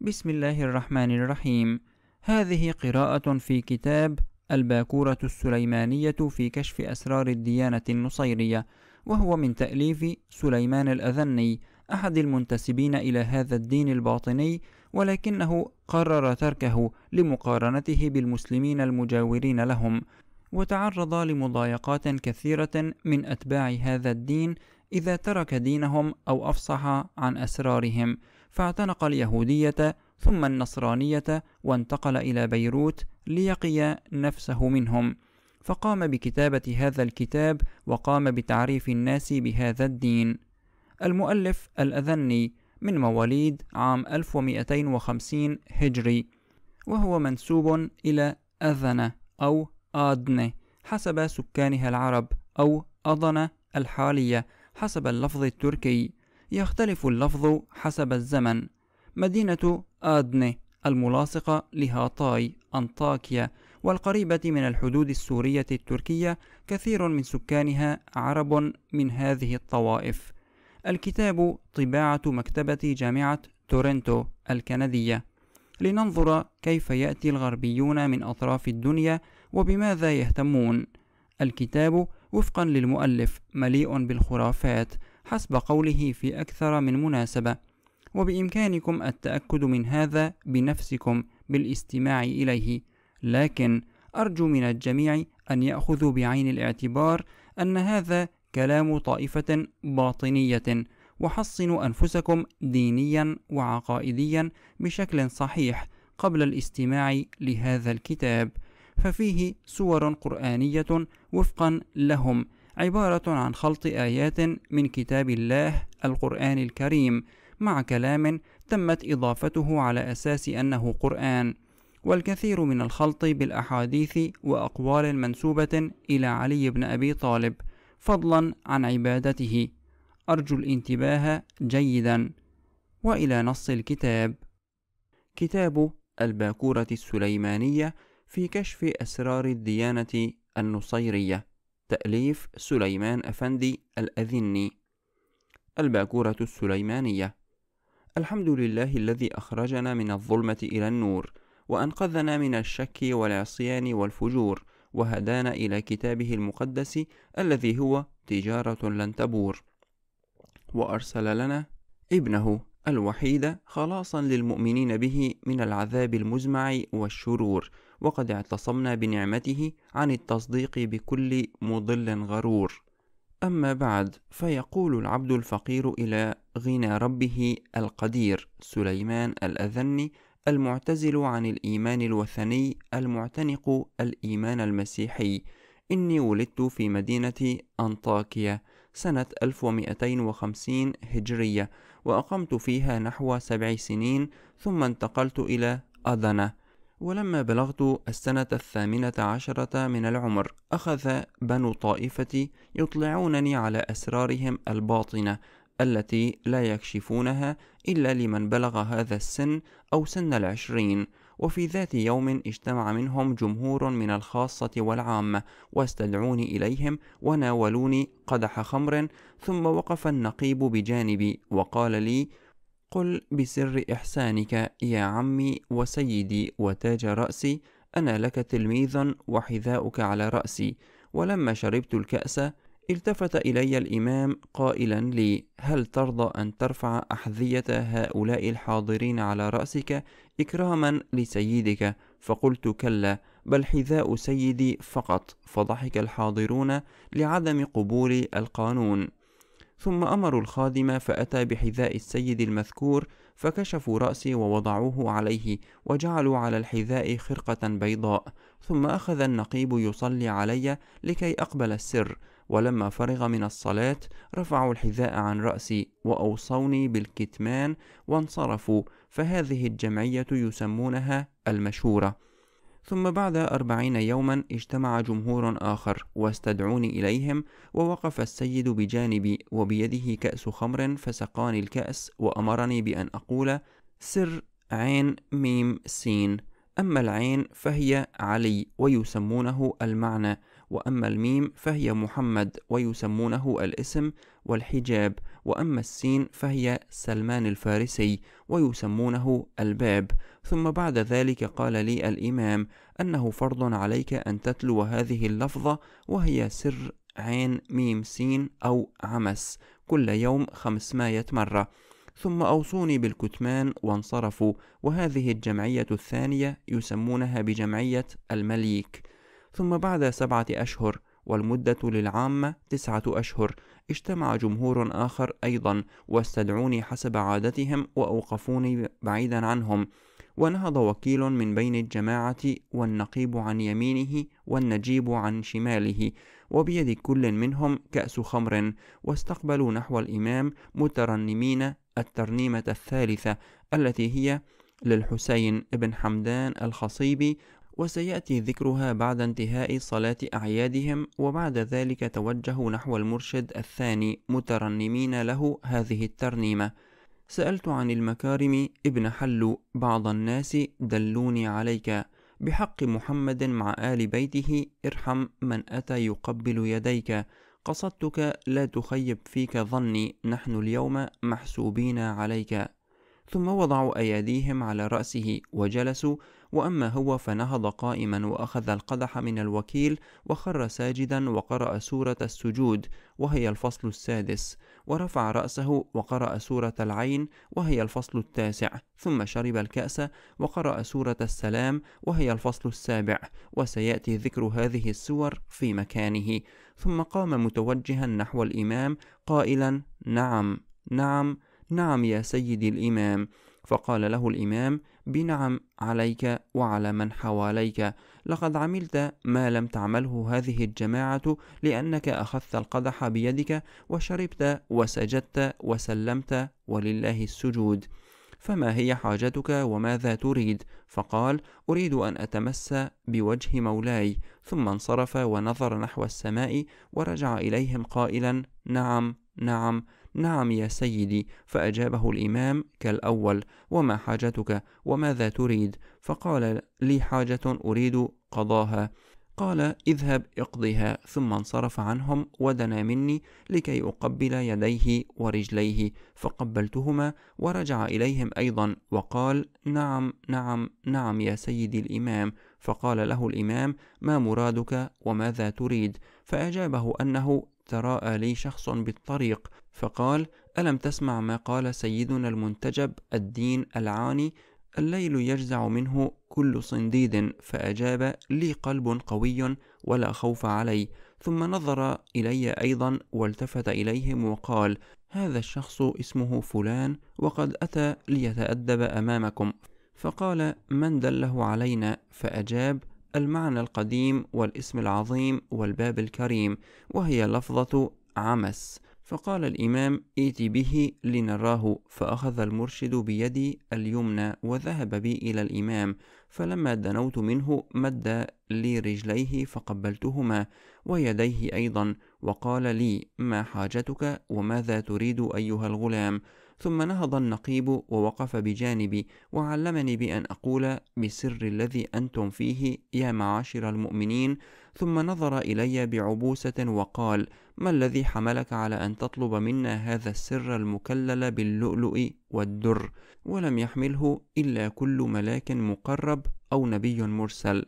بسم الله الرحمن الرحيم هذه قراءة في كتاب الباكورة السليمانية في كشف أسرار الديانة النصيرية وهو من تأليف سليمان الأذني أحد المنتسبين إلى هذا الدين الباطني ولكنه قرر تركه لمقارنته بالمسلمين المجاورين لهم وتعرض لمضايقات كثيرة من أتباع هذا الدين إذا ترك دينهم أو أفصح عن أسرارهم فاعتنق اليهودية ثم النصرانية وانتقل إلى بيروت ليقي نفسه منهم فقام بكتابة هذا الكتاب وقام بتعريف الناس بهذا الدين المؤلف الأذني من مواليد عام 1250 هجري وهو منسوب إلى أذنة أو آدنة حسب سكانها العرب أو أضنة الحالية حسب اللفظ التركي يختلف اللفظ حسب الزمن مدينة آدني الملاصقة لهاطاي أنطاكيا والقريبة من الحدود السورية التركية كثير من سكانها عرب من هذه الطوائف الكتاب طباعة مكتبة جامعة تورنتو الكندية لننظر كيف يأتي الغربيون من أطراف الدنيا وبماذا يهتمون الكتاب وفقا للمؤلف مليء بالخرافات حسب قوله في أكثر من مناسبة وبإمكانكم التأكد من هذا بنفسكم بالاستماع إليه لكن أرجو من الجميع أن يأخذوا بعين الاعتبار أن هذا كلام طائفة باطنية وحصنوا أنفسكم دينيا وعقائديا بشكل صحيح قبل الاستماع لهذا الكتاب ففيه سور قرآنية وفقا لهم عبارة عن خلط آيات من كتاب الله القرآن الكريم مع كلام تمت إضافته على أساس أنه قرآن والكثير من الخلط بالأحاديث وأقوال منسوبة إلى علي بن أبي طالب فضلا عن عبادته أرجو الانتباه جيدا وإلى نص الكتاب كتاب الباكورة السليمانية في كشف أسرار الديانة النصيرية تأليف سليمان أفندي الأذني الباكورة السليمانية الحمد لله الذي أخرجنا من الظلمة إلى النور وأنقذنا من الشك والعصيان والفجور وهدانا إلى كتابه المقدس الذي هو تجارة لن تبور وأرسل لنا ابنه الوحيد خلاصا للمؤمنين به من العذاب المزمع والشرور وقد اعتصمنا بنعمته عن التصديق بكل مضل غرور أما بعد فيقول العبد الفقير إلى غنى ربه القدير سليمان الأذني المعتزل عن الإيمان الوثني المعتنق الإيمان المسيحي إني ولدت في مدينة أنطاكيا سنة 1250 هجرية وأقمت فيها نحو سبع سنين ثم انتقلت إلى أذنة ولما بلغت السنة الثامنة عشرة من العمر أخذ بنو طائفة يطلعونني على أسرارهم الباطنة التي لا يكشفونها إلا لمن بلغ هذا السن أو سن العشرين وفي ذات يوم اجتمع منهم جمهور من الخاصة والعامة واستدعوني إليهم وناولوني قدح خمر ثم وقف النقيب بجانبي وقال لي قل بسر إحسانك يا عمي وسيدي وتاج رأسي أنا لك تلميذ وحذاؤك على رأسي ولما شربت الكأس التفت إلي الإمام قائلا لي هل ترضى أن ترفع أحذية هؤلاء الحاضرين على رأسك إكراما لسيدك فقلت كلا بل حذاء سيدي فقط فضحك الحاضرون لعدم قبول القانون ثم أمروا الخادم فأتى بحذاء السيد المذكور فكشفوا رأسي ووضعوه عليه وجعلوا على الحذاء خرقة بيضاء ثم أخذ النقيب يصلي علي لكي أقبل السر ولما فرغ من الصلاة رفعوا الحذاء عن رأسي وأوصوني بالكتمان وانصرفوا فهذه الجمعية يسمونها المشورة ثم بعد أربعين يوما اجتمع جمهور آخر واستدعوني إليهم ووقف السيد بجانبي وبيده كأس خمر فسقاني الكأس وأمرني بأن أقول سر عين ميم سين أما العين فهي علي ويسمونه المعنى وأما الميم فهي محمد ويسمونه الاسم والحجاب وأما السين فهي سلمان الفارسي ويسمونه الباب ثم بعد ذلك قال لي الإمام أنه فرض عليك أن تتلو هذه اللفظة وهي سر عين ميم سين أو عمس كل يوم خمسمائة مرة ثم أوصوني بالكتمان وانصرفوا وهذه الجمعية الثانية يسمونها بجمعية المليك ثم بعد سبعة أشهر والمدة للعامة تسعة أشهر اجتمع جمهور آخر أيضا واستدعوني حسب عادتهم وأوقفوني بعيدا عنهم ونهض وكيل من بين الجماعة والنقيب عن يمينه والنجيب عن شماله وبيد كل منهم كأس خمر واستقبلوا نحو الإمام مترنمين الترنيمة الثالثة التي هي للحسين بن حمدان الخصيبي وسيأتي ذكرها بعد انتهاء صلاة أعيادهم وبعد ذلك توجهوا نحو المرشد الثاني مترنمين له هذه الترنيمة سألت عن المكارم ابن حلو بعض الناس دلوني عليك بحق محمد مع آل بيته ارحم من أتى يقبل يديك قصدتك لا تخيب فيك ظني نحن اليوم محسوبين عليك ثم وضعوا أياديهم على رأسه وجلسوا وأما هو فنهض قائما وأخذ القدح من الوكيل وخر ساجدا وقرأ سورة السجود وهي الفصل السادس ورفع رأسه وقرأ سورة العين وهي الفصل التاسع ثم شرب الكأس وقرأ سورة السلام وهي الفصل السابع وسيأتي ذكر هذه السور في مكانه ثم قام متوجها نحو الإمام قائلا نعم نعم نعم يا سيدي الإمام فقال له الإمام بنعم عليك وعلى من حواليك لقد عملت ما لم تعمله هذه الجماعة لأنك أخذت القدح بيدك وشربت وسجدت وسلمت ولله السجود فما هي حاجتك وماذا تريد فقال اريد ان اتمسى بوجه مولاي ثم انصرف ونظر نحو السماء ورجع اليهم قائلا نعم نعم نعم يا سيدي فأجابه الإمام كالأول وما حاجتك وماذا تريد فقال لي حاجة أريد قضاها قال اذهب اقضها ثم انصرف عنهم ودنا مني لكي أقبل يديه ورجليه فقبلتهما ورجع إليهم أيضا وقال نعم نعم نعم يا سيدي الإمام فقال له الإمام ما مرادك وماذا تريد فأجابه أنه تراءى لي شخص بالطريق فقال ألم تسمع ما قال سيدنا المنتجب الدين العاني الليل يجزع منه كل صنديد فأجاب لي قلب قوي ولا خوف علي ثم نظر إلي أيضا والتفت إليهم وقال هذا الشخص اسمه فلان وقد أتى ليتأدب أمامكم فقال من دله علينا فأجاب المعنى القديم والاسم العظيم والباب الكريم وهي لفظة عمس فقال الإمام ائت به لنراه فأخذ المرشد بيدي اليمنى وذهب بي إلى الإمام فلما دنوت منه مد لي رجليه فقبلتهما ويديه أيضا وقال لي ما حاجتك وماذا تريد أيها الغلام ثم نهض النقيب ووقف بجانبي وعلمني بأن أقول بسر الذي أنتم فيه يا معاشر المؤمنين ثم نظر إلي بعبوسة وقال ما الذي حملك على أن تطلب منا هذا السر المكلل باللؤلؤ والدر ولم يحمله إلا كل ملاك مقرب أو نبي مرسل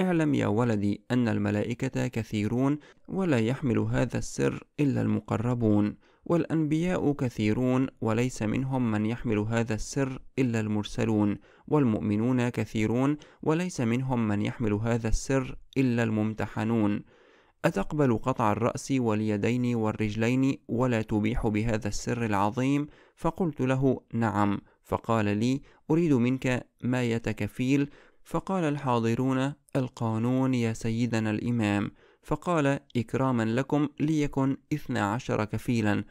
اعلم يا ولدي أن الملائكة كثيرون ولا يحمل هذا السر إلا المقربون والأنبياء كثيرون وليس منهم من يحمل هذا السر إلا المرسلون والمؤمنون كثيرون وليس منهم من يحمل هذا السر إلا الممتحنون أتقبل قطع الرأس واليدين والرجلين ولا تبيح بهذا السر العظيم فقلت له نعم فقال لي أريد منك ما يتكفيل فقال الحاضرون القانون يا سيدنا الإمام فقال إكراما لكم ليكن إثنى عشر كفيلا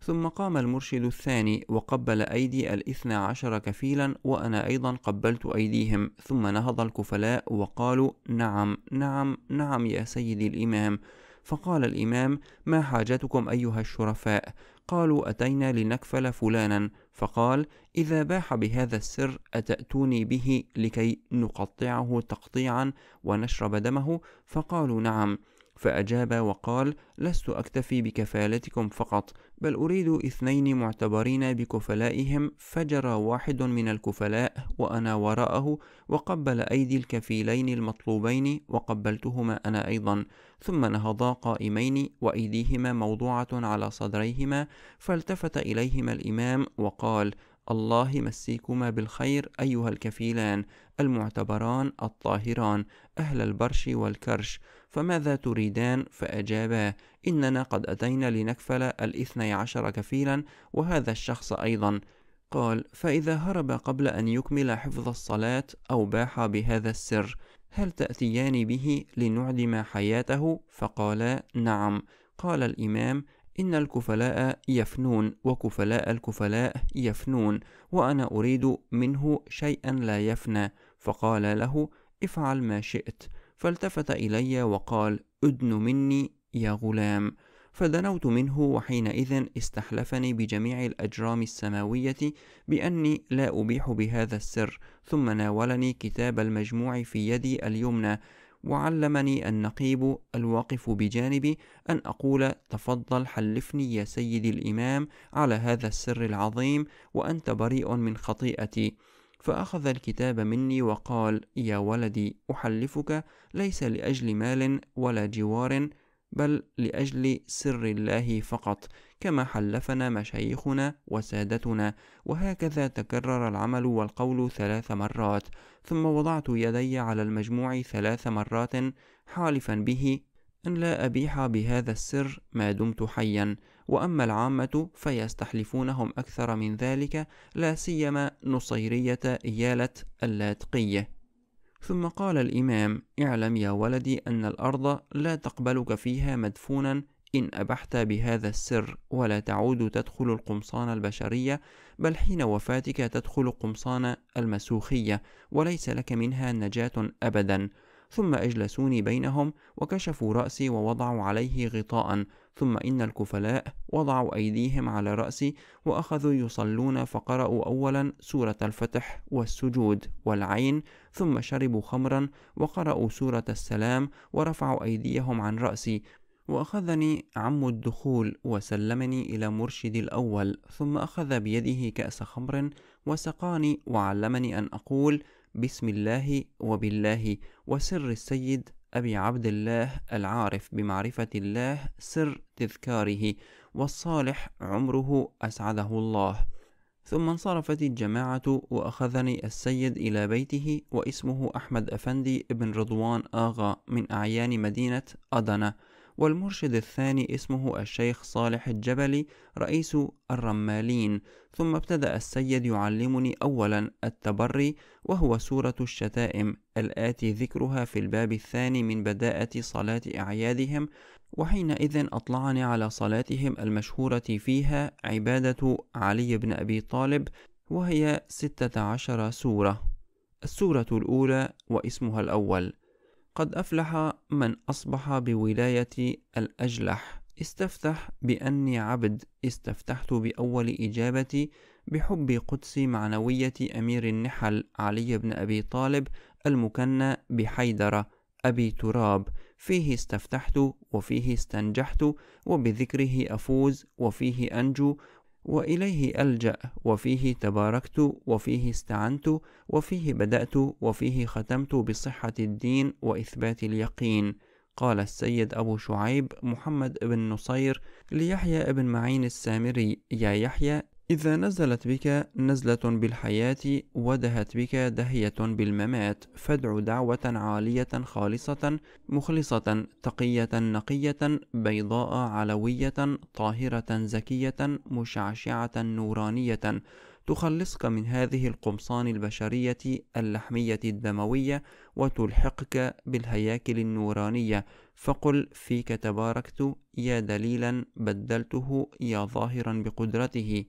ثم قام المرشد الثاني وقبل أيدي الاثنى عشر كفيلا وأنا أيضا قبلت أيديهم ثم نهض الكفلاء وقالوا نعم نعم نعم يا سيدي الإمام فقال الإمام ما حاجتكم أيها الشرفاء قالوا أتينا لنكفل فلانا فقال اذا باح بهذا السر اتاتوني به لكي نقطعه تقطيعا ونشرب دمه فقالوا نعم فأجاب وقال لست أكتفي بكفالتكم فقط بل أريد اثنين معتبرين بكفلائهم فجرى واحد من الكفلاء وأنا وراءه وقبل أيدي الكفيلين المطلوبين وقبلتهما أنا أيضا ثم نهضا قائمين وأيديهما موضوعة على صدريهما فالتفت إليهما الإمام وقال الله مسيكما بالخير أيها الكفيلان المعتبران الطاهران أهل البرش والكرش فماذا تريدان فأجابا إننا قد أتينا لنكفل الاثني عشر كفيلا وهذا الشخص أيضا قال فإذا هرب قبل أن يكمل حفظ الصلاة أو باح بهذا السر هل تأتيان به لنعدم حياته فقالا نعم قال الإمام إن الكفلاء يفنون وكفلاء الكفلاء يفنون وأنا أريد منه شيئا لا يفنى فقال له افعل ما شئت فالتفت إلي وقال أدن مني يا غلام فدنوت منه وحينئذ استحلفني بجميع الأجرام السماوية بأني لا أبيح بهذا السر ثم ناولني كتاب المجموع في يدي اليمنى وعلمني النقيب الواقف بجانبي أن أقول تفضل حلفني يا سيدي الإمام على هذا السر العظيم وأنت بريء من خطيئتي فأخذ الكتاب مني وقال يا ولدي أحلفك ليس لأجل مال ولا جوار بل لأجل سر الله فقط كما حلفنا مشايخنا وسادتنا وهكذا تكرر العمل والقول ثلاث مرات ثم وضعت يدي على المجموع ثلاث مرات حالفا به أن لا أبيح بهذا السر ما دمت حيا وأما العامة فيستحلفونهم أكثر من ذلك لا سيما نصيرية إيالة اللاتقية ثم قال الإمام اعلم يا ولدي أن الأرض لا تقبلك فيها مدفونا إن أبحت بهذا السر ولا تعود تدخل القمصان البشرية بل حين وفاتك تدخل قمصان المسوخية وليس لك منها نجاة أبدا ثم أجلسوني بينهم وكشفوا رأسي ووضعوا عليه غطاء ثم إن الكفلاء وضعوا أيديهم على رأسي وأخذوا يصلون فقرأوا أولا سورة الفتح والسجود والعين ثم شربوا خمرا وقرأوا سورة السلام ورفعوا أيديهم عن رأسي وأخذني عم الدخول وسلمني إلى مرشدي الأول ثم أخذ بيده كأس خمر وسقاني وعلمني أن أقول بسم الله وبالله وسر السيد أبي عبد الله العارف بمعرفة الله سر تذكاره والصالح عمره أسعده الله ثم انصرفت الجماعة وأخذني السيد إلى بيته واسمه أحمد أفندي بن رضوان آغا من أعيان مدينة أدنى والمرشد الثاني اسمه الشيخ صالح الجبلي رئيس الرمالين ثم ابتدأ السيد يعلمني أولا التبري وهو سورة الشتائم الآتي ذكرها في الباب الثاني من بداءة صلاة أعيادهم وحينئذ أطلعني على صلاتهم المشهورة فيها عبادة علي بن أبي طالب وهي ستة عشر سورة السورة الأولى واسمها الأول قد أفلح من أصبح بولاية الأجلح استفتح بأني عبد استفتحت بأول إجابتي بحب قدس معنوية أمير النحل علي بن أبي طالب المكنى بحيدرة أبي تراب فيه استفتحت وفيه استنجحت وبذكره أفوز وفيه أنجو واليه الجا وفيه تباركت وفيه استعنت وفيه بدات وفيه ختمت بصحه الدين واثبات اليقين قال السيد ابو شعيب محمد بن نصير ليحيى بن معين السامري يا يحيى إذا نزلت بك نزلة بالحياة ودهت بك دهية بالممات فادع دعوة عالية خالصة مخلصة تقية نقية بيضاء علوية طاهرة زكية مشعشعة نورانية تخلصك من هذه القمصان البشرية اللحمية الدموية وتلحقك بالهياكل النورانية فقل فيك تباركت يا دليلا بدلته يا ظاهرا بقدرته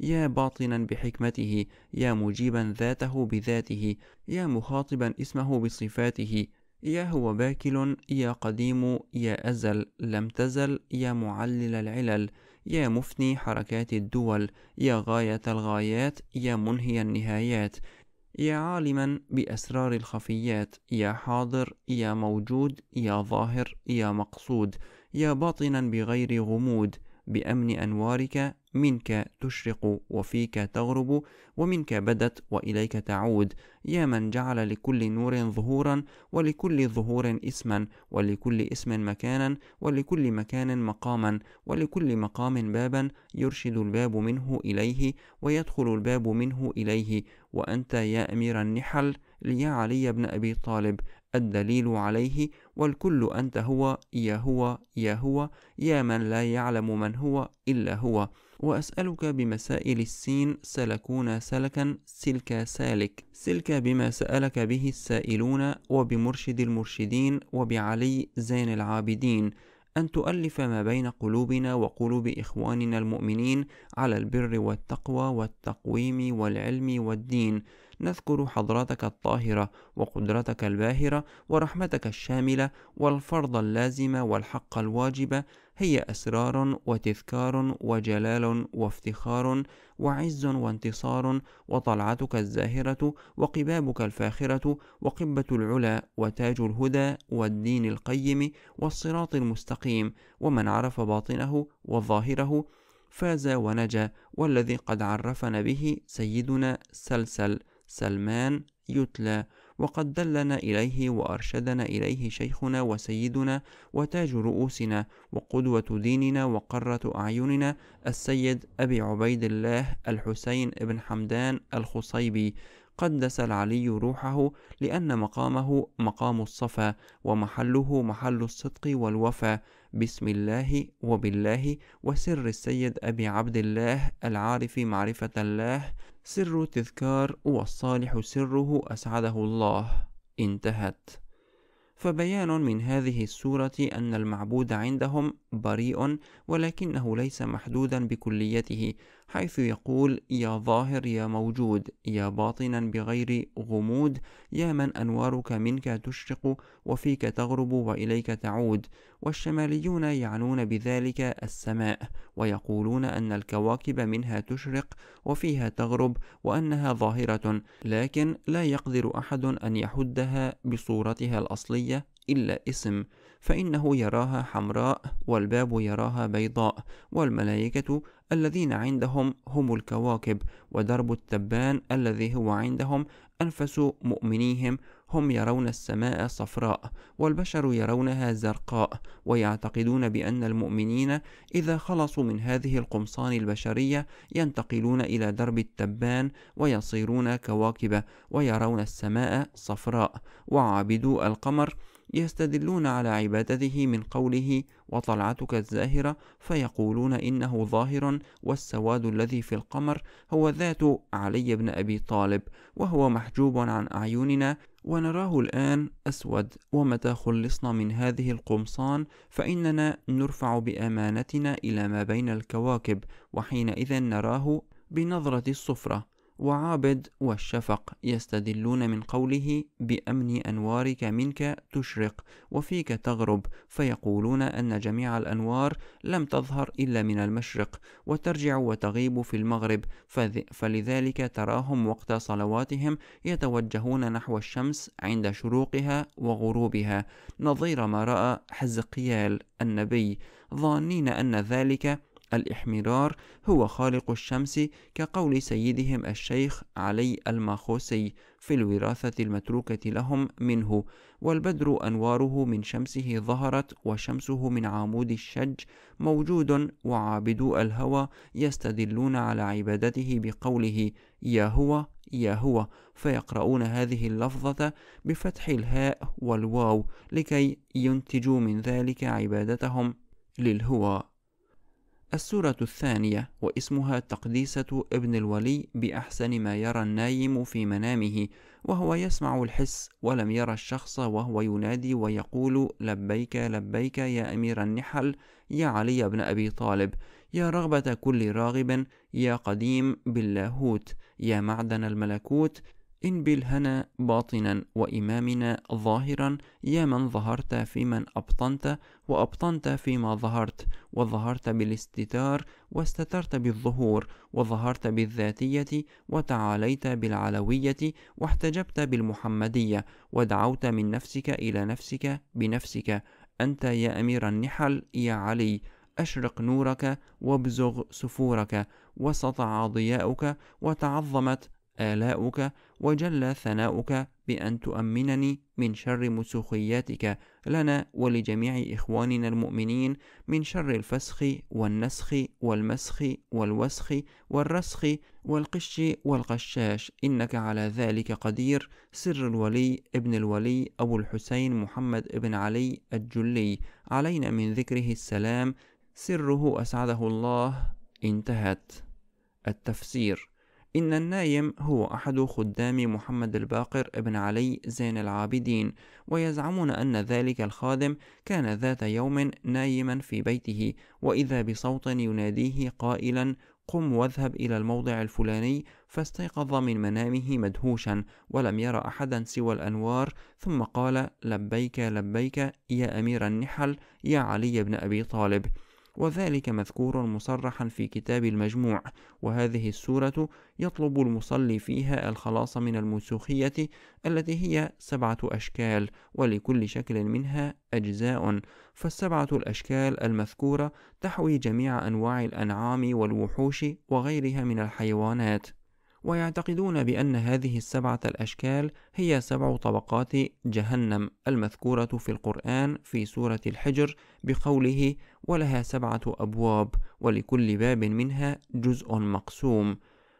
يا باطنا بحكمته يا مجيبا ذاته بذاته يا مخاطبا اسمه بصفاته يا هو باكل يا قديم يا أزل لم تزل يا معلل العلل يا مفني حركات الدول يا غاية الغايات يا منهي النهايات يا عالما بأسرار الخفيات يا حاضر يا موجود يا ظاهر يا مقصود يا باطنا بغير غموض بأمن أنوارك منك تشرق وفيك تغرب ومنك بدت واليك تعود يا من جعل لكل نور ظهورا ولكل ظهور اسما ولكل اسم مكانا ولكل مكان مقاما ولكل مقام بابا يرشد الباب منه اليه ويدخل الباب منه اليه وانت يا امير النحل ليا علي بن ابي طالب الدليل عليه والكل أنت هو يا هو يا هو يا من لا يعلم من هو إلا هو وأسألك بمسائل السين سلكونا سلكا سلك سالك سلك بما سألك به السائلون وبمرشد المرشدين وبعلي زين العابدين أن تؤلف ما بين قلوبنا وقلوب إخواننا المؤمنين على البر والتقوى والتقويم والعلم والدين نذكر حضرتك الطاهرة وقدرتك الباهرة ورحمتك الشاملة والفرض اللازم والحق الواجب هي أسرار وتذكار وجلال وافتخار وعز وانتصار وطلعتك الزاهرة وقبابك الفاخرة وقبة العلا وتاج الهدى والدين القيم والصراط المستقيم ومن عرف باطنه وظاهره فاز ونجا والذي قد عرفنا به سيدنا سلسل سلمان يتلى وقد دلنا إليه وأرشدنا إليه شيخنا وسيدنا وتاج رؤوسنا وقدوة ديننا وقرة أعيننا السيد أبي عبيد الله الحسين بن حمدان الخصيبي قدس العلي روحه لأن مقامه مقام الصفا ومحله محل الصدق والوفا بسم الله وبالله وسر السيد أبي عبد الله العارف معرفة الله سر تذكار والصالح سره أسعده الله انتهت فبيان من هذه السورة أن المعبود عندهم بريء ولكنه ليس محدودا بكليته حيث يقول يا ظاهر يا موجود يا باطنا بغير غمود يا من أنوارك منك تشرق وفيك تغرب وإليك تعود والشماليون يعنون بذلك السماء ويقولون أن الكواكب منها تشرق وفيها تغرب وأنها ظاهرة لكن لا يقدر أحد أن يحدها بصورتها الأصلية إلا اسم فإنه يراها حمراء والباب يراها بيضاء والملائكة الذين عندهم هم الكواكب ودرب التبان الذي هو عندهم أنفس مؤمنيهم هم يرون السماء صفراء والبشر يرونها زرقاء ويعتقدون بأن المؤمنين إذا خلصوا من هذه القمصان البشرية ينتقلون إلى درب التبان ويصيرون كواكب ويرون السماء صفراء وعابدو القمر يستدلون على عبادته من قوله وطلعتك الزاهرة فيقولون إنه ظاهر والسواد الذي في القمر هو ذات علي بن أبي طالب وهو محجوب عن أعيننا ونراه الآن أسود ومتى خلصنا من هذه القمصان فإننا نرفع بأمانتنا إلى ما بين الكواكب وحينئذ نراه بنظرة الصفرة وعابد والشفق يستدلون من قوله بأمن أنوارك منك تشرق وفيك تغرب فيقولون أن جميع الأنوار لم تظهر إلا من المشرق وترجع وتغيب في المغرب فلذلك تراهم وقت صلواتهم يتوجهون نحو الشمس عند شروقها وغروبها نظير ما رأى حزقيال النبي ظانين أن ذلك الإحمرار هو خالق الشمس كقول سيدهم الشيخ علي الماخوسي في الوراثة المتروكة لهم منه والبدر أنواره من شمسه ظهرت وشمسه من عمود الشج موجود وعابدو الهوى يستدلون على عبادته بقوله يا هو يا هو فيقرؤون هذه اللفظة بفتح الهاء والواو لكي ينتجوا من ذلك عبادتهم للهوى السورة الثانية واسمها تقديسة ابن الولي بأحسن ما يرى النايم في منامه وهو يسمع الحس ولم يرى الشخص وهو ينادي ويقول لبيك لبيك يا أمير النحل يا علي بن أبي طالب يا رغبة كل راغب يا قديم باللاهوت يا معدن الملكوت إن بالهنا باطنا وإمامنا ظاهرا يا من ظهرت في من أبطنت وأبطنت فيما ظهرت وظهرت بالاستتار واستترت بالظهور وظهرت بالذاتية وتعاليت بالعلوية واحتجبت بالمحمدية ودعوت من نفسك إلى نفسك بنفسك أنت يا أمير النحل يا علي أشرق نورك وابزغ سفورك وسطع ضياؤك وتعظمت آلاؤك وجل ثناؤك بأن تؤمنني من شر مسوخياتك لنا ولجميع إخواننا المؤمنين من شر الفسخ والنسخ والمسخ والوسخ والرسخ والقش والقشاش إنك على ذلك قدير سر الولي ابن الولي أبو الحسين محمد ابن علي الجلي علينا من ذكره السلام سره أسعده الله انتهت التفسير إن النايم هو أحد خدام محمد الباقر ابن علي زين العابدين ويزعمون أن ذلك الخادم كان ذات يوم نايما في بيته وإذا بصوت يناديه قائلا قم واذهب إلى الموضع الفلاني فاستيقظ من منامه مدهوشا ولم يرى أحدا سوى الأنوار ثم قال لبيك لبيك يا أمير النحل يا علي بن أبي طالب وذلك مذكور مصرحا في كتاب المجموع وهذه السورة يطلب المصلي فيها الخلاص من المسوخية التي هي سبعة أشكال ولكل شكل منها أجزاء فالسبعة الأشكال المذكورة تحوي جميع أنواع الأنعام والوحوش وغيرها من الحيوانات ويعتقدون بأن هذه السبعة الأشكال هي سبع طبقات جهنم المذكورة في القرآن في سورة الحجر بقوله ولها سبعة أبواب ولكل باب منها جزء مقسوم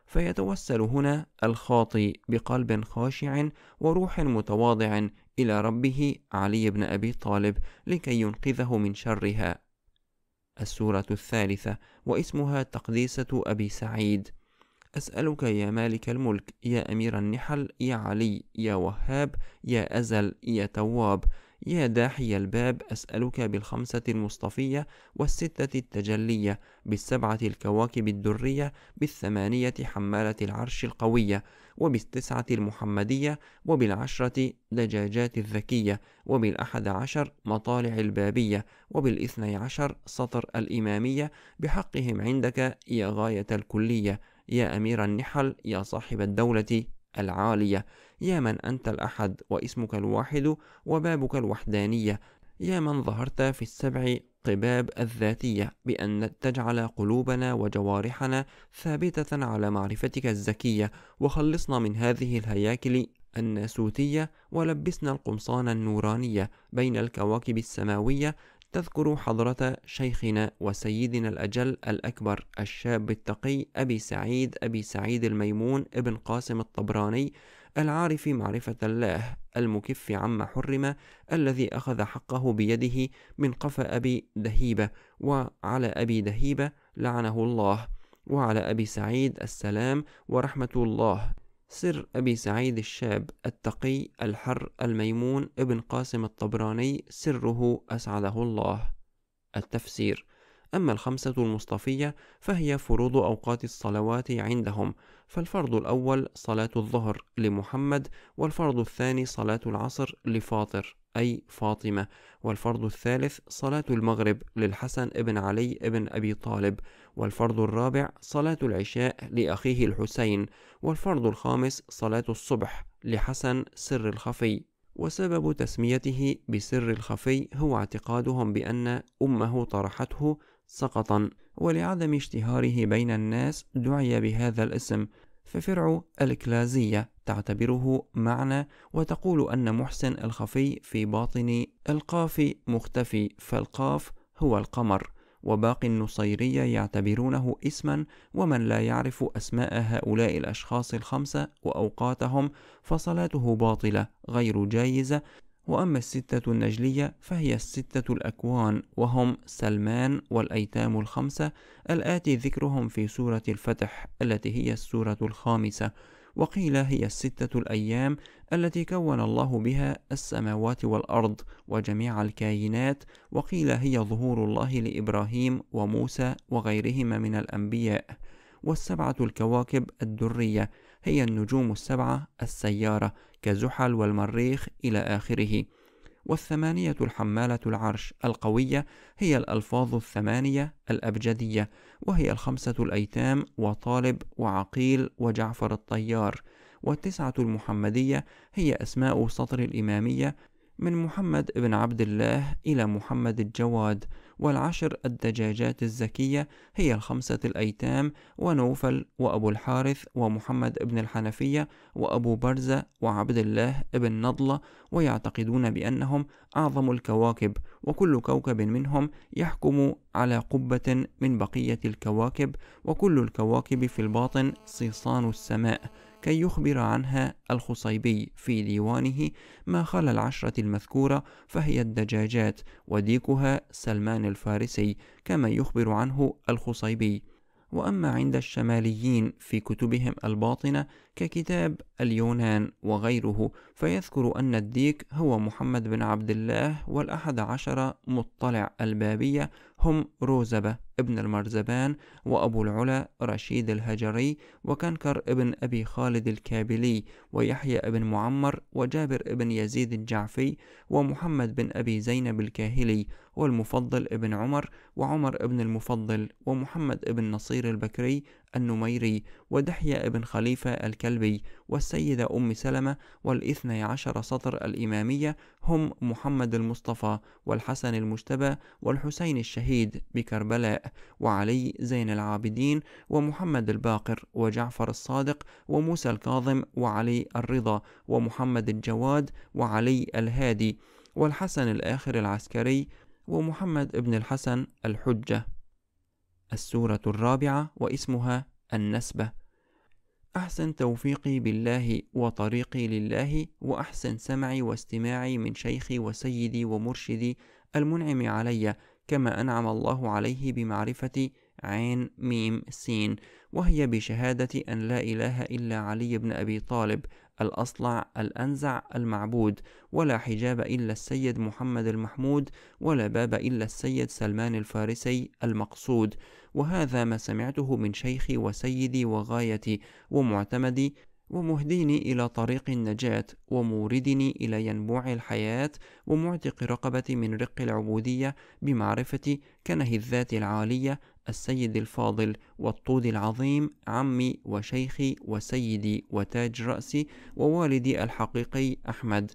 فيتوسل هنا الخاطي بقلب خاشع وروح متواضع إلى ربه علي بن أبي طالب لكي ينقذه من شرها السورة الثالثة واسمها تقديسة أبي سعيد أسألك يا مالك الملك يا أمير النحل يا علي يا وهاب يا أزل يا تواب يا داحي الباب أسألك بالخمسة المصطفية والستة التجلية بالسبعة الكواكب الدرية بالثمانية حمالة العرش القوية وبالتسعة المحمدية وبالعشرة دجاجات الذكية وبالأحد عشر مطالع البابية وبالإثني عشر سطر الإمامية بحقهم عندك يا غاية الكلية يا أمير النحل يا صاحب الدولة العالية يا من أنت الأحد واسمك الواحد وبابك الوحدانية يا من ظهرت في السبع قباب الذاتية بأن تجعل قلوبنا وجوارحنا ثابتة على معرفتك الزكية وخلصنا من هذه الهياكل الناسوتية ولبسنا القمصان النورانية بين الكواكب السماوية تذكر حضرة شيخنا وسيدنا الأجل الأكبر الشاب التقي أبي سعيد أبي سعيد الميمون ابن قاسم الطبراني العارف معرفة الله المكف عما حرم الذي أخذ حقه بيده من قفى أبي دهيبة وعلى أبي دهيبة لعنه الله وعلى أبي سعيد السلام ورحمة الله سر أبي سعيد الشاب التقي الحر الميمون ابن قاسم الطبراني سره أسعده الله التفسير أما الخمسة المصطفية فهي فروض أوقات الصلوات عندهم فالفرض الأول صلاة الظهر لمحمد والفرض الثاني صلاة العصر لفاطر أي فاطمة والفرض الثالث صلاة المغرب للحسن ابن علي ابن أبي طالب والفرض الرابع صلاة العشاء لأخيه الحسين والفرض الخامس صلاة الصبح لحسن سر الخفي وسبب تسميته بسر الخفي هو اعتقادهم بأن أمه طرحته سقطا ولعدم اشتهاره بين الناس دعي بهذا الاسم ففرع الكلازية تعتبره معنى وتقول أن محسن الخفي في باطن القاف مختفي فالقاف هو القمر وباقي النصيرية يعتبرونه اسما ومن لا يعرف أسماء هؤلاء الأشخاص الخمسة وأوقاتهم فصلاته باطلة غير جايزة وأما الستة النجلية فهي الستة الأكوان وهم سلمان والأيتام الخمسة الآتي ذكرهم في سورة الفتح التي هي السورة الخامسة وقيل هي الستة الأيام التي كون الله بها السماوات والأرض وجميع الكائنات وقيل هي ظهور الله لإبراهيم وموسى وغيرهما من الأنبياء والسبعة الكواكب الدرية هي النجوم السبعة السيارة كزحل والمريخ إلى آخره والثمانية الحمالة العرش القوية هي الألفاظ الثمانية الأبجدية وهي الخمسة الأيتام وطالب وعقيل وجعفر الطيار والتسعة المحمدية هي أسماء سطر الإمامية من محمد بن عبد الله إلى محمد الجواد والعشر الدجاجات الزكية هي الخمسة الأيتام ونوفل وأبو الحارث ومحمد بن الحنفية وأبو برزة وعبد الله بن نضلة ويعتقدون بأنهم أعظم الكواكب وكل كوكب منهم يحكم على قبة من بقية الكواكب وكل الكواكب في الباطن صيصان السماء كي يخبر عنها الخصيبي في ديوانه ما خلا العشرة المذكورة فهي الدجاجات وديكها سلمان الفارسي كما يخبر عنه الخصيبي وأما عند الشماليين في كتبهم الباطنة ككتاب اليونان وغيره فيذكر أن الديك هو محمد بن عبد الله والأحد عشر مطلع البابية هم روزبة ابن المرزبان وأبو العلا رشيد الهجري وكنكر ابن أبي خالد الكابلي ويحيى ابن معمر وجابر ابن يزيد الجعفي ومحمد بن أبي زينب الكاهلي والمفضل ابن عمر وعمر ابن المفضل ومحمد ابن نصير البكري النميري ودحية ابن خليفة الكلبي والسيدة أم سلمة والاثني عشر سطر الإمامية هم محمد المصطفى والحسن المجتبى والحسين الشهيد بكربلاء وعلي زين العابدين ومحمد الباقر وجعفر الصادق وموسى الكاظم وعلي الرضا ومحمد الجواد وعلي الهادي والحسن الآخر العسكري ومحمد ابن الحسن الحجة السورة الرابعة واسمها النسبة أحسن توفيقي بالله وطريقي لله وأحسن سمعي واستماعي من شيخي وسيدي ومرشدي المنعم علي كما أنعم الله عليه بمعرفة عين ميم سين وهي بشهادة أن لا إله إلا علي بن أبي طالب الأصلع الأنزع المعبود ولا حجاب إلا السيد محمد المحمود ولا باب إلا السيد سلمان الفارسي المقصود وهذا ما سمعته من شيخي وسيدي وغايتي ومعتمدي ومهديني إلى طريق النجاة وموردني إلى ينبوع الحياة ومعتق رقبتي من رق العبودية بمعرفة كنه الذات العالية السيد الفاضل والطود العظيم عمي وشيخي وسيدي وتاج رأسي ووالدي الحقيقي أحمد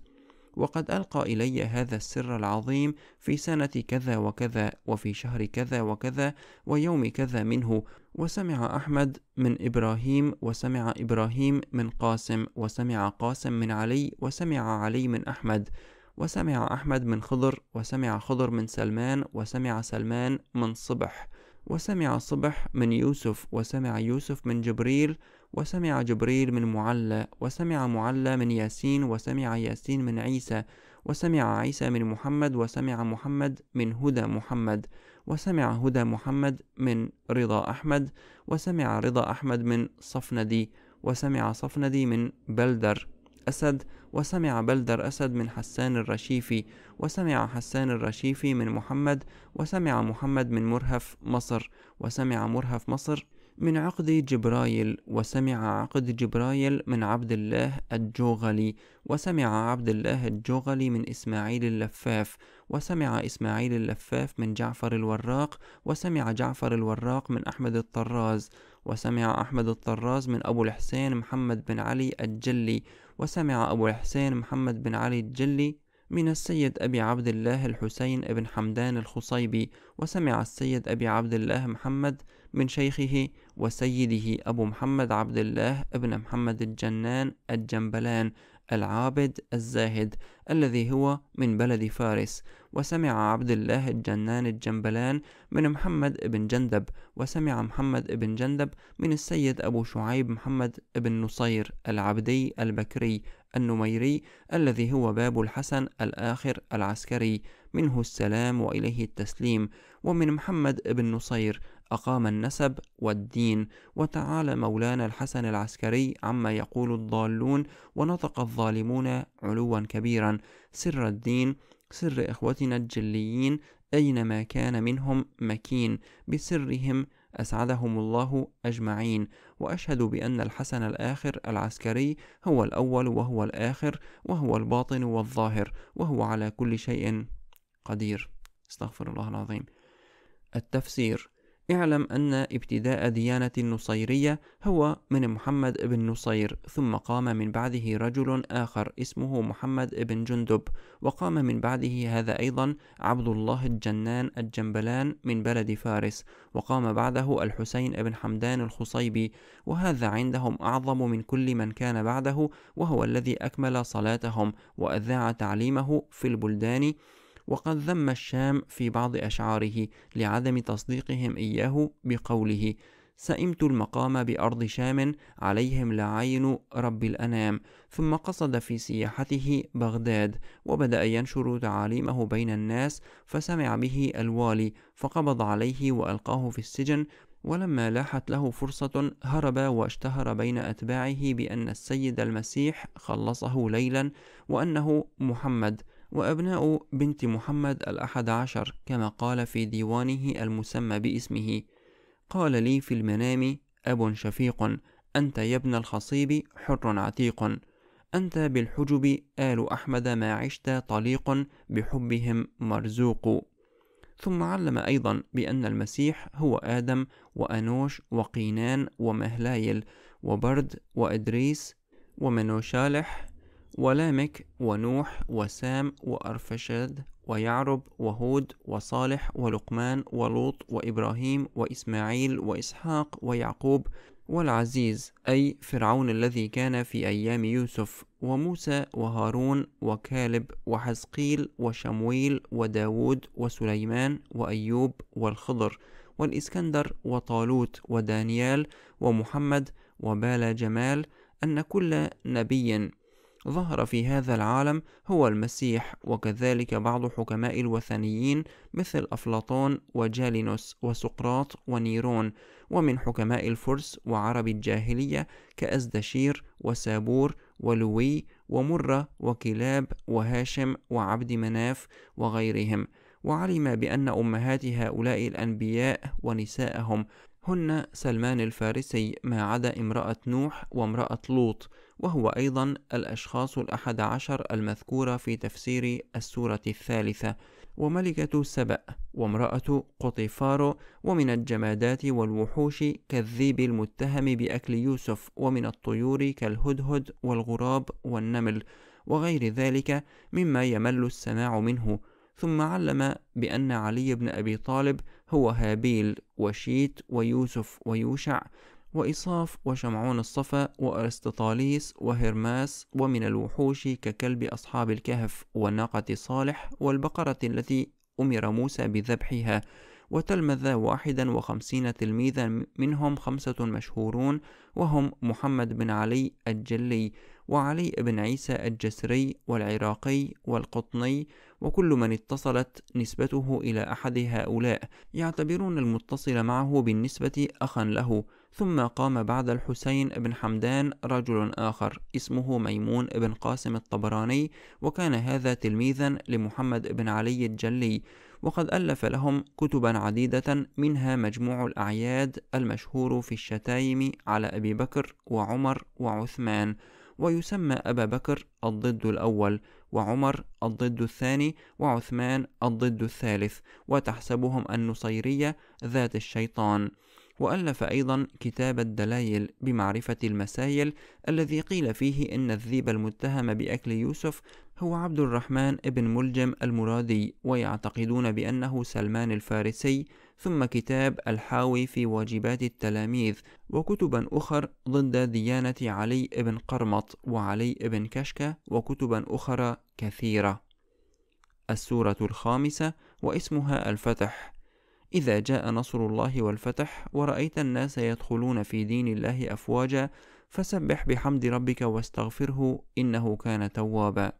وقد ألقى إلي هذا السر العظيم في سنة كذا وكذا وفي شهر كذا وكذا ويوم كذا منه وسمع أحمد من إبراهيم وسمع إبراهيم من قاسم وسمع قاسم من علي وسمع علي من أحمد وسمع أحمد من خضر وسمع خضر من سلمان وسمع سلمان من صبح وسمع صبح من يوسف وسمع يوسف من جبريل وسمع جبريل من معلى وسمع معلى من ياسين وسمع ياسين من عيسى وسمع عيسى من محمد وسمع محمد من هدى محمد وسمع هدى محمد من رضا أحمد وسمع رضا أحمد من صفندي وسمع صفندي من بلدر أسد وسمع بلدر أسد من حسان الرشيفي وسمع حسان الرشيفي من محمد وسمع محمد من مرهف مصر وسمع مرهف مصر من عقد جبرايل وسمع عقد جبرايل من عبد الله الجوغلي وسمع عبد الله الجوغلي من إسماعيل اللفاف وسمع إسماعيل اللفاف من جعفر الوراق وسمع جعفر الوراق من أحمد الطراز وسمع أحمد الطراز من أبو الحسين محمد بن علي الجلي وسمع أبو الحسين محمد بن علي الجلي من السيد أبي عبد الله الحسين بن حمدان الخصيبي وسمع السيد أبي عبد الله محمد من شيخه وسيده أبو محمد عبد الله ابن محمد الجنان الجنبلان العابد الزاهد الذي هو من بلد فارس وسمع عبد الله الجنان الجنبلان من محمد بن جندب وسمع محمد بن جندب من السيد أبو شعيب محمد بن نصير العبدي البكري النميري الذي هو باب الحسن الآخر العسكري منه السلام وإليه التسليم ومن محمد بن نصير أقام النسب والدين وتعالى مولانا الحسن العسكري عما يقول الضالون ونطق الظالمون علوا كبيرا سر الدين سر إخوتنا الجليين أينما كان منهم مكين بسرهم أسعدهم الله أجمعين وأشهد بأن الحسن الآخر العسكري هو الأول وهو الآخر وهو الباطن والظاهر وهو على كل شيء قدير استغفر الله العظيم التفسير اعلم أن ابتداء ديانة النصيرية هو من محمد بن نصير ثم قام من بعده رجل آخر اسمه محمد بن جندب وقام من بعده هذا أيضا عبد الله الجنان الجنبلان من بلد فارس وقام بعده الحسين بن حمدان الخصيبي وهذا عندهم أعظم من كل من كان بعده وهو الذي أكمل صلاتهم وأذاع تعليمه في البلدان وقد ذم الشام في بعض أشعاره لعدم تصديقهم إياه بقوله سئمت المقام بأرض شام عليهم لعين رب الأنام ثم قصد في سياحته بغداد وبدأ ينشر تعاليمه بين الناس فسمع به الوالي فقبض عليه وألقاه في السجن ولما لاحت له فرصة هرب واشتهر بين أتباعه بأن السيد المسيح خلصه ليلا وأنه محمد وأبناء بنت محمد الأحد عشر كما قال في ديوانه المسمى باسمه قال لي في المنام أب شفيق أنت يا ابن الخصيب حر عتيق أنت بالحجب آل أحمد ما عشت طليق بحبهم مرزوق ثم علم أيضا بأن المسيح هو آدم وأنوش وقينان ومهلايل وبرد وإدريس ومنوشالح ولامك ونوح وسام وأرفشاد ويعرب وهود وصالح ولقمان ولوط وإبراهيم وإسماعيل وإسحاق ويعقوب والعزيز أي فرعون الذي كان في أيام يوسف وموسى وهارون وكالب وحزقيل وشمويل وداود وسليمان وأيوب والخضر والإسكندر وطالوت ودانيال ومحمد وبالا جمال أن كل نبي ظهر في هذا العالم هو المسيح وكذلك بعض حكماء الوثنيين مثل أفلاطون وجالينوس وسقراط ونيرون ومن حكماء الفرس وعرب الجاهلية كأزدشير وسابور ولوي ومرة وكلاب وهاشم وعبد مناف وغيرهم وعلم بأن أمهات هؤلاء الأنبياء ونساءهم هن سلمان الفارسي ما عدا امرأة نوح وامرأة لوط وهو أيضا الأشخاص الأحد عشر المذكورة في تفسير السورة الثالثة وملكة سبأ وامرأة قطيفار ومن الجمادات والوحوش كالذيب المتهم بأكل يوسف ومن الطيور كالهدهد والغراب والنمل وغير ذلك مما يمل السماع منه ثم علم بأن علي بن أبي طالب هو هابيل وشيت ويوسف ويوشع وإصاف وشمعون الصفا وأرستطاليس وهرماس ومن الوحوش ككلب أصحاب الكهف والناقة صالح والبقرة التي أمر موسى بذبحها وتلمذ واحدا وخمسين تلميذا منهم خمسة مشهورون وهم محمد بن علي الجلي وعلي بن عيسى الجسري والعراقي والقطني وكل من اتصلت نسبته إلى أحد هؤلاء يعتبرون المتصل معه بالنسبة أخا له ثم قام بعد الحسين بن حمدان رجل آخر اسمه ميمون بن قاسم الطبراني وكان هذا تلميذا لمحمد بن علي الجلي وقد ألف لهم كتبا عديدة منها مجموع الأعياد المشهور في الشتايم على أبي بكر وعمر وعثمان ويسمى أبا بكر الضد الأول وعمر الضد الثاني وعثمان الضد الثالث وتحسبهم النصيرية ذات الشيطان وألف أيضا كتاب الدلائل بمعرفة المسائل الذي قيل فيه إن الذيب المتهم بأكل يوسف هو عبد الرحمن بن ملجم المرادي ويعتقدون بأنه سلمان الفارسي ثم كتاب الحاوي في واجبات التلاميذ وكتبا أخر ضد ديانة علي بن قرمط وعلي بن كشكة وكتبا أخرى كثيرة السورة الخامسة واسمها الفتح إذا جاء نصر الله والفتح ورأيت الناس يدخلون في دين الله أفواجا فسبح بحمد ربك واستغفره إنه كان توابا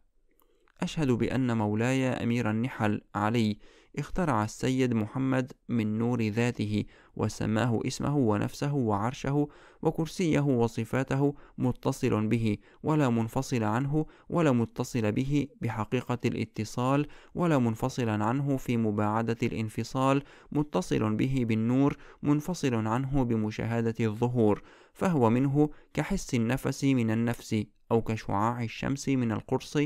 أشهد بأن مولاي أمير النحل علي اخترع السيد محمد من نور ذاته وسماه اسمه ونفسه وعرشه وكرسيه وصفاته متصل به ولا منفصل عنه ولا متصل به بحقيقة الاتصال ولا منفصلا عنه في مباعدة الانفصال متصل به بالنور منفصل عنه بمشاهدة الظهور فهو منه كحس النفس من النفس أو كشعاع الشمس من القرص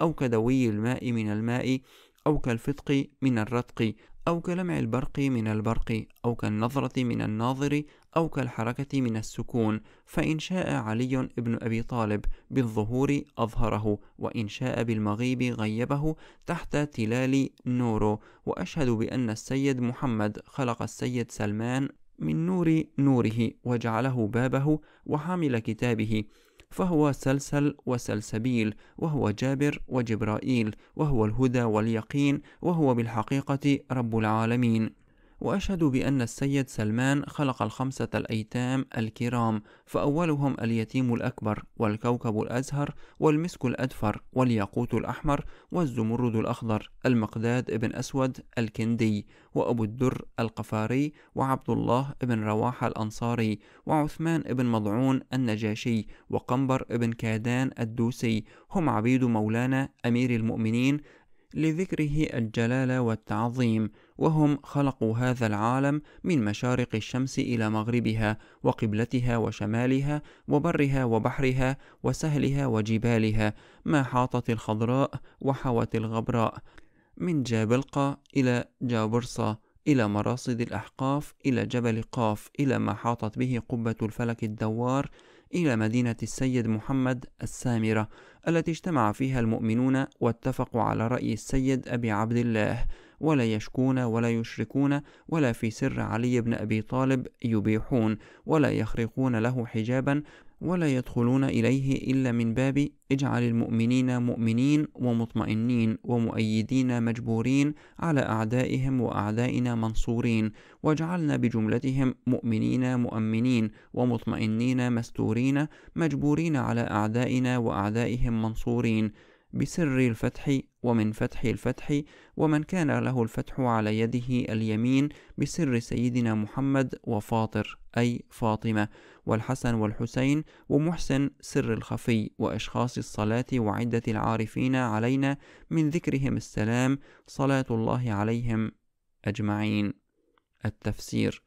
أو كدوي الماء من الماء أو كالفتق من الرتق أو كلمع البرق من البرق أو كالنظرة من الناظر أو كالحركة من السكون فإن شاء علي ابن أبي طالب بالظهور أظهره وإن شاء بالمغيب غيبه تحت تلال نوره وأشهد بأن السيد محمد خلق السيد سلمان من نور نوره وجعله بابه وحمل كتابه فهو سلسل وسلسبيل وهو جابر وجبرائيل وهو الهدى واليقين وهو بالحقيقة رب العالمين وأشهد بأن السيد سلمان خلق الخمسة الأيتام الكرام فأولهم اليتيم الأكبر والكوكب الأزهر والمسك الأدفر والياقوت الأحمر والزمرد الأخضر المقداد بن أسود الكندي وأبو الدر القفاري وعبد الله بن رواحة الأنصاري وعثمان بن مضعون النجاشي وقنبر بن كادان الدوسي هم عبيد مولانا أمير المؤمنين لذكره الجلال والتعظيم وهم خلقوا هذا العالم من مشارق الشمس إلى مغربها وقبلتها وشمالها وبرها وبحرها وسهلها وجبالها ما حاطت الخضراء وحوت الغبراء من جابلقة إلى جابرصة إلى مراصد الأحقاف إلى جبل قاف إلى ما حاطت به قبة الفلك الدوار إلى مدينة السيد محمد السامرة التي اجتمع فيها المؤمنون واتفقوا على رأي السيد أبي عبد الله ولا يشكون ولا يشركون ولا في سر علي بن أبي طالب يبيحون ولا يخرقون له حجابا ولا يدخلون إليه إلا من باب اجعل المؤمنين مؤمنين ومطمئنين ومؤيدين مجبورين على أعدائهم وأعدائنا منصورين واجعلنا بجملتهم مؤمنين مؤمنين ومطمئنين مستورين مجبورين على أعدائنا وأعدائهم منصورين بسر الفتح ومن فتح الفتح ومن كان له الفتح على يده اليمين بسر سيدنا محمد وفاطر أي فاطمة والحسن والحسين ومحسن سر الخفي وأشخاص الصلاة وعدة العارفين علينا من ذكرهم السلام صلاة الله عليهم أجمعين التفسير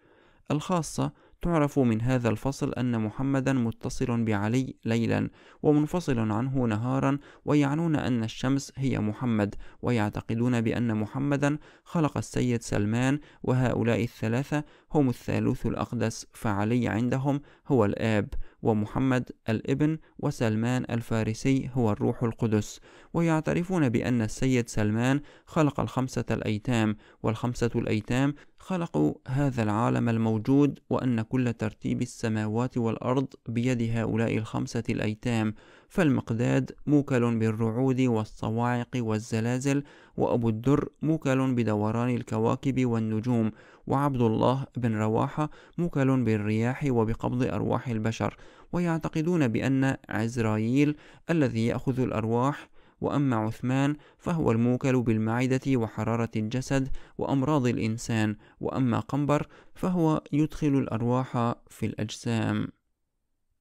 الخاصة تعرف من هذا الفصل أن محمدا متصل بعلي ليلا ومنفصل عنه نهارا ويعنون أن الشمس هي محمد ويعتقدون بأن محمدا خلق السيد سلمان وهؤلاء الثلاثة هم الثالوث الأقدس فعلي عندهم هو الآب ومحمد الابن وسلمان الفارسي هو الروح القدس ويعترفون بأن السيد سلمان خلق الخمسة الأيتام والخمسة الأيتام خلقوا هذا العالم الموجود وأن كل ترتيب السماوات والأرض بيد هؤلاء الخمسة الأيتام فالمقداد موكل بالرعود والصواعق والزلازل وأبو الدر موكل بدوران الكواكب والنجوم وعبد الله بن رواحة موكل بالرياح وبقبض أرواح البشر ويعتقدون بأن عزرائيل الذي يأخذ الأرواح وأما عثمان فهو الموكل بالمعدة وحرارة الجسد وأمراض الإنسان وأما قنبر فهو يدخل الأرواح في الأجسام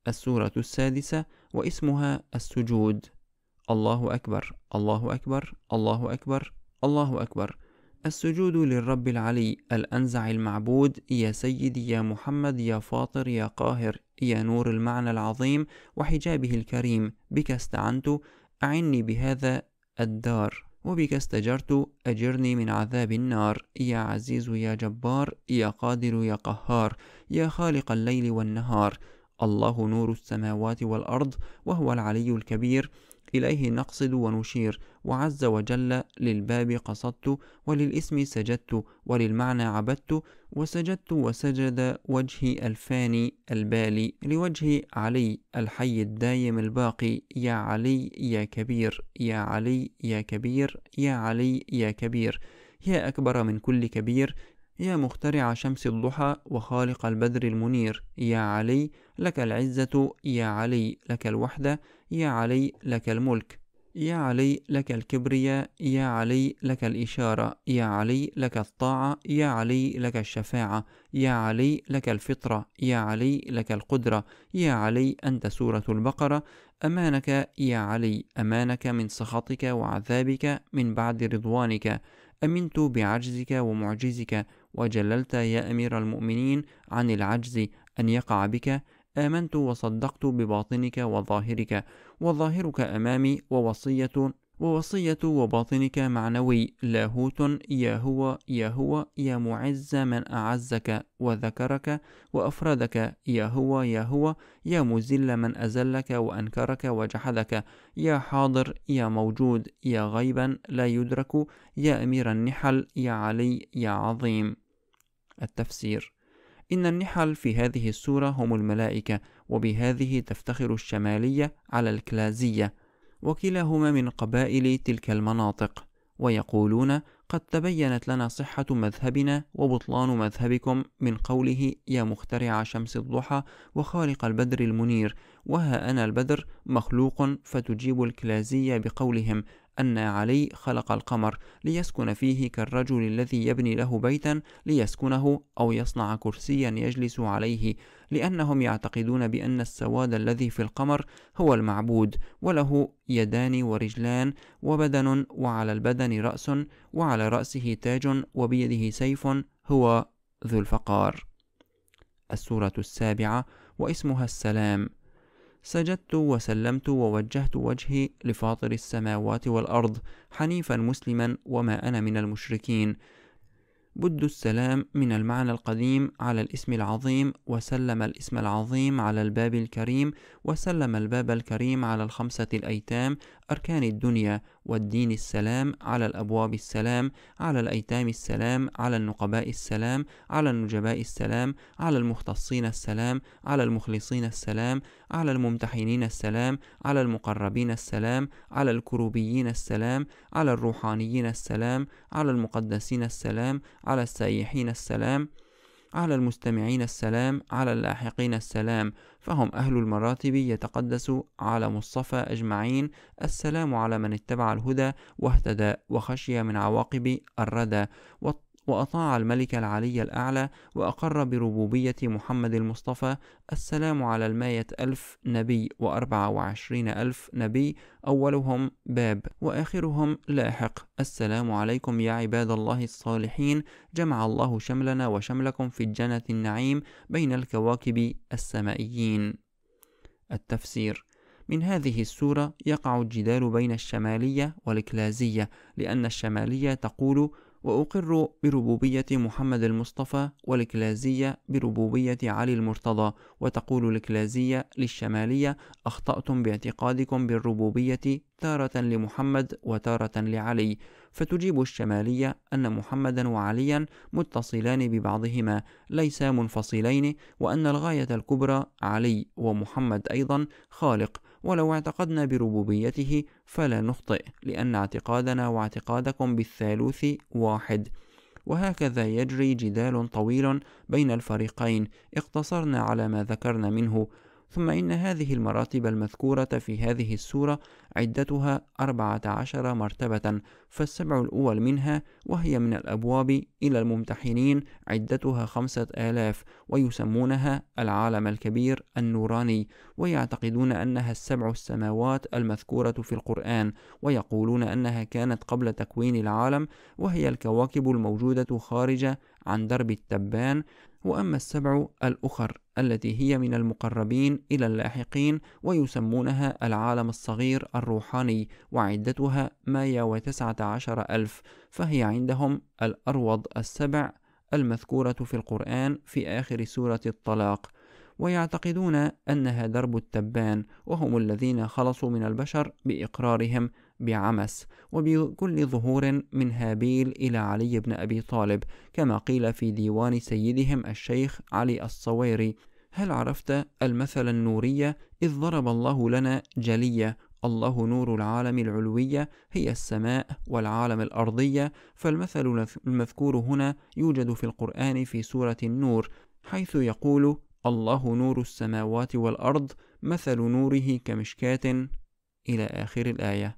السورة السادسة واسمها السجود الله أكبر الله أكبر الله أكبر الله أكبر السجود للرب العلي الأنزع المعبود يا سيدي يا محمد يا فاطر يا قاهر يا نور المعنى العظيم وحجابه الكريم بك استعنت أعني بهذا الدار وبك استجرت أجرني من عذاب النار يا عزيز يا جبار يا قادر يا قهار يا خالق الليل والنهار الله نور السماوات والأرض وهو العلي الكبير إليه نقصد ونشير وعز وجل للباب قصدت وللاسم سجدت وللمعنى عبدت وسجدت وسجد وجهي الفاني البالي لوجه علي الحي الدايم الباقي يا علي يا كبير يا علي يا كبير يا علي يا كبير يا أكبر من كل كبير يا مخترع شمس الضحى وخالق البدر المنير يا علي لك العزة يا علي لك الوحدة يا علي لك الملك يا علي لك الكبرياء يا علي لك الإشارة يا علي لك الطاعة يا علي لك الشفاعة يا علي لك الفطرة يا علي لك القدرة يا علي أنت سورة البقرة أمانك يا علي أمانك من سخطك وعذابك من بعد رضوانك أمنت بعجزك ومعجزك وجللت يا أمير المؤمنين عن العجز أن يقع بك آمنت وصدقت بباطنك وظاهرك وظاهرك أمامي ووصية ووصية وباطنك معنوي لاهوت يا هو يا هو يا معز من أعزك وذكرك وأفردك يا هو يا هو يا مزل من أزلك وأنكرك وجحدك يا حاضر يا موجود يا غيبا لا يدرك يا أمير النحل يا علي يا عظيم التفسير إن النحل في هذه السورة هم الملائكة وبهذه تفتخر الشمالية على الكلازية وكلاهما من قبائل تلك المناطق ويقولون قد تبينت لنا صحة مذهبنا وبطلان مذهبكم من قوله يا مخترع شمس الضحى وخالق البدر المنير وها أنا البدر مخلوق فتجيب الكلازية بقولهم أن علي خلق القمر ليسكن فيه كالرجل الذي يبني له بيتا ليسكنه أو يصنع كرسيا يجلس عليه لأنهم يعتقدون بأن السواد الذي في القمر هو المعبود وله يدان ورجلان وبدن وعلى البدن رأس وعلى رأسه تاج وبيده سيف هو ذو الفقار السورة السابعة واسمها السلام سجدت وسلمت ووجهت وجهي لفاطر السماوات والأرض حنيفا مسلما وما أنا من المشركين بد السلام من المعنى القديم على الاسم العظيم وسلم الاسم العظيم على الباب الكريم وسلم الباب الكريم على الخمسة الأيتام أركان الدنيا والدين السلام على الأبواب السلام على الأيتام السلام على النقباء السلام على النجباء السلام على المختصين السلام على المخلصين السلام على الممتحنين السلام على المقربين السلام على الكروبيين السلام على الروحانيين السلام على المقدسين السلام على السائحين السلام على المستمعين السلام على اللاحقين السلام فهم أهل المراتب يتقدس على مصطفى أجمعين السلام على من اتبع الهدى واهتدى وخشي من عواقب الردى وأطاع الملك العلي الأعلى وأقر بربوبية محمد المصطفى السلام على الماية ألف نبي وأربعة وعشرين ألف نبي أولهم باب وآخرهم لاحق السلام عليكم يا عباد الله الصالحين جمع الله شملنا وشملكم في الجنة النعيم بين الكواكب السمائيين التفسير من هذه السورة يقع الجدال بين الشمالية والكلازية لأن الشمالية تقول وأقر بربوبية محمد المصطفى والكلازية بربوبية علي المرتضى وتقول الكلازية للشمالية أخطأتم باعتقادكم بالربوبية تارة لمحمد وتارة لعلي فتجيب الشمالية أن محمدا وعليا متصلان ببعضهما ليس منفصلين وأن الغاية الكبرى علي ومحمد أيضا خالق ولو اعتقدنا بربوبيته فلا نخطئ لأن اعتقادنا واعتقادكم بالثالوث واحد وهكذا يجري جدال طويل بين الفريقين اقتصرنا على ما ذكرنا منه ثم إن هذه المراتب المذكورة في هذه السورة عدتها أربعة عشر مرتبة فالسبع الأول منها وهي من الأبواب إلى الممتحنين عدتها خمسة آلاف ويسمونها العالم الكبير النوراني ويعتقدون أنها السبع السماوات المذكورة في القرآن ويقولون أنها كانت قبل تكوين العالم وهي الكواكب الموجودة خارج عن درب التبان وأما السبع الأخر التي هي من المقربين إلى اللاحقين ويسمونها العالم الصغير الروحاني وعدتها عشر ألف فهي عندهم الأروض السبع المذكورة في القرآن في آخر سورة الطلاق ويعتقدون أنها درب التبان وهم الذين خلصوا من البشر بإقرارهم بعمس وبكل ظهور من هابيل إلى علي بن أبي طالب كما قيل في ديوان سيدهم الشيخ علي الصويري هل عرفت المثل النورية إذ ضرب الله لنا جلية الله نور العالم العلوية هي السماء والعالم الأرضية فالمثل المذكور هنا يوجد في القرآن في سورة النور حيث يقول الله نور السماوات والأرض مثل نوره كمشكاة إلى آخر الآية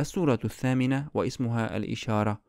السورة الثامنة واسمها الإشارة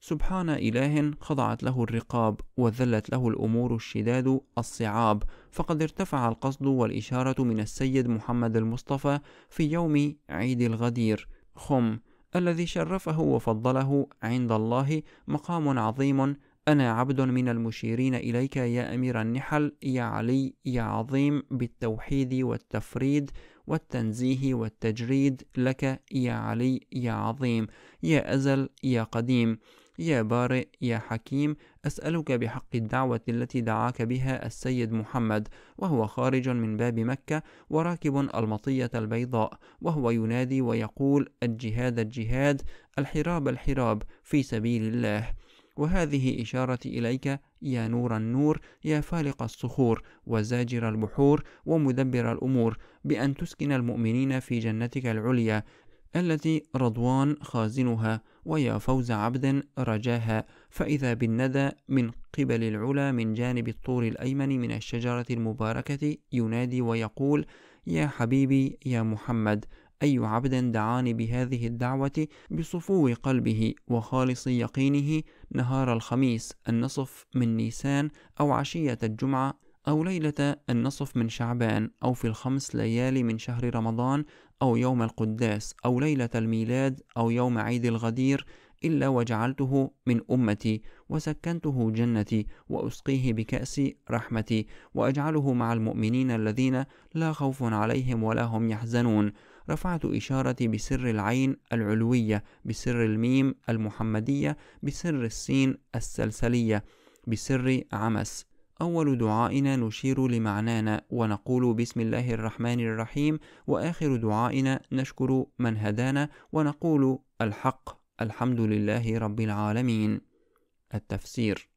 سبحان إله خضعت له الرقاب وذلت له الأمور الشداد الصعاب فقد ارتفع القصد والإشارة من السيد محمد المصطفى في يوم عيد الغدير خم الذي شرفه وفضله عند الله مقام عظيم أنا عبد من المشيرين إليك يا أمير النحل يا علي يا عظيم بالتوحيد والتفريد والتنزيه والتجريد لك يا علي يا عظيم يا أزل يا قديم يا بارئ يا حكيم أسألك بحق الدعوة التي دعاك بها السيد محمد وهو خارج من باب مكة وراكب المطية البيضاء وهو ينادي ويقول الجهاد الجهاد الحراب الحراب في سبيل الله وهذه إشارة إليك يا نور النور يا فالق الصخور وزاجر البحور ومدبر الأمور بأن تسكن المؤمنين في جنتك العليا التي رضوان خازنها ويا فوز عبد رجاها فإذا بالندى من قبل العلا من جانب الطور الأيمن من الشجرة المباركة ينادي ويقول يا حبيبي يا محمد أي عبد دعاني بهذه الدعوة بصفو قلبه وخالص يقينه نهار الخميس النصف من نيسان أو عشية الجمعة أو ليلة النصف من شعبان أو في الخمس ليالي من شهر رمضان أو يوم القداس أو ليلة الميلاد أو يوم عيد الغدير إلا وجعلته من أمتي وسكنته جنتي وأسقيه بكأس رحمتي وأجعله مع المؤمنين الذين لا خوف عليهم ولا هم يحزنون رفعت إشارتي بسر العين العلوية بسر الميم المحمدية بسر السين السلسلية بسر عمس أول دعائنا نشير لمعنانا ونقول بسم الله الرحمن الرحيم وآخر دعائنا نشكر من هدانا ونقول الحق الحمد لله رب العالمين التفسير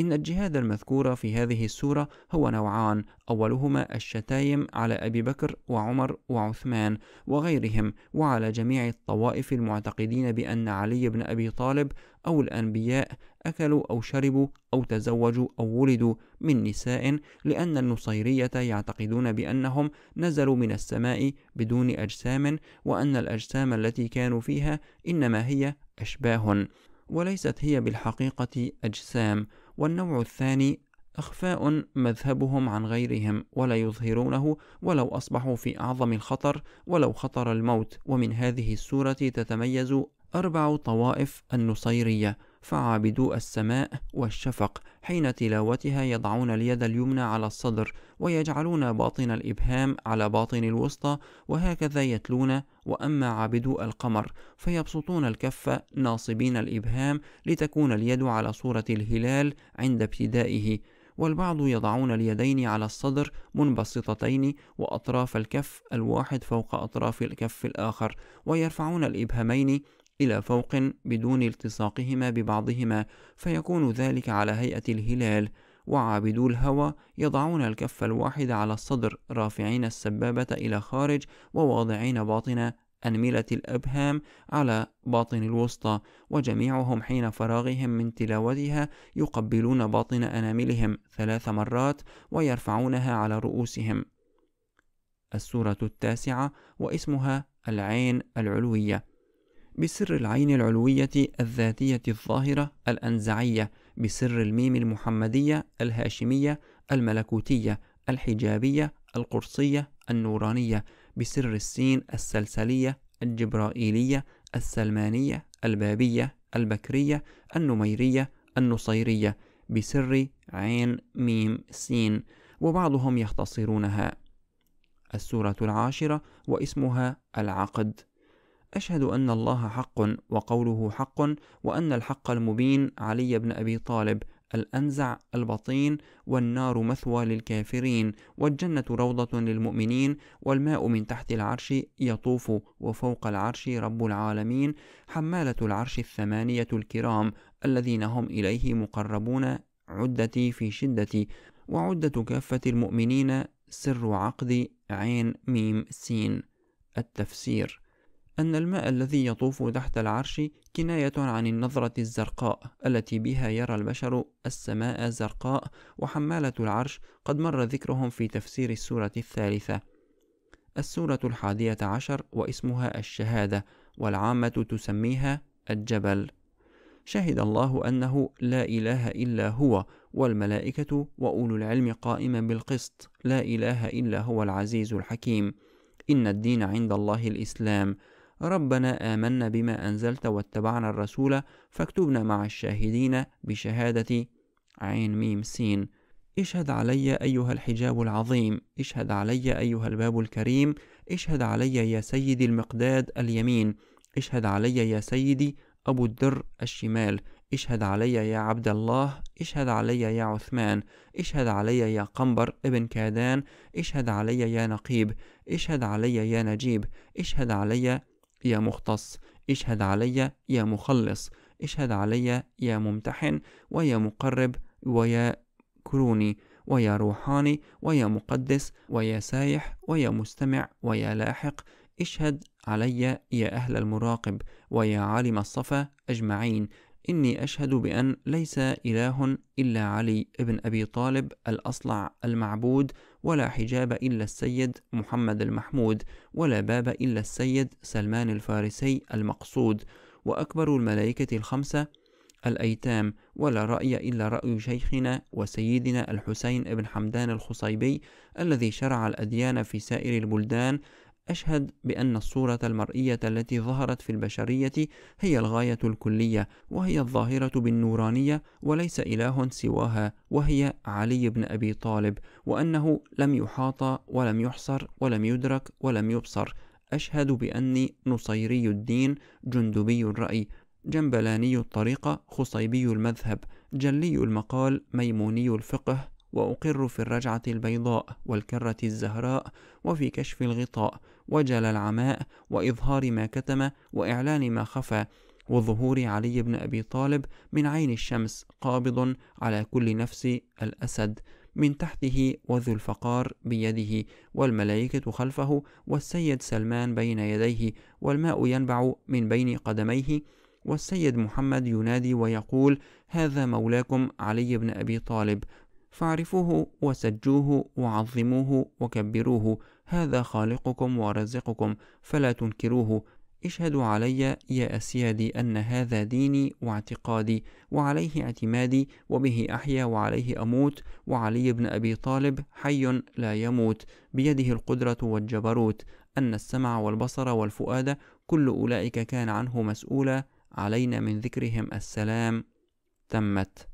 إن الجهاد المذكور في هذه السورة هو نوعان أولهما الشتايم على أبي بكر وعمر وعثمان وغيرهم وعلى جميع الطوائف المعتقدين بأن علي بن أبي طالب أو الأنبياء أكلوا أو شربوا أو تزوجوا أو ولدوا من نساء لأن النصيرية يعتقدون بأنهم نزلوا من السماء بدون أجسام وأن الأجسام التي كانوا فيها إنما هي أشباه وليست هي بالحقيقة أجسام والنوع الثاني أخفاء مذهبهم عن غيرهم ولا يظهرونه ولو أصبحوا في أعظم الخطر ولو خطر الموت ومن هذه السورة تتميز أربع طوائف النصيرية فعابدو السماء والشفق حين تلاوتها يضعون اليد اليمنى على الصدر ويجعلون باطن الإبهام على باطن الوسطى وهكذا يتلون وأما عابدو القمر فيبسطون الكف ناصبين الإبهام لتكون اليد على صورة الهلال عند ابتدائه والبعض يضعون اليدين على الصدر منبسطتين وأطراف الكف الواحد فوق أطراف الكف الآخر ويرفعون الإبهامين إلى فوق بدون التصاقهما ببعضهما فيكون ذلك على هيئة الهلال وعابدو الهوى يضعون الكف الواحد على الصدر رافعين السبابة إلى خارج وواضعين باطن أنملة الأبهام على باطن الوسطى وجميعهم حين فراغهم من تلاوتها يقبلون باطن أناملهم ثلاث مرات ويرفعونها على رؤوسهم السورة التاسعة واسمها العين العلوية بسر العين العلوية الذاتية الظاهرة الأنزعية بسر الميم المحمدية الهاشمية الملكوتية الحجابية القرصية النورانية بسر السين السلسلية الجبرائيلية السلمانية البابية البكرية النميرية النصيرية بسر عين ميم سين وبعضهم يختصرونها السورة العاشرة واسمها العقد أشهد أن الله حق وقوله حق وأن الحق المبين علي بن أبي طالب الأنزع البطين والنار مثوى للكافرين والجنة روضة للمؤمنين والماء من تحت العرش يطوف وفوق العرش رب العالمين حمالة العرش الثمانية الكرام الذين هم إليه مقربون عدتي في شدتي وعدة كافة المؤمنين سر عقد عين ميم سين التفسير أن الماء الذي يطوف تحت العرش كناية عن النظرة الزرقاء التي بها يرى البشر السماء زرقاء وحمالة العرش قد مر ذكرهم في تفسير السورة الثالثة السورة الحادية عشر واسمها الشهادة والعامة تسميها الجبل شهد الله أنه لا إله إلا هو والملائكة وأولو العلم قائما بالقسط لا إله إلا هو العزيز الحكيم إن الدين عند الله الإسلام ربنا آمنا بما أنزلت واتبعنا الرسول فاكتبنا مع الشاهدين بشهادة عين ميم سين اشهد علي أيها الحجاب العظيم اشهد علي أيها الباب الكريم اشهد علي يا سيدي المقداد اليمين اشهد علي يا سيدي أبو الدر الشمال اشهد علي يا عبد الله اشهد علي يا عثمان اشهد علي يا قنبر ابن كادان اشهد علي يا نقيب اشهد علي يا نجيب اشهد علي يا مختص اشهد علي يا مخلص اشهد علي يا ممتحن ويا مقرب ويا كروني ويا روحاني ويا مقدس ويا سايح ويا مستمع ويا لاحق اشهد علي يا أهل المراقب ويا عالم الصفا أجمعين إني أشهد بأن ليس إله إلا علي ابن أبي طالب الأصلع المعبود ولا حجاب إلا السيد محمد المحمود ولا باب إلا السيد سلمان الفارسي المقصود وأكبر الملائكة الخمسة الأيتام ولا رأي إلا رأي شيخنا وسيدنا الحسين بن حمدان الخصيبي الذي شرع الأديان في سائر البلدان أشهد بأن الصورة المرئية التي ظهرت في البشرية هي الغاية الكلية وهي الظاهرة بالنورانية وليس إله سواها وهي علي بن أبي طالب وأنه لم يحاط ولم يحصر ولم يدرك ولم يبصر أشهد بأني نصيري الدين جندبي الرأي جنبلاني الطريقة خصيبي المذهب جلي المقال ميموني الفقه وأقر في الرجعة البيضاء والكرة الزهراء وفي كشف الغطاء وجل العماء وإظهار ما كتم وإعلان ما خفى وظهور علي بن أبي طالب من عين الشمس قابض على كل نفس الأسد من تحته وذو الفقار بيده والملائكة خلفه والسيد سلمان بين يديه والماء ينبع من بين قدميه والسيد محمد ينادي ويقول هذا مولاكم علي بن أبي طالب فاعرفوه وسجوه وعظموه وكبروه هذا خالقكم ورزقكم فلا تنكروه اشهدوا علي يا أسيادي أن هذا ديني واعتقادي وعليه اعتمادي وبه أحيا وعليه أموت وعلي بن أبي طالب حي لا يموت بيده القدرة والجبروت أن السمع والبصر والفؤاد كل أولئك كان عنه مسؤولا علينا من ذكرهم السلام تمت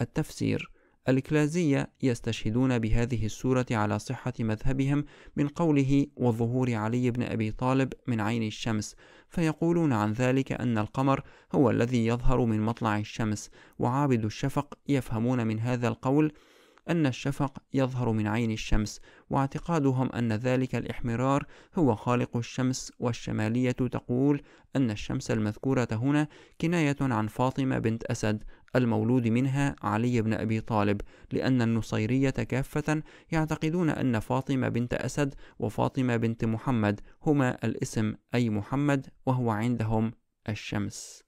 التفسير الكلازية يستشهدون بهذه السورة على صحة مذهبهم من قوله وظهور علي بن أبي طالب من عين الشمس فيقولون عن ذلك أن القمر هو الذي يظهر من مطلع الشمس وعابد الشفق يفهمون من هذا القول أن الشفق يظهر من عين الشمس واعتقادهم أن ذلك الإحمرار هو خالق الشمس والشمالية تقول أن الشمس المذكورة هنا كناية عن فاطمة بنت أسد المولود منها علي بن أبي طالب لأن النصيرية كافة يعتقدون أن فاطمة بنت أسد وفاطمة بنت محمد هما الاسم أي محمد وهو عندهم الشمس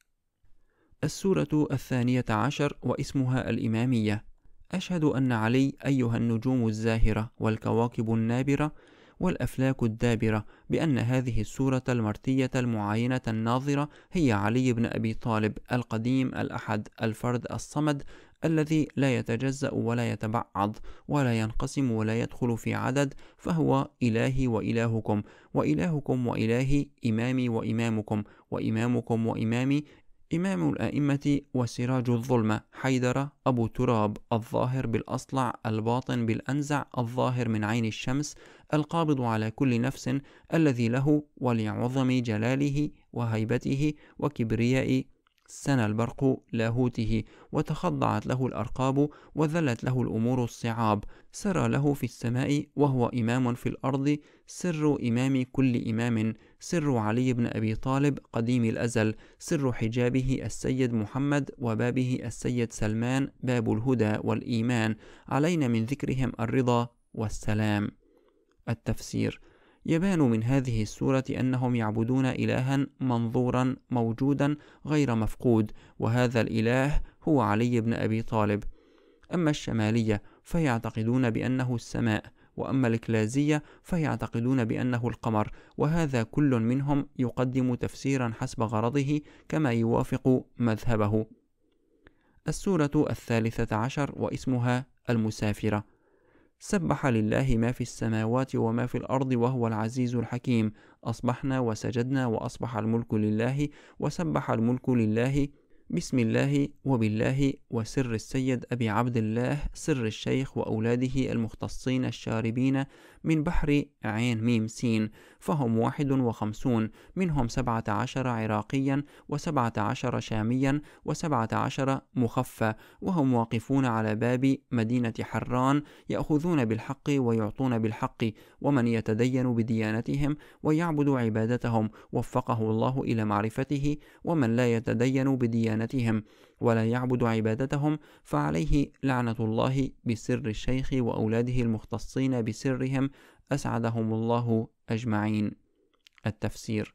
السورة الثانية عشر واسمها الإمامية أشهد أن علي أيها النجوم الزاهرة والكواكب النابرة والأفلاك الدابرة بأن هذه السورة المرتية المعاينة الناظرة هي علي بن أبي طالب القديم الأحد الفرد الصمد الذي لا يتجزأ ولا يتبعض ولا ينقسم ولا يدخل في عدد فهو إلهي وإلهكم وإلهكم وإلهي إمامي وإمامكم وإمامكم وإمامي إمام الأئمة وسراج الظلمة حيدر أبو تراب الظاهر بالأصلع الباطن بالأنزع الظاهر من عين الشمس القابض على كل نفس الذي له ولعظم جلاله وهيبته وكبرياء سنى البرق لاهوته وتخضعت له الأرقاب وذلت له الأمور الصعاب سرى له في السماء وهو إمام في الأرض سر إمام كل إمام سر علي بن أبي طالب قديم الأزل سر حجابه السيد محمد وبابه السيد سلمان باب الهدى والإيمان علينا من ذكرهم الرضا والسلام التفسير يبان من هذه السورة أنهم يعبدون إلها منظورا موجودا غير مفقود وهذا الإله هو علي بن أبي طالب أما الشمالية فيعتقدون بأنه السماء وأما الكلازية فيعتقدون بأنه القمر وهذا كل منهم يقدم تفسيرا حسب غرضه كما يوافق مذهبه السورة الثالثة عشر واسمها المسافرة سبح لله ما في السماوات وما في الأرض وهو العزيز الحكيم أصبحنا وسجدنا وأصبح الملك لله وسبح الملك لله بسم الله وبالله وسر السيد أبي عبد الله سر الشيخ وأولاده المختصين الشاربين من بحر عين ميم سين فهم واحد وخمسون منهم سبعة عشر عراقيا وسبعة عشر شاميا وسبعة عشر مخفى وهم واقفون على باب مدينة حران يأخذون بالحق ويعطون بالحق ومن يتدين بديانتهم ويعبد عبادتهم وفقه الله إلى معرفته ومن لا يتدين بديانتهم ولا يعبد عبادتهم فعليه لعنة الله بسر الشيخ وأولاده المختصين بسرهم أسعدهم الله أجمعين. التفسير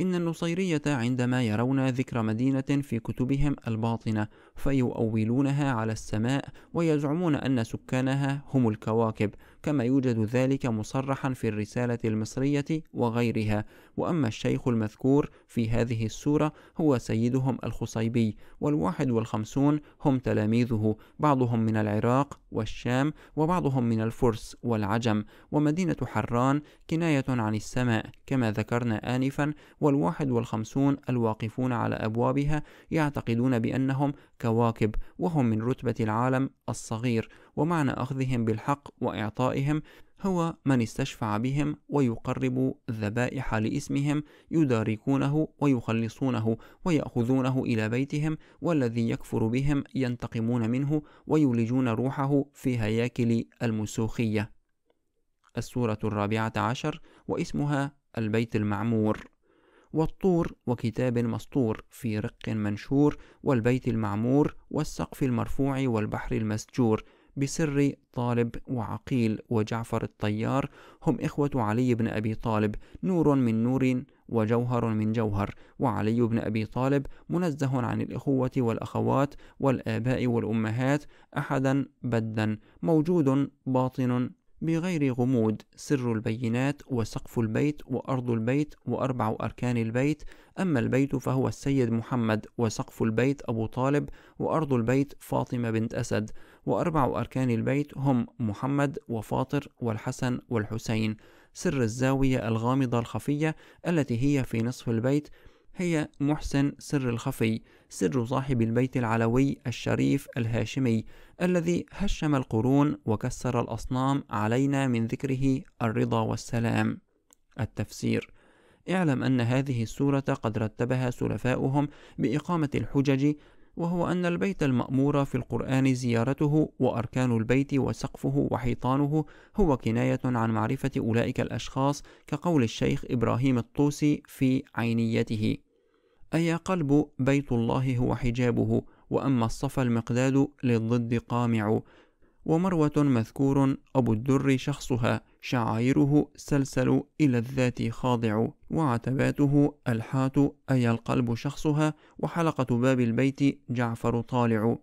إن النصيرية عندما يرون ذكر مدينة في كتبهم الباطنة فيؤولونها على السماء ويزعمون أن سكانها هم الكواكب كما يوجد ذلك مصرحا في الرسالة المصرية وغيرها وأما الشيخ المذكور في هذه السورة هو سيدهم الخصيبي والواحد والخمسون هم تلاميذه بعضهم من العراق والشام وبعضهم من الفرس والعجم ومدينة حران كناية عن السماء كما ذكرنا آنفا والواحد والخمسون الواقفون على أبوابها يعتقدون بأنهم كواكب وهم من رتبة العالم الصغير ومعنى أخذهم بالحق وإعطائهم هو من استشفع بهم ويقرب الذبائح لاسمهم يداركونه ويخلصونه ويأخذونه إلى بيتهم والذي يكفر بهم ينتقمون منه ويولجون روحه في هياكل المسوخية السورة الرابعة عشر واسمها البيت المعمور والطور وكتاب مسطور في رق منشور والبيت المعمور والسقف المرفوع والبحر المسجور بسر طالب وعقيل وجعفر الطيار هم إخوة علي بن أبي طالب نور من نور وجوهر من جوهر وعلي بن أبي طالب منزه عن الإخوة والأخوات والآباء والأمهات أحدا بدا موجود باطن بغير غموض سر البينات وسقف البيت وأرض البيت وأربع أركان البيت أما البيت فهو السيد محمد وسقف البيت أبو طالب وأرض البيت فاطمة بنت أسد وأربع أركان البيت هم محمد وفاطر والحسن والحسين سر الزاوية الغامضة الخفية التي هي في نصف البيت هي محسن سر الخفي سر صاحب البيت العلوي الشريف الهاشمي الذي هشم القرون وكسر الأصنام علينا من ذكره الرضا والسلام التفسير اعلم أن هذه السورة قد رتبها سلفاؤهم بإقامة الحجج وهو أن البيت المأمور في القرآن زيارته وأركان البيت وسقفه وحيطانه هو كناية عن معرفة أولئك الأشخاص كقول الشيخ إبراهيم الطوسي في عينيته أي قلب بيت الله هو حجابه وأما الصفا المقداد للضد قامع ومروة مذكور أبو الدر شخصها شعائره سلسل إلى الذات خاضع وعتباته الحات أي القلب شخصها وحلقة باب البيت جعفر طالع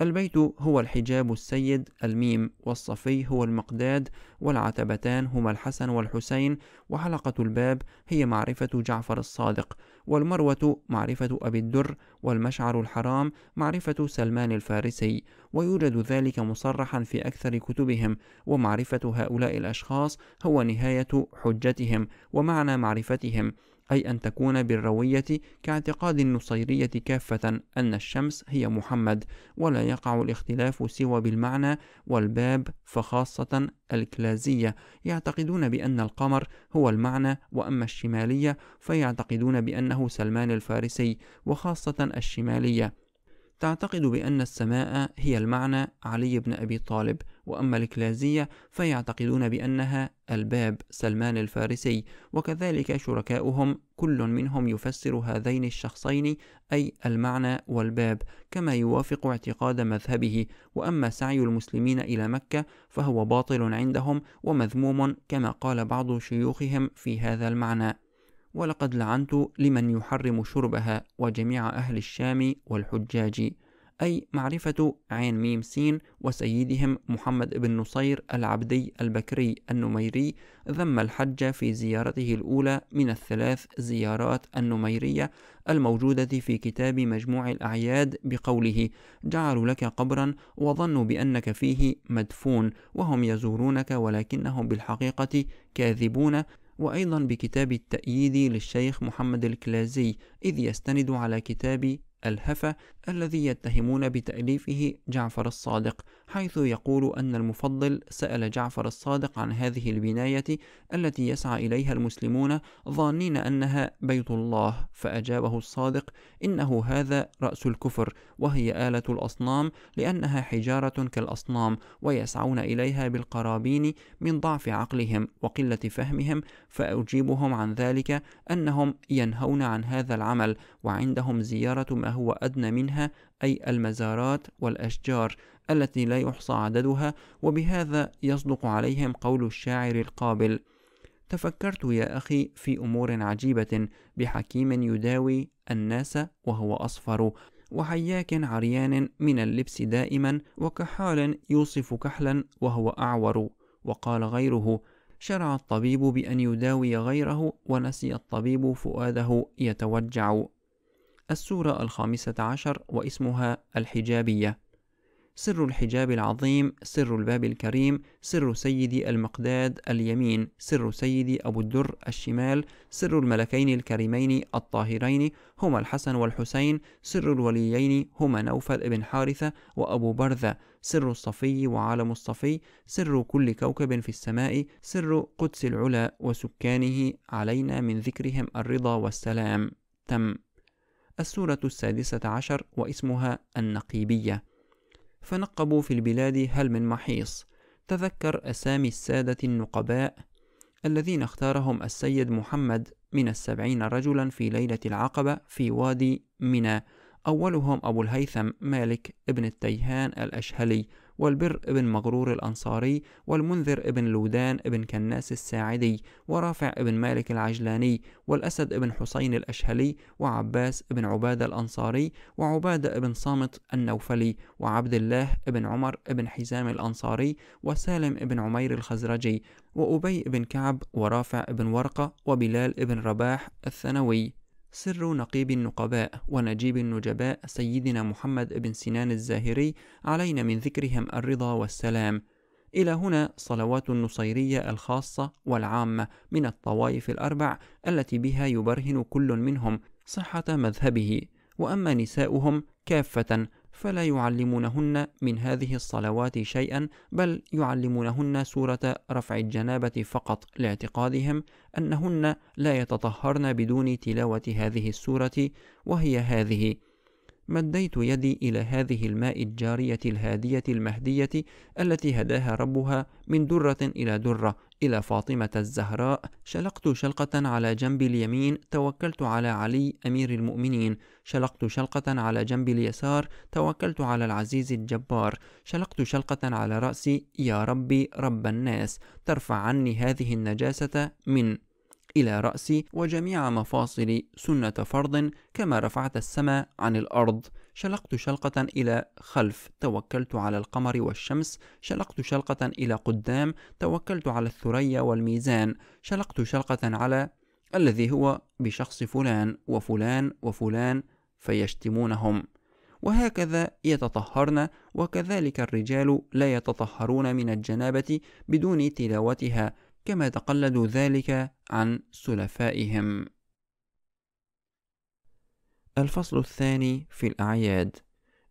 البيت هو الحجاب السيد الميم والصفي هو المقداد والعتبتان هما الحسن والحسين وحلقة الباب هي معرفة جعفر الصادق والمروة معرفة أبي الدر والمشعر الحرام معرفة سلمان الفارسي ويوجد ذلك مصرحا في أكثر كتبهم ومعرفة هؤلاء الأشخاص هو نهاية حجتهم ومعنى معرفتهم أي أن تكون بالروية كاعتقاد النصيرية كافة أن الشمس هي محمد ولا يقع الاختلاف سوى بالمعنى والباب فخاصة الكلازية يعتقدون بأن القمر هو المعنى وأما الشمالية فيعتقدون بأنه سلمان الفارسي وخاصة الشمالية تعتقد بأن السماء هي المعنى علي بن أبي طالب وأما الكلازية فيعتقدون بأنها الباب سلمان الفارسي وكذلك شركاؤهم كل منهم يفسر هذين الشخصين أي المعنى والباب كما يوافق اعتقاد مذهبه وأما سعي المسلمين إلى مكة فهو باطل عندهم ومذموم كما قال بعض شيوخهم في هذا المعنى ولقد لعنت لمن يحرم شربها وجميع أهل الشام والحجاج أي معرفة عين ميم سين وسيدهم محمد بن نصير العبدي البكري النميري ذم الحج في زيارته الأولى من الثلاث زيارات النميرية الموجودة في كتاب مجموع الأعياد بقوله جعلوا لك قبرا وظنوا بأنك فيه مدفون وهم يزورونك ولكنهم بالحقيقة كاذبون وأيضا بكتاب التأييد للشيخ محمد الكلازي إذ يستند على كتاب الهفة الذي يتهمون بتأليفه جعفر الصادق حيث يقول أن المفضل سأل جعفر الصادق عن هذه البناية التي يسعى إليها المسلمون ظانين أنها بيت الله فأجابه الصادق إنه هذا رأس الكفر وهي آلة الأصنام لأنها حجارة كالأصنام ويسعون إليها بالقرابين من ضعف عقلهم وقلة فهمهم فأجيبهم عن ذلك أنهم ينهون عن هذا العمل وعندهم زيارة ما هو أدنى منها أي المزارات والأشجار التي لا يحصى عددها وبهذا يصدق عليهم قول الشاعر القابل تفكرت يا أخي في أمور عجيبة بحكيم يداوي الناس وهو أصفر وحياك عريان من اللبس دائما وكحال يوصف كحلا وهو أعور وقال غيره شرع الطبيب بأن يداوي غيره ونسي الطبيب فؤاده يتوجع السورة الخامسة عشر واسمها الحجابية سر الحجاب العظيم سر الباب الكريم سر سيدي المقداد اليمين سر سيدي أبو الدر الشمال سر الملكين الكريمين الطاهرين هما الحسن والحسين سر الوليين هما نوفل بن حارثة وأبو برذة سر الصفي وعالم الصفي سر كل كوكب في السماء سر قدس العلا وسكانه علينا من ذكرهم الرضا والسلام تم السورة السادسة عشر واسمها النقيبية فنقبوا في البلاد هل من محيص تذكر أسامي السادة النقباء الذين اختارهم السيد محمد من السبعين رجلا في ليلة العقبة في وادي منى أولهم أبو الهيثم مالك ابن التيهان الأشهلي والبر ابن مغرور الأنصاري والمنذر ابن لودان ابن كناس الساعدي ورافع ابن مالك العجلاني والأسد ابن حسين الأشهلي وعباس ابن عبادة الأنصاري وعبادة ابن صامت النوفلي وعبد الله ابن عمر ابن حزام الأنصاري وسالم ابن عمير الخزرجي وأبي ابن كعب ورافع ابن ورقة وبلال ابن رباح الثانوي سر نقيب النقباء ونجيب النجباء سيدنا محمد بن سنان الزاهري علينا من ذكرهم الرضا والسلام إلى هنا صلوات النصيرية الخاصة والعامة من الطوائف الأربع التي بها يبرهن كل منهم صحة مذهبه وأما نساؤهم كافة فلا يعلمونهن من هذه الصلوات شيئا بل يعلمونهن سورة رفع الجنابة فقط لاعتقادهم أنهن لا يتطهرن بدون تلاوة هذه السورة وهي هذه مديت يدي إلى هذه الماء الجارية الهادية المهدية التي هداها ربها من درة إلى درة إلى فاطمة الزهراء شلقت شلقة على جنب اليمين توكلت على علي أمير المؤمنين شلقت شلقة على جنب اليسار توكلت على العزيز الجبار شلقت شلقة على رأسي يا ربي رب الناس ترفع عني هذه النجاسة من إلى رأسي وجميع مفاصلي سنة فرض كما رفعت السماء عن الأرض شلقت شلقة إلى خلف توكلت على القمر والشمس شلقت شلقة إلى قدام توكلت على الثريا والميزان شلقت شلقة على الذي هو بشخص فلان وفلان وفلان فيشتمونهم وهكذا يتطهرن وكذلك الرجال لا يتطهرون من الجنابة بدون تلاوتها كما تقلدوا ذلك عن سلفائهم الفصل الثاني في الأعياد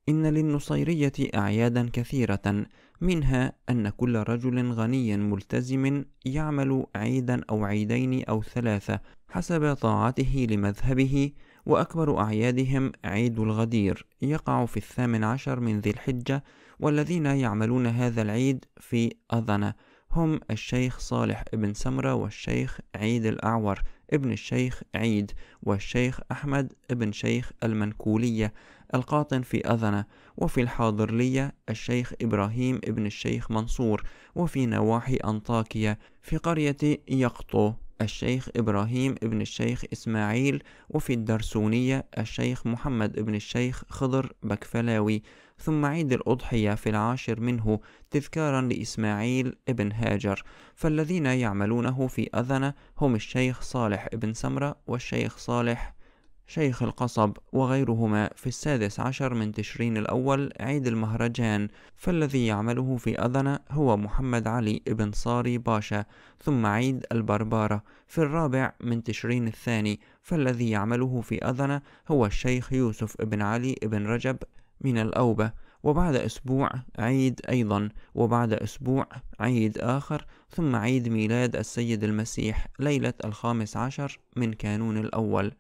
إن للنصيرية أعيادا كثيرة منها أن كل رجل غني ملتزم يعمل عيدا أو عيدين أو ثلاثة حسب طاعته لمذهبه وأكبر أعيادهم عيد الغدير يقع في الثامن عشر من ذي الحجة والذين يعملون هذا العيد في أذنة هم الشيخ صالح بن سمرة والشيخ عيد الأعور ابن الشيخ عيد والشيخ أحمد ابن شيخ المنكولية القاطن في أذنة وفي الحاضرلية الشيخ إبراهيم ابن الشيخ منصور وفي نواحي أنطاكية في قرية يقطو الشيخ إبراهيم ابن الشيخ إسماعيل وفي الدرسونية الشيخ محمد ابن الشيخ خضر بكفلاوي ثم عيد الأضحية في العاشر منه تذكارا لإسماعيل ابن هاجر فالذين يعملونه في أذنه هم الشيخ صالح ابن سمرة والشيخ صالح شيخ القصب وغيرهما في السادس عشر من تشرين الأول عيد المهرجان فالذي يعمله في أذنة هو محمد علي بن صاري باشا ثم عيد البربارة في الرابع من تشرين الثاني فالذي يعمله في أذنة هو الشيخ يوسف بن علي بن رجب من الأوبة وبعد أسبوع عيد أيضا وبعد أسبوع عيد آخر ثم عيد ميلاد السيد المسيح ليلة الخامس عشر من كانون الأول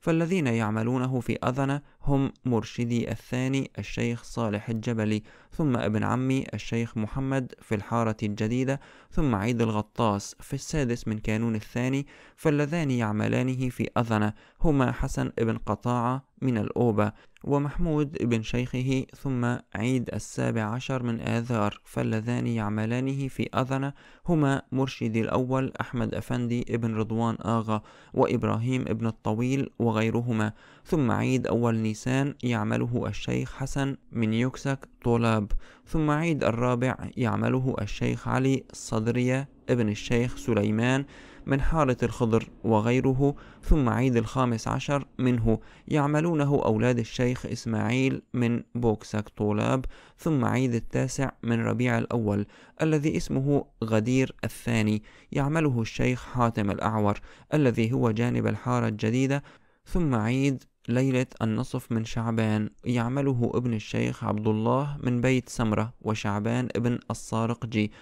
فالذين يعملونه في أذنة هم مرشدي الثاني الشيخ صالح الجبلي ثم ابن عمي الشيخ محمد في الحارة الجديدة ثم عيد الغطاس في السادس من كانون الثاني فاللذان يعملانه في أذنة هما حسن ابن قطاعة من الأوبة ومحمود ابن شيخه ثم عيد السابع عشر من آذار فاللذان يعملانه في أذنة هما مرشدي الأول أحمد أفندي ابن رضوان آغا وإبراهيم ابن الطويل وغيرهما ثم عيد أول نيسان يعمله الشيخ حسن من يوكسك طولاب ثم عيد الرابع يعمله الشيخ علي الصدرية ابن الشيخ سليمان من حارة الخضر وغيره ثم عيد الخامس عشر منه يعملونه أولاد الشيخ إسماعيل من بوكسك طولاب ثم عيد التاسع من ربيع الأول الذي اسمه غدير الثاني يعمله الشيخ حاتم الأعور الذي هو جانب الحارة الجديدة ثم عيد ليلة النصف من شعبان يعمله ابن الشيخ عبد الله من بيت سمرة وشعبان ابن الصارقجي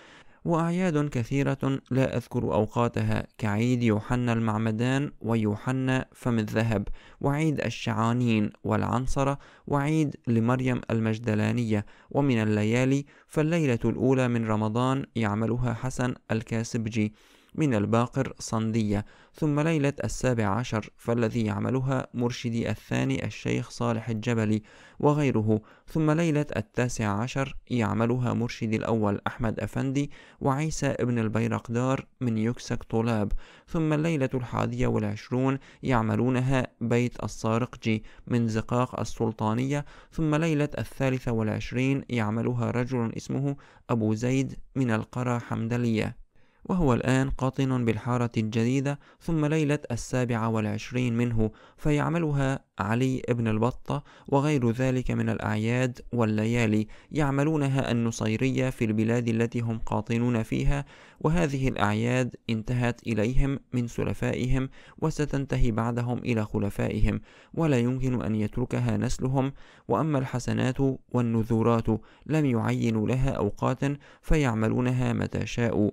وأعياد كثيرة لا أذكر أوقاتها كعيد يوحنا المعمدان ويوحنا فم الذهب وعيد الشعانين والعنصرة وعيد لمريم المجدلانية ومن الليالي فالليلة الأولى من رمضان يعملها حسن الكاسبجي من الباقر صندية ثم ليلة السابع عشر فالذي يعملها مرشدي الثاني الشيخ صالح الجبلي وغيره ثم ليلة التاسع عشر يعملها مرشدي الأول أحمد أفندي وعيسى ابن البيرقدار من يكسك طلاب ثم الليلة الحادية والعشرون يعملونها بيت الصارقجي من زقاق السلطانية ثم ليلة الثالثة والعشرين يعملها رجل اسمه أبو زيد من القرى حمدلية وهو الآن قاطن بالحارة الجديدة ثم ليلة السابعة والعشرين منه فيعملها علي ابن البطة وغير ذلك من الأعياد والليالي يعملونها النصيرية في البلاد التي هم قاطنون فيها وهذه الأعياد انتهت إليهم من سلفائهم وستنتهي بعدهم إلى خلفائهم ولا يمكن أن يتركها نسلهم وأما الحسنات والنذورات لم يعينوا لها أوقات فيعملونها متى شاءوا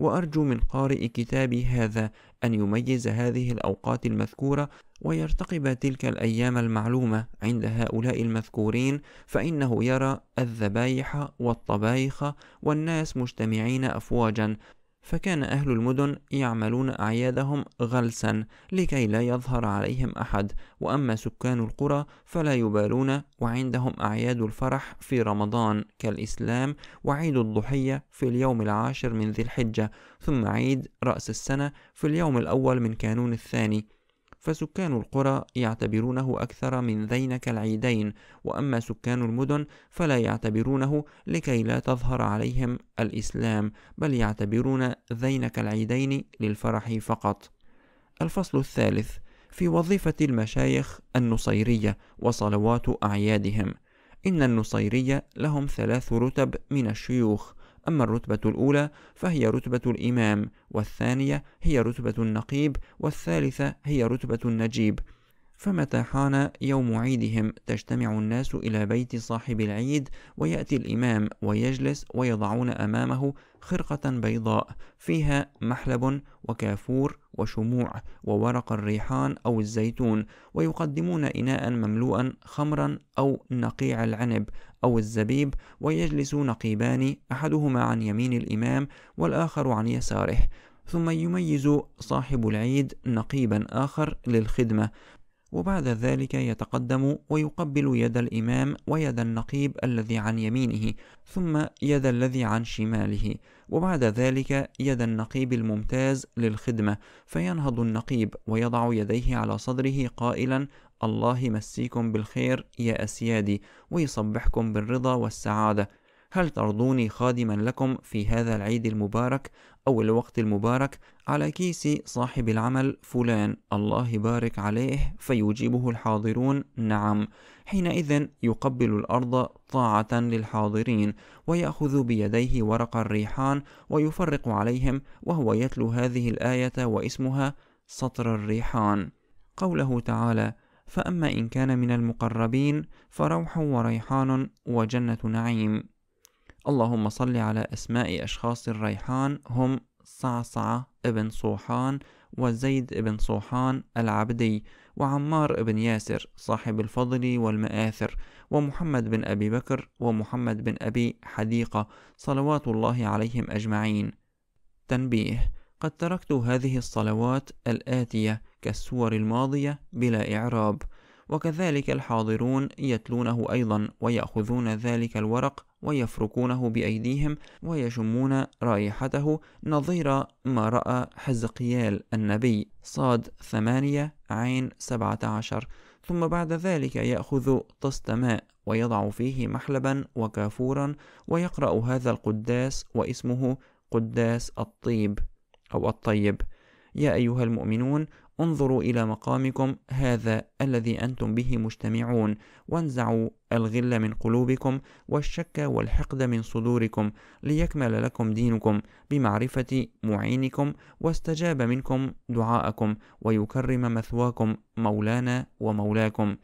وأرجو من قارئ كتابي هذا أن يميز هذه الأوقات المذكورة ويرتقب تلك الأيام المعلومة عند هؤلاء المذكورين فإنه يرى الذبايح والطبايخ والناس مجتمعين أفواجا فكان أهل المدن يعملون أعيادهم غلسا لكي لا يظهر عليهم أحد وأما سكان القرى فلا يبالون وعندهم أعياد الفرح في رمضان كالإسلام وعيد الضحية في اليوم العاشر من ذي الحجة ثم عيد رأس السنة في اليوم الأول من كانون الثاني فسكان القرى يعتبرونه أكثر من ذينك العيدين وأما سكان المدن فلا يعتبرونه لكي لا تظهر عليهم الإسلام بل يعتبرون ذينك العيدين للفرح فقط الفصل الثالث في وظيفة المشايخ النصيرية وصلوات أعيادهم إن النصيرية لهم ثلاث رتب من الشيوخ أما الرتبة الأولى فهي رتبة الإمام والثانية هي رتبة النقيب والثالثة هي رتبة النجيب فمتى حان يوم عيدهم تجتمع الناس إلى بيت صاحب العيد ويأتي الإمام ويجلس ويضعون أمامه خرقة بيضاء فيها محلب وكافور وشموع وورق الريحان أو الزيتون ويقدمون إناء مملوءا خمرا أو نقيع العنب أو الزبيب ويجلس نقيبان أحدهما عن يمين الإمام والآخر عن يساره ثم يميز صاحب العيد نقيبا آخر للخدمة وبعد ذلك يتقدم ويقبل يد الإمام ويد النقيب الذي عن يمينه ثم يد الذي عن شماله وبعد ذلك يد النقيب الممتاز للخدمة فينهض النقيب ويضع يديه على صدره قائلا الله يمسيكم بالخير يا أسيادي ويصبحكم بالرضا والسعادة هل ترضوني خادما لكم في هذا العيد المبارك أو الوقت المبارك على كيس صاحب العمل فلان الله يبارك عليه فيجيبه الحاضرون نعم حينئذ يقبل الأرض طاعة للحاضرين ويأخذ بيديه ورق الريحان ويفرق عليهم وهو يتلو هذه الآية واسمها سطر الريحان قوله تعالى فأما إن كان من المقربين فروح وريحان وجنة نعيم اللهم صل على أسماء أشخاص الريحان هم صعصعة ابن صوحان وزيد ابن صوحان العبدي وعمار ابن ياسر صاحب الفضل والمآثر ومحمد بن أبي بكر ومحمد بن أبي حديقة صلوات الله عليهم أجمعين تنبيه قد تركت هذه الصلوات الآتية كالسور الماضية بلا إعراب وكذلك الحاضرون يتلونه أيضا ويأخذون ذلك الورق ويفركونه بأيديهم ويشمون رائحته نظير ما رأى حزقيال النبي صاد ثمانية عين سبعة عشر ثم بعد ذلك يأخذ طست ماء ويضع فيه محلبا وكافورا ويقرأ هذا القداس واسمه قداس الطيب أو الطيب يا أيها المؤمنون انظروا إلى مقامكم هذا الذي أنتم به مجتمعون وانزعوا الغل من قلوبكم والشك والحقد من صدوركم ليكمل لكم دينكم بمعرفة معينكم واستجاب منكم دعاءكم ويكرم مثواكم مولانا ومولاكم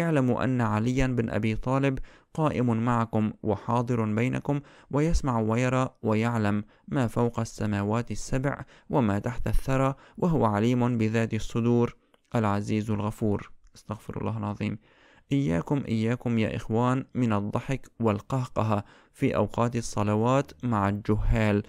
اعلموا أن عليا بن أبي طالب قائم معكم وحاضر بينكم ويسمع ويرى ويعلم ما فوق السماوات السبع وما تحت الثرى وهو عليم بذات الصدور العزيز الغفور استغفر الله العظيم إياكم إياكم يا إخوان من الضحك والقهقهة في أوقات الصلوات مع الجهال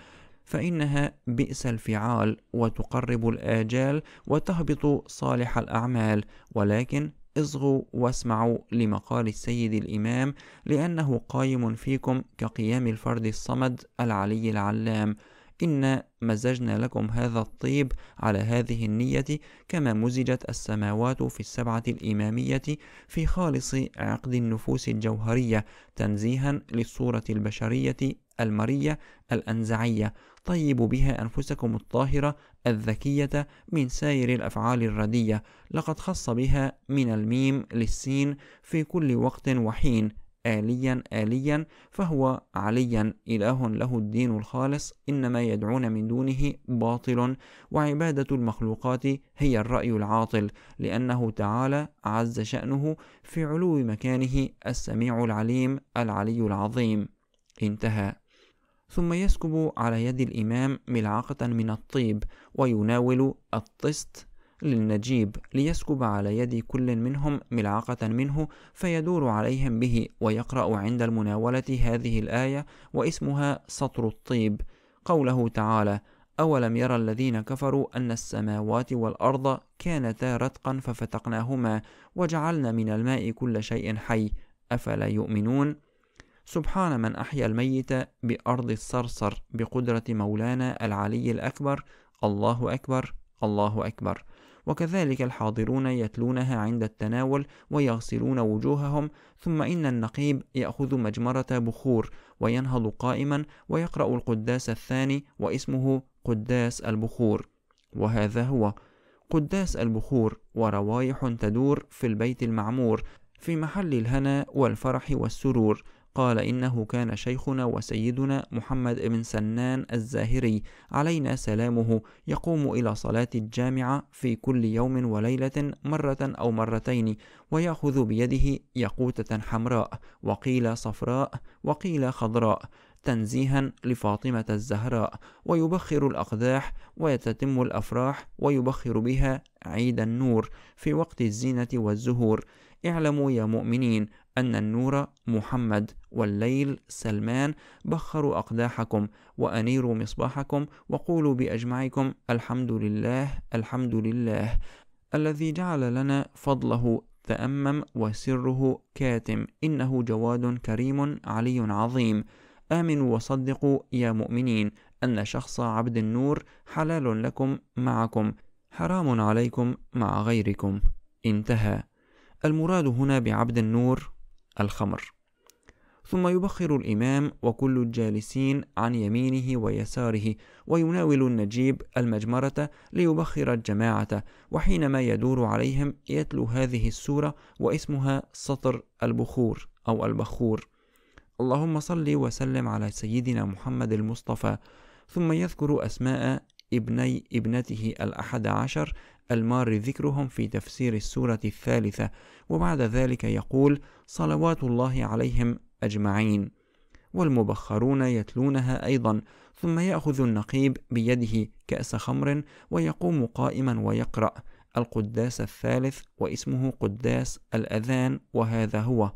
فإنها بئس الفعال وتقرب الآجال وتهبط صالح الأعمال ولكن اصغوا واسمعوا لمقال السيد الإمام لأنه قايم فيكم كقيام الفرد الصمد العلي العلام إنا مزجنا لكم هذا الطيب على هذه النية كما مزجت السماوات في السبعة الإمامية في خالص عقد النفوس الجوهرية تنزيها للصورة البشرية المرية الأنزعية طيبوا بها أنفسكم الطاهرة الذكية من سائر الأفعال الردية لقد خص بها من الميم للسين في كل وقت وحين آليا آليا فهو عليا إله له الدين الخالص إنما يدعون من دونه باطل وعبادة المخلوقات هي الرأي العاطل لأنه تعالى عز شأنه في علو مكانه السميع العليم العلي العظيم انتهى ثم يسكب على يد الإمام ملعقة من الطيب ويناول الطست للنجيب ليسكب على يد كل منهم ملعقة منه فيدور عليهم به ويقرأ عند المناولة هذه الآية واسمها سطر الطيب قوله تعالى أولم يرى الذين كفروا أن السماوات والأرض كانتا رتقا ففتقناهما وجعلنا من الماء كل شيء حي أفلا يؤمنون سبحان من أحيا الميت بأرض الصرصر بقدرة مولانا العلي الأكبر الله أكبر الله أكبر وكذلك الحاضرون يتلونها عند التناول ويغسلون وجوههم ثم إن النقيب يأخذ مجمرة بخور وينهض قائما ويقرأ القداس الثاني واسمه قداس البخور وهذا هو قداس البخور وروايح تدور في البيت المعمور في محل الهنا والفرح والسرور قال إنه كان شيخنا وسيدنا محمد بن سنان الزاهري علينا سلامه يقوم إلى صلاة الجامعة في كل يوم وليلة مرة أو مرتين ويأخذ بيده يقوتة حمراء وقيل صفراء وقيل خضراء تنزيها لفاطمة الزهراء ويبخر الأقداح ويتتم الأفراح ويبخر بها عيد النور في وقت الزينة والزهور اعلموا يا مؤمنين أن النور محمد والليل سلمان بخروا أقداحكم وأنيروا مصباحكم وقولوا بأجمعكم الحمد لله الحمد لله الذي جعل لنا فضله تأمم وسره كاتم إنه جواد كريم علي عظيم آمنوا وصدقوا يا مؤمنين أن شخص عبد النور حلال لكم معكم حرام عليكم مع غيركم انتهى المراد هنا بعبد النور الخمر ثم يبخر الإمام وكل الجالسين عن يمينه ويساره ويناول النجيب المجمرة ليبخر الجماعة وحينما يدور عليهم يتلو هذه السورة واسمها سطر البخور أو البخور اللهم صل وسلم على سيدنا محمد المصطفى ثم يذكر أسماء ابني ابنته الأحد عشر المار ذكرهم في تفسير السورة الثالثة وبعد ذلك يقول صلوات الله عليهم أجمعين والمبخرون يتلونها أيضا ثم يأخذ النقيب بيده كأس خمر ويقوم قائما ويقرأ القداس الثالث واسمه قداس الأذان وهذا هو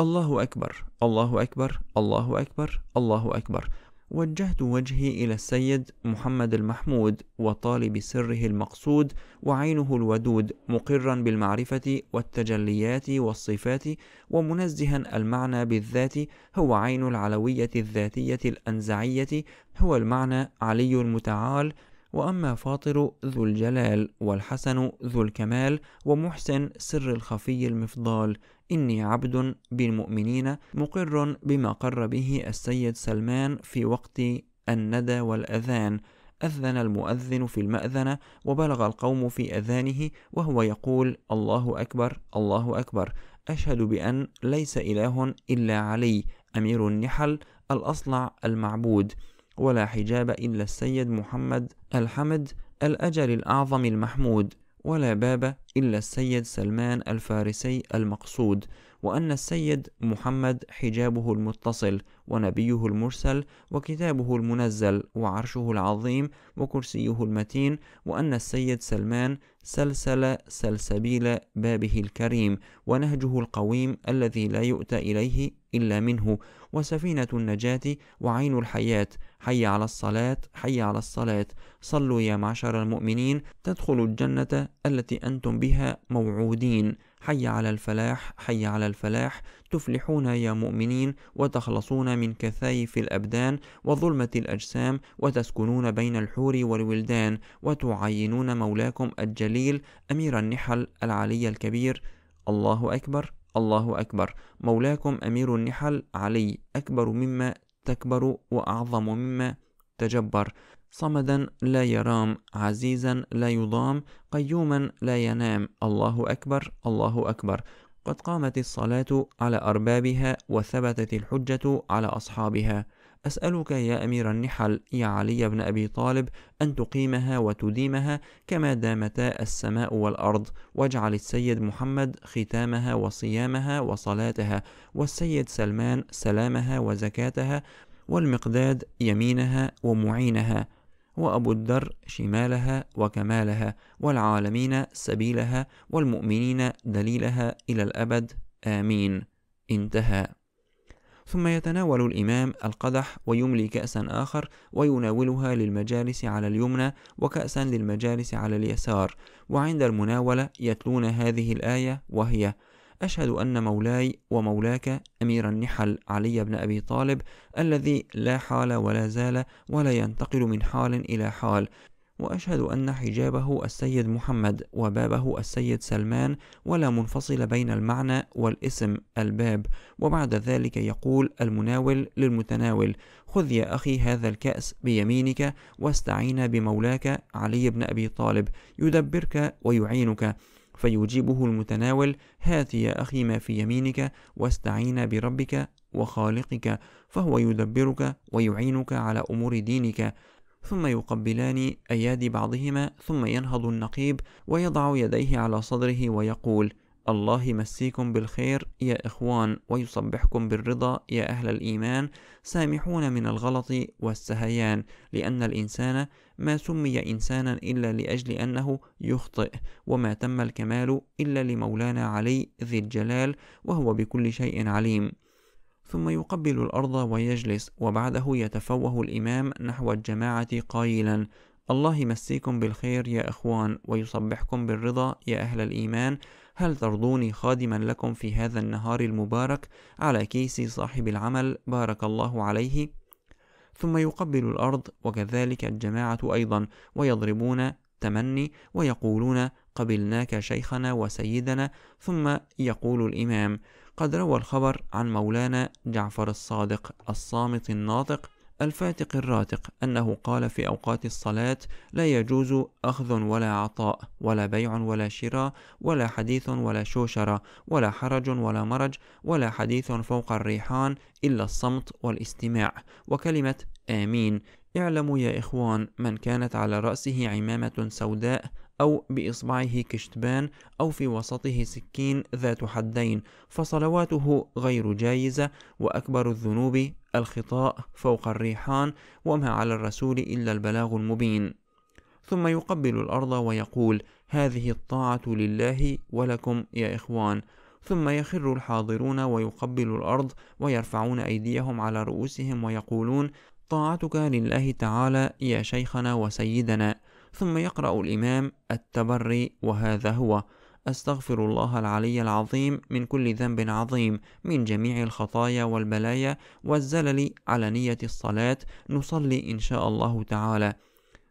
الله أكبر الله أكبر الله أكبر الله أكبر وجهت وجهي إلى السيد محمد المحمود وطالب سره المقصود وعينه الودود مقرا بالمعرفة والتجليات والصفات ومنزها المعنى بالذات هو عين العلوية الذاتية الأنزعية هو المعنى علي المتعال وأما فاطر ذو الجلال والحسن ذو الكمال ومحسن سر الخفي المفضال إني عبد بالمؤمنين مقر بما قر به السيد سلمان في وقت الندى والأذان أذن المؤذن في المأذنة وبلغ القوم في أذانه وهو يقول الله أكبر الله أكبر أشهد بأن ليس إله إلا علي أمير النحل الأصلع المعبود ولا حجاب إلا السيد محمد الحمد الأجل الأعظم المحمود ولا باب إلا السيد سلمان الفارسي المقصود وأن السيد محمد حجابه المتصل ونبيه المرسل وكتابه المنزل وعرشه العظيم وكرسيه المتين وأن السيد سلمان سلسل سلسبيل بابه الكريم ونهجه القويم الذي لا يؤتى إليه إلا منه وسفينة النجاة وعين الحياة حي على الصلاة حي على الصلاة صلوا يا معشر المؤمنين تدخلوا الجنة التي أنتم بها موعودين حي على الفلاح حي على الفلاح تفلحون يا مؤمنين وتخلصون من كثايف الأبدان وظلمة الأجسام وتسكنون بين الحور والولدان وتعينون مولاكم الجليل أمير النحل العلي الكبير الله أكبر الله أكبر مولاكم أمير النحل علي أكبر مما تكبر وأعظم مما تجبر صمدا لا يرام عزيزا لا يضام قيوما لا ينام الله أكبر الله أكبر قد قامت الصلاة على أربابها وثبتت الحجة على أصحابها أسألك يا أمير النحل يا علي بن أبي طالب أن تقيمها وتديمها كما دامتا السماء والأرض واجعل السيد محمد ختامها وصيامها وصلاتها والسيد سلمان سلامها وزكاتها والمقداد يمينها ومعينها وأبو الدر شمالها وكمالها والعالمين سبيلها والمؤمنين دليلها إلى الأبد آمين انتهى ثم يتناول الإمام القدح ويملي كأسا آخر ويناولها للمجالس على اليمنى وكأسا للمجالس على اليسار وعند المناولة يتلون هذه الآية وهي أشهد أن مولاي ومولاك أمير النحل علي بن أبي طالب الذي لا حال ولا زال ولا ينتقل من حال إلى حال وأشهد أن حجابه السيد محمد وبابه السيد سلمان ولا منفصل بين المعنى والاسم الباب وبعد ذلك يقول المناول للمتناول خذ يا أخي هذا الكأس بيمينك واستعين بمولاك علي بن أبي طالب يدبرك ويعينك فيجيبه المتناول هات يا أخي ما في يمينك واستعين بربك وخالقك فهو يدبرك ويعينك على أمور دينك ثم يقبلان أيادي بعضهما ثم ينهض النقيب ويضع يديه على صدره ويقول الله يمسيكم بالخير يا إخوان ويصبحكم بالرضا يا أهل الإيمان سامحون من الغلط والسهيان لأن الإنسان ما سمي إنسانا إلا لأجل أنه يخطئ وما تم الكمال إلا لمولانا علي ذي الجلال وهو بكل شيء عليم ثم يقبل الأرض ويجلس وبعده يتفوه الإمام نحو الجماعة قائلا الله يمسيكم بالخير يا إخوان ويصبحكم بالرضا يا أهل الإيمان هل ترضوني خادما لكم في هذا النهار المبارك على كيس صاحب العمل بارك الله عليه ثم يقبل الأرض وكذلك الجماعة أيضا ويضربون تمني ويقولون قبلناك شيخنا وسيدنا ثم يقول الإمام قد روى الخبر عن مولانا جعفر الصادق الصامت الناطق الفاتق الراتق أنه قال في أوقات الصلاة لا يجوز أخذ ولا عطاء ولا بيع ولا شراء ولا حديث ولا شوشرة ولا حرج ولا مرج ولا حديث فوق الريحان إلا الصمت والاستماع وكلمة آمين اعلموا يا إخوان من كانت على رأسه عمامة سوداء أو بإصبعه كشتبان أو في وسطه سكين ذات حدين فصلواته غير جايزة وأكبر الذنوب الخطاء فوق الريحان وما على الرسول إلا البلاغ المبين ثم يقبل الأرض ويقول هذه الطاعة لله ولكم يا إخوان ثم يخر الحاضرون ويقبل الأرض ويرفعون أيديهم على رؤوسهم ويقولون طاعتك لله تعالى يا شيخنا وسيدنا ثم يقرأ الإمام التبري وهذا هو أستغفر الله العلي العظيم من كل ذنب عظيم من جميع الخطايا والبلايا والزلل على نية الصلاة نصلي إن شاء الله تعالى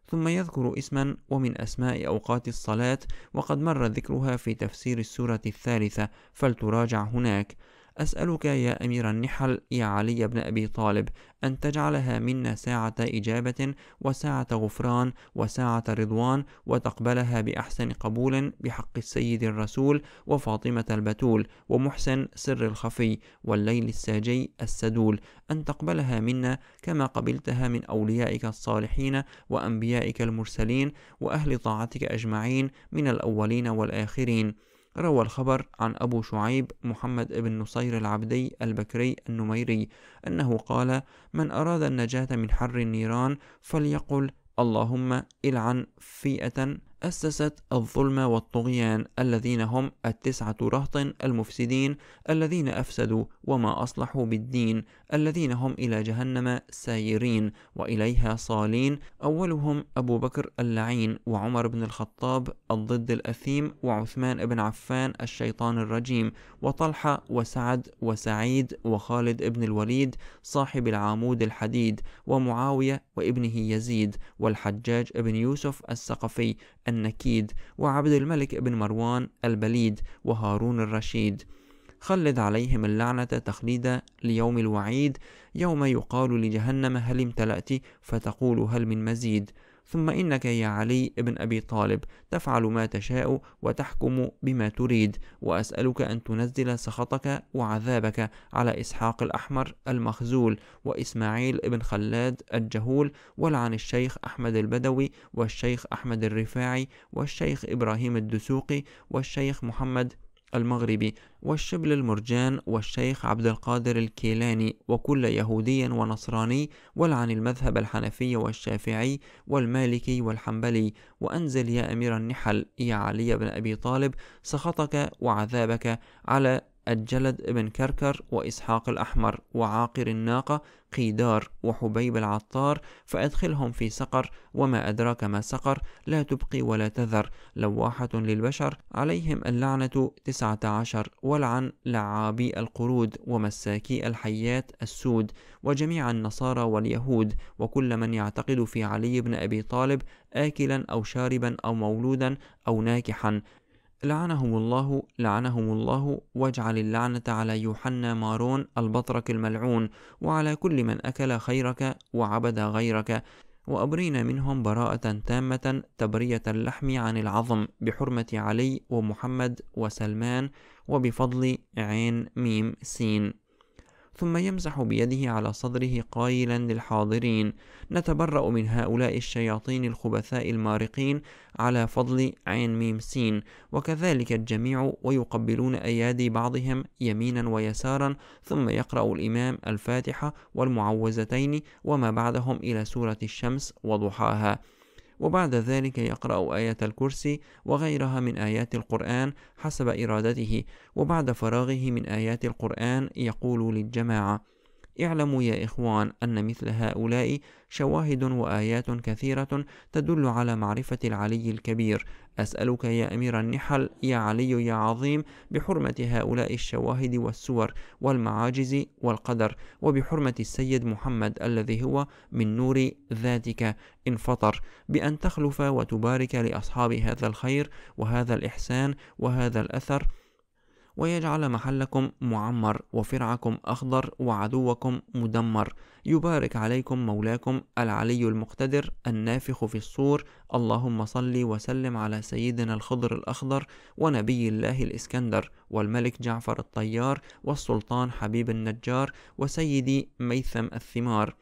ثم يذكر اسما ومن أسماء أوقات الصلاة وقد مر ذكرها في تفسير السورة الثالثة فلتراجع هناك أسألك يا أمير النحل يا علي بن أبي طالب أن تجعلها منا ساعة إجابة وساعة غفران وساعة رضوان وتقبلها بأحسن قبول بحق السيد الرسول وفاطمة البتول ومحسن سر الخفي والليل الساجي السدول أن تقبلها منا كما قبلتها من أوليائك الصالحين وأنبيائك المرسلين وأهل طاعتك أجمعين من الأولين والآخرين روى الخبر عن أبو شعيب محمد بن نصير العبدي البكري النميري أنه قال من أراد النجاة من حر النيران فليقل اللهم العن فئة أسست الظلم والطغيان الذين هم التسعة رهط المفسدين الذين أفسدوا وما أصلحوا بالدين الذين هم إلى جهنم سايرين وإليها صالين أولهم أبو بكر اللعين وعمر بن الخطاب الضد الأثيم وعثمان بن عفان الشيطان الرجيم وطلحة وسعد وسعيد وخالد بن الوليد صاحب العمود الحديد ومعاوية وابنه يزيد والحجاج بن يوسف الثقفي النكيد وعبد الملك بن مروان البليد وهارون الرشيد خلد عليهم اللعنة تخليدا ليوم الوعيد يوم يقال لجهنم هل امتلأت فتقول هل من مزيد ثم إنك يا علي بن أبي طالب تفعل ما تشاء وتحكم بما تريد وأسألك أن تنزل سخطك وعذابك على إسحاق الأحمر المخزول وإسماعيل بن خلاد الجهول ولعن الشيخ أحمد البدوي والشيخ أحمد الرفاعي والشيخ إبراهيم الدسوقي والشيخ محمد المغربي والشبل المرجان والشيخ عبد القادر الكيلاني وكل يهودي ونصراني ولعن المذهب الحنفي والشافعي والمالكي والحنبلي وأنزل يا أمير النحل يا علي بن أبي طالب سخطك وعذابك على الجلد ابن كركر وإسحاق الأحمر وعاقر الناقة قيدار وحبيب العطار فأدخلهم في سقر وما أدراك ما سقر لا تبقي ولا تذر لواحة للبشر عليهم اللعنة تسعة عشر ولعن لعابي القرود ومساكي الحيات السود وجميع النصارى واليهود وكل من يعتقد في علي بن أبي طالب آكلا أو شاربا أو مولودا أو ناكحا لعنهم الله لعنهم الله واجعل اللعنة على يوحنا مارون البطرك الملعون وعلى كل من أكل خيرك وعبد غيرك وأبرينا منهم براءة تامة تبرية اللحم عن العظم بحرمة علي ومحمد وسلمان وبفضل عين ميم سين ثم يمسح بيده على صدره قائلا للحاضرين نتبرأ من هؤلاء الشياطين الخبثاء المارقين على فضل عين ميم سين وكذلك الجميع ويقبلون أيادي بعضهم يمينا ويسارا ثم يقرأ الإمام الفاتحة والمعوذتين وما بعدهم إلى سورة الشمس وضحاها وبعد ذلك يقرأ آية الكرسي وغيرها من آيات القرآن حسب إرادته وبعد فراغه من آيات القرآن يقول للجماعة اعلموا يا إخوان أن مثل هؤلاء شواهد وآيات كثيرة تدل على معرفة العلي الكبير أسألك يا أمير النحل يا علي يا عظيم بحرمة هؤلاء الشواهد والسور والمعاجز والقدر وبحرمة السيد محمد الذي هو من نور ذاتك انفطر بأن تخلف وتبارك لأصحاب هذا الخير وهذا الإحسان وهذا الأثر ويجعل محلكم معمر وفرعكم أخضر وعدوكم مدمر يبارك عليكم مولاكم العلي المقتدر النافخ في الصور اللهم صل وسلم على سيدنا الخضر الأخضر ونبي الله الإسكندر والملك جعفر الطيار والسلطان حبيب النجار وسيدي ميثم الثمار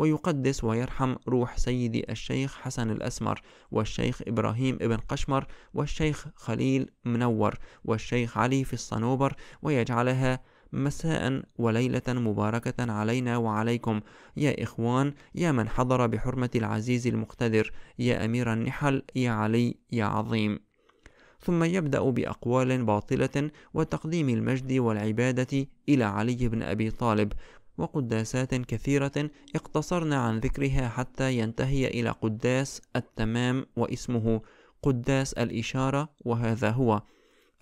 ويقدس ويرحم روح سيدي الشيخ حسن الأسمر والشيخ إبراهيم ابن قشمر والشيخ خليل منور والشيخ علي في الصنوبر ويجعلها مساء وليلة مباركة علينا وعليكم يا إخوان يا من حضر بحرمة العزيز المقتدر يا أمير النحل يا علي يا عظيم ثم يبدأ بأقوال باطلة وتقديم المجد والعبادة إلى علي بن أبي طالب وقداسات كثيرة اقتصرنا عن ذكرها حتى ينتهي إلى قداس التمام واسمه قداس الإشارة وهذا هو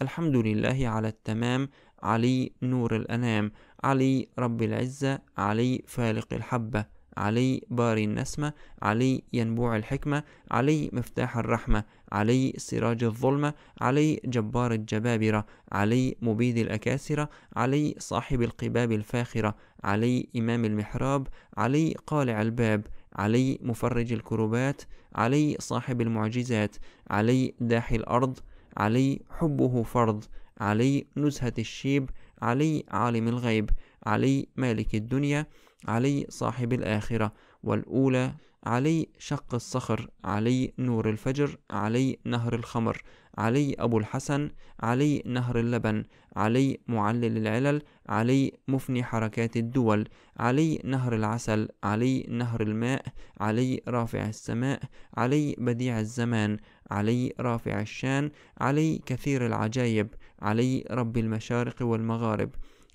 الحمد لله على التمام علي نور الأنام علي رب العزة علي فالق الحبة علي باري النسمة علي ينبوع الحكمة علي مفتاح الرحمة علي سراج الظلمة علي جبار الجبابرة علي مبيد الأكاسرة علي صاحب القباب الفاخرة علي إمام المحراب علي قالع الباب علي مفرج الكروبات علي صاحب المعجزات علي داحي الأرض علي حبه فرض علي نزهة الشيب علي عالم الغيب علي مالك الدنيا علي صاحب الآخرة والأولى علي شق الصخر علي نور الفجر علي نهر الخمر علي أبو الحسن علي نهر اللبن علي معلل العلل علي مفني حركات الدول علي نهر العسل علي نهر الماء علي رافع السماء علي بديع الزمان علي رافع الشان علي كثير العجائب علي رب المشارق والمغارب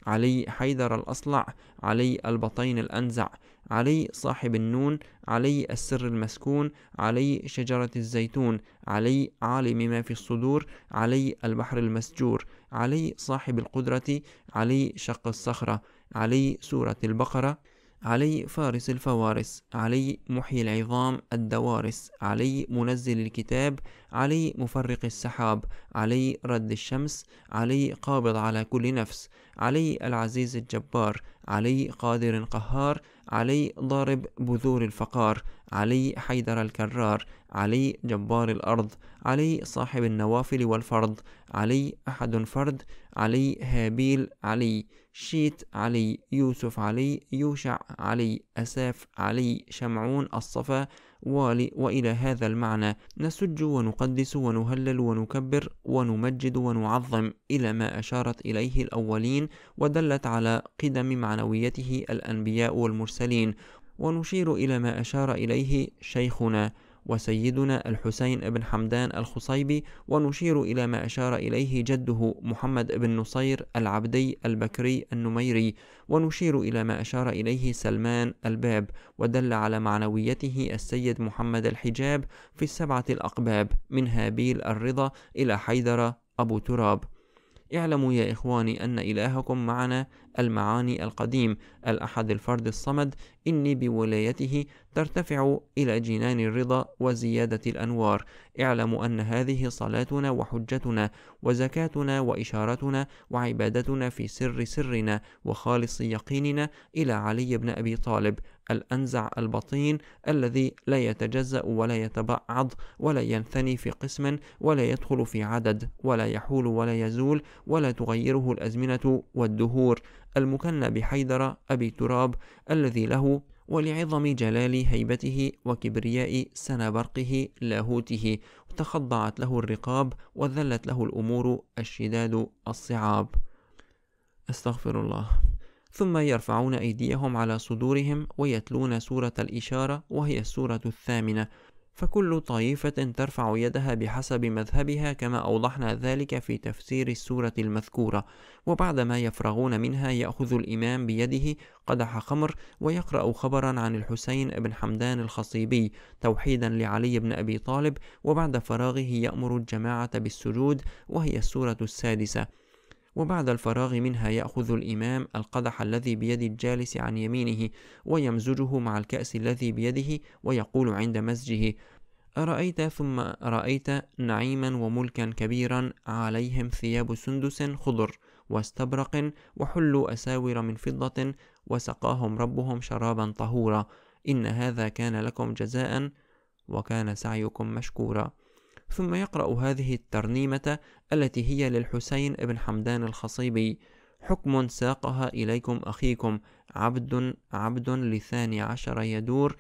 علي حيدر الأصلع علي البطين الأنزع علي صاحب النون علي السر المسكون علي شجرة الزيتون علي عالم ما في الصدور علي البحر المسجور علي صاحب القدرة علي شق الصخرة علي سورة البقرة علي فارس الفوارس علي محيي العظام الدوارس علي منزل الكتاب علي مفرق السحاب علي رد الشمس علي قابض على كل نفس علي العزيز الجبار علي قادر قهار علي ضارب بذور الفقار علي حيدر الكرار علي جبار الأرض علي صاحب النوافل والفرض علي أحد فرد علي هابيل علي شيت علي يوسف علي يوشع علي أساف علي شمعون الصفا والي وإلى هذا المعنى نسج ونقدس ونهلل ونكبر ونمجد ونعظم إلى ما أشارت إليه الأولين ودلت على قدم معنويته الأنبياء والمرسلين ونشير إلى ما أشار إليه شيخنا وسيدنا الحسين بن حمدان الخصيبي ونشير إلى ما أشار إليه جده محمد بن نصير العبدي البكري النميري ونشير إلى ما أشار إليه سلمان الباب ودل على معنويته السيد محمد الحجاب في السبعة الأقباب من هابيل الرضا إلى حيدر أبو تراب اعلموا يا إخواني أن إلهكم معنا المعاني القديم الأحد الفرد الصمد إني بولايته ترتفع إلى جنان الرضا وزيادة الأنوار اعلم أن هذه صلاتنا وحجتنا وزكاتنا وإشارتنا وعبادتنا في سر سرنا وخالص يقيننا إلى علي بن أبي طالب الأنزع البطين الذي لا يتجزأ ولا يتبعض ولا ينثني في قسم ولا يدخل في عدد ولا يحول ولا يزول ولا تغيره الأزمنة والدهور المكنى بحيدر أبي تراب الذي له ولعظم جلال هيبته وكبرياء سنبرقه لاهوته تخضعت له الرقاب وذلت له الأمور الشداد الصعاب استغفر الله ثم يرفعون أيديهم على صدورهم ويتلون سورة الإشارة وهي السورة الثامنة فكل طائفة ترفع يدها بحسب مذهبها كما أوضحنا ذلك في تفسير السورة المذكورة، وبعدما يفرغون منها يأخذ الإمام بيده قدح خمر ويقرأ خبرا عن الحسين بن حمدان الخصيبي توحيدا لعلي بن أبي طالب، وبعد فراغه يأمر الجماعة بالسجود وهي السورة السادسة. وبعد الفراغ منها يأخذ الإمام القدح الذي بيد الجالس عن يمينه ويمزجه مع الكأس الذي بيده ويقول عند مزجه أرأيت ثم رأيت نعيما وملكا كبيرا عليهم ثياب سندس خضر واستبرق وحلوا أساور من فضة وسقاهم ربهم شرابا طهورا إن هذا كان لكم جزاء وكان سعيكم مشكورا ثم يقرأ هذه الترنيمة التي هي للحسين بن حمدان الخصيبي حكم ساقها إليكم أخيكم عبد عبد لثاني عشر يدور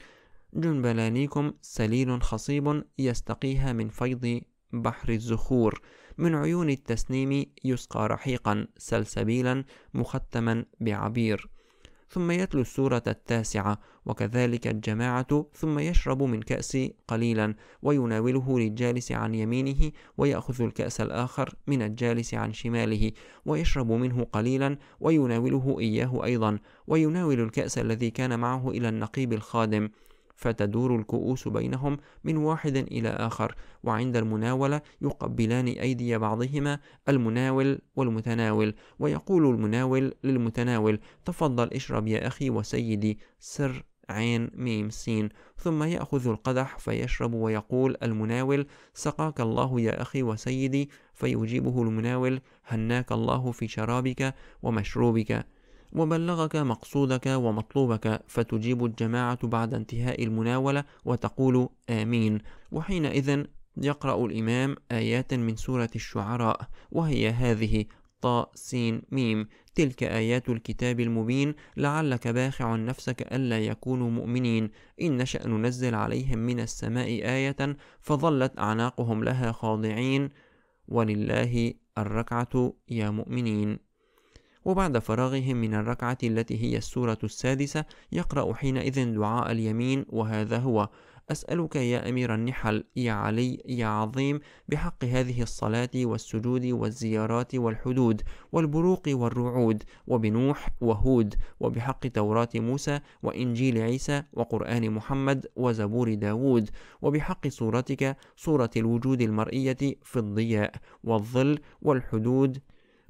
جنبلانيكم سليل خصيب يستقيها من فيض بحر الزخور من عيون التسنيم يسقى رحيقا سلسبيلا مختما بعبير ثم يتلو السورة التاسعة وكذلك الجماعة ثم يشرب من كأس قليلا ويناوله للجالس عن يمينه ويأخذ الكأس الآخر من الجالس عن شماله ويشرب منه قليلا ويناوله إياه أيضا ويناول الكأس الذي كان معه إلى النقيب الخادم فتدور الكؤوس بينهم من واحد إلى آخر وعند المناولة يقبلان أيدي بعضهما المناول والمتناول ويقول المناول للمتناول تفضل اشرب يا أخي وسيدي سر عين ميم سين ثم يأخذ القدح فيشرب ويقول المناول سقاك الله يا أخي وسيدي فيجيبه المناول هناك الله في شرابك ومشروبك وبلغك مقصودك ومطلوبك فتجيب الجماعة بعد انتهاء المناولة وتقول آمين وحينئذ يقرأ الإمام آيات من سورة الشعراء وهي هذه طاء سين ميم تلك آيات الكتاب المبين لعلك باخع نفسك ألا يكونوا مؤمنين إن نشأ ننزل عليهم من السماء آية فظلت أعناقهم لها خاضعين ولله الركعة يا مؤمنين وبعد فراغهم من الركعة التي هي السورة السادسة يقرأ حينئذ دعاء اليمين وهذا هو أسألك يا أمير النحل يا علي يا عظيم بحق هذه الصلاة والسجود والزيارات والحدود والبروق والرعود وبنوح وهود وبحق توراة موسى وإنجيل عيسى وقرآن محمد وزبور داود وبحق صورتك صورة الوجود المرئية في الضياء والظل والحدود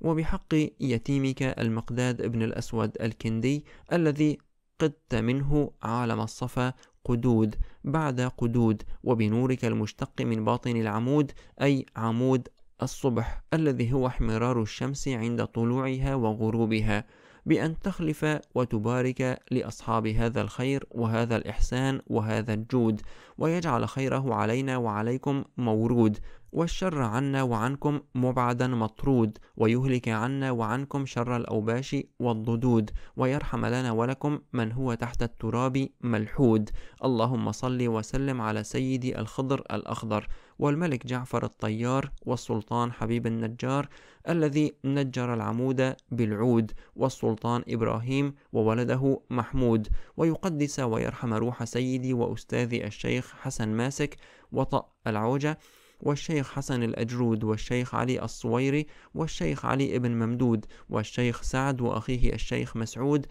وبحق يتيمك المقداد بن الأسود الكندي الذي قدت منه عالم الصفا قدود بعد قدود وبنورك المشتق من باطن العمود أي عمود الصبح الذي هو احمرار الشمس عند طلوعها وغروبها بأن تخلف وتبارك لأصحاب هذا الخير وهذا الإحسان وهذا الجود ويجعل خيره علينا وعليكم مورود والشر عنا وعنكم مبعدا مطرود ويهلك عنا وعنكم شر الأوباش والضدود ويرحم لنا ولكم من هو تحت التراب ملحود اللهم صل وسلم على سيدي الخضر الأخضر والملك جعفر الطيار والسلطان حبيب النجار الذي نجر العمود بالعود والسلطان إبراهيم وولده محمود ويقدس ويرحم روح سيدي وأستاذي الشيخ حسن ماسك وطأ العوجة والشيخ حسن الأجرود والشيخ علي الصويري والشيخ علي ابن ممدود والشيخ سعد وأخيه الشيخ مسعود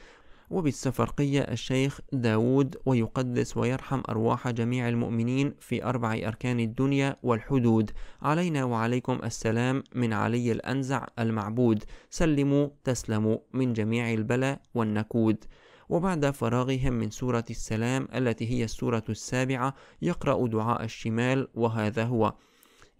وبالسفرقية الشيخ داود ويقدس ويرحم أرواح جميع المؤمنين في أربع أركان الدنيا والحدود علينا وعليكم السلام من علي الأنزع المعبود سلموا تسلموا من جميع البلاء والنكود وبعد فراغهم من سورة السلام التي هي السورة السابعة يقرأ دعاء الشمال وهذا هو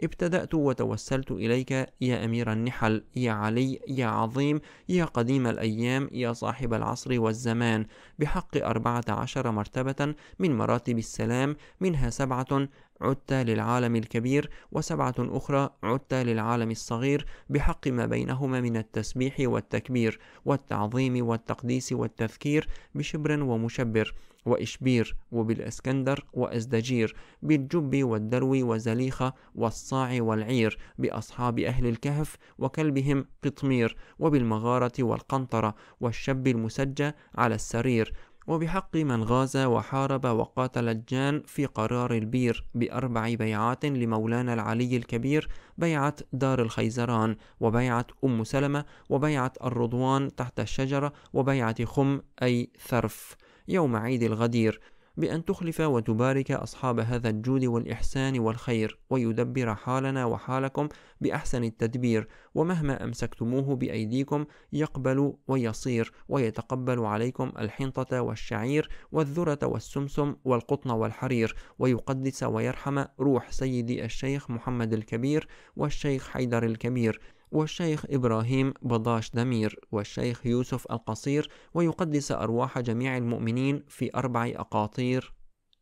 ابتدأت وتوسلت إليك يا أمير النحل يا علي يا عظيم يا قديم الأيام يا صاحب العصر والزمان بحق أربعة عشر مرتبة من مراتب السلام منها سبعة عدت للعالم الكبير وسبعة أخرى عدت للعالم الصغير بحق ما بينهما من التسبيح والتكبير والتعظيم والتقديس والتذكير بشبر ومشبر وإشبير وبالإسكندر وأزدجير بالجب والدروي وزليخة والصاع والعير بأصحاب أهل الكهف وكلبهم قطمير وبالمغارة والقنطرة والشب المسجى على السرير وبحق من غاز وحارب وقاتل الجان في قرار البير بأربع بيعات لمولانا العلي الكبير بيعة دار الخيزران وبيعة أم سلمة وبيعة الرضوان تحت الشجرة وبيعة خم أي ثرف يوم عيد الغدير بأن تخلف وتبارك أصحاب هذا الجود والإحسان والخير ويدبر حالنا وحالكم بأحسن التدبير ومهما أمسكتموه بأيديكم يقبل ويصير ويتقبل عليكم الحنطة والشعير والذرة والسمسم والقطن والحرير ويقدس ويرحم روح سيدي الشيخ محمد الكبير والشيخ حيدر الكبير والشيخ إبراهيم بضاش دمير والشيخ يوسف القصير ويقدس أرواح جميع المؤمنين في أربع أقاطير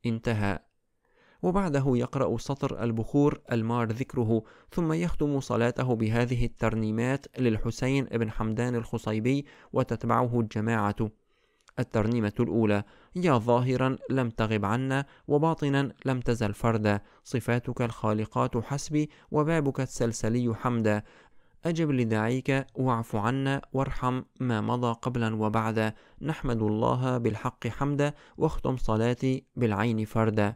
انتهى وبعده يقرأ سطر البخور المار ذكره ثم يختم صلاته بهذه الترنيمات للحسين بن حمدان الخصيبي وتتبعه الجماعة الترنيمة الأولى يا ظاهرا لم تغب عنا وباطنا لم تزل فردا صفاتك الخالقات حسبي وبابك السلسلي حمدا أجب لداعيك واعف عنا وارحم ما مضى قبلا وبعدا نحمد الله بالحق حمدا واختم صلاتي بالعين فردا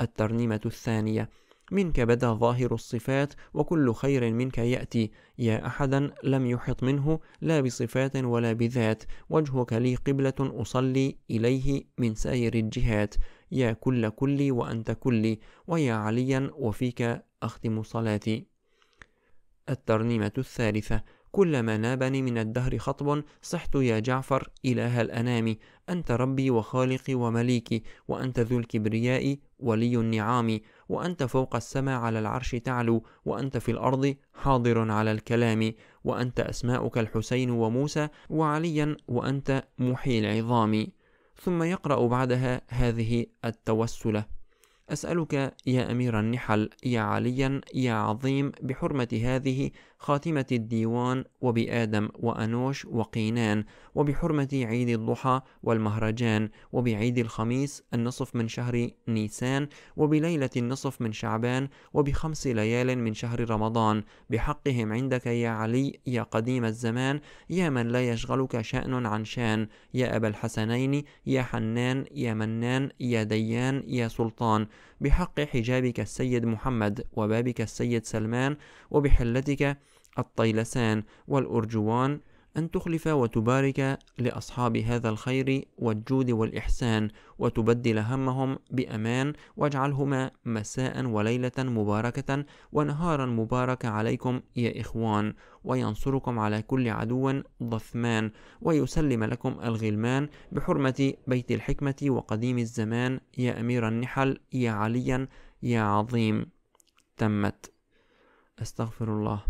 الترنيمة الثانية منك بدا ظاهر الصفات وكل خير منك يأتي يا أحدا لم يحط منه لا بصفات ولا بذات وجهك لي قبلة أصلي إليه من سائر الجهات يا كل كلي وأنت كلي ويا عليا وفيك أختم صلاتي الترنيمة الثالثة كلما نابني من الدهر خطب صحت يا جعفر إله الأنام أنت ربي وخالقي ومليكي وأنت ذو الكبرياء ولي النعام وأنت فوق السماء على العرش تعلو وأنت في الأرض حاضر على الكلام وأنت أسماؤك الحسين وموسى وعليا وأنت محيي العظام ثم يقرأ بعدها هذه التوسلة أسألك يا أمير النحل يا عليا يا عظيم بحرمة هذه خاتمة الديوان وبآدم وأنوش وقينان وبحرمة عيد الضحى والمهرجان وبعيد الخميس النصف من شهر نيسان وبليلة النصف من شعبان وبخمس ليال من شهر رمضان بحقهم عندك يا علي يا قديم الزمان يا من لا يشغلك شأن عن شان يا أبا الحسنين يا حنان يا منان يا ديان يا سلطان بحق حجابك السيد محمد وبابك السيد سلمان وبحلتك الطيلسان والأرجوان أن تخلف وتبارك لأصحاب هذا الخير والجود والإحسان وتبدل همهم بأمان واجعلهما مساء وليلة مباركة ونهارا مبارك عليكم يا إخوان وينصركم على كل عدو ضثمان ويسلم لكم الغلمان بحرمة بيت الحكمة وقديم الزمان يا أمير النحل يا عليا يا عظيم تمت استغفر الله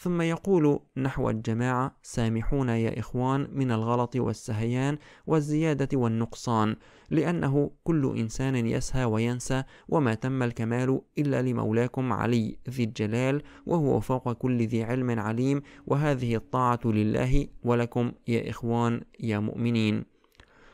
ثم يقول نحو الجماعة سامحونا يا إخوان من الغلط والسهيان والزيادة والنقصان لأنه كل إنسان يسهى وينسى وما تم الكمال إلا لمولاكم علي ذي الجلال وهو فوق كل ذي علم عليم وهذه الطاعة لله ولكم يا إخوان يا مؤمنين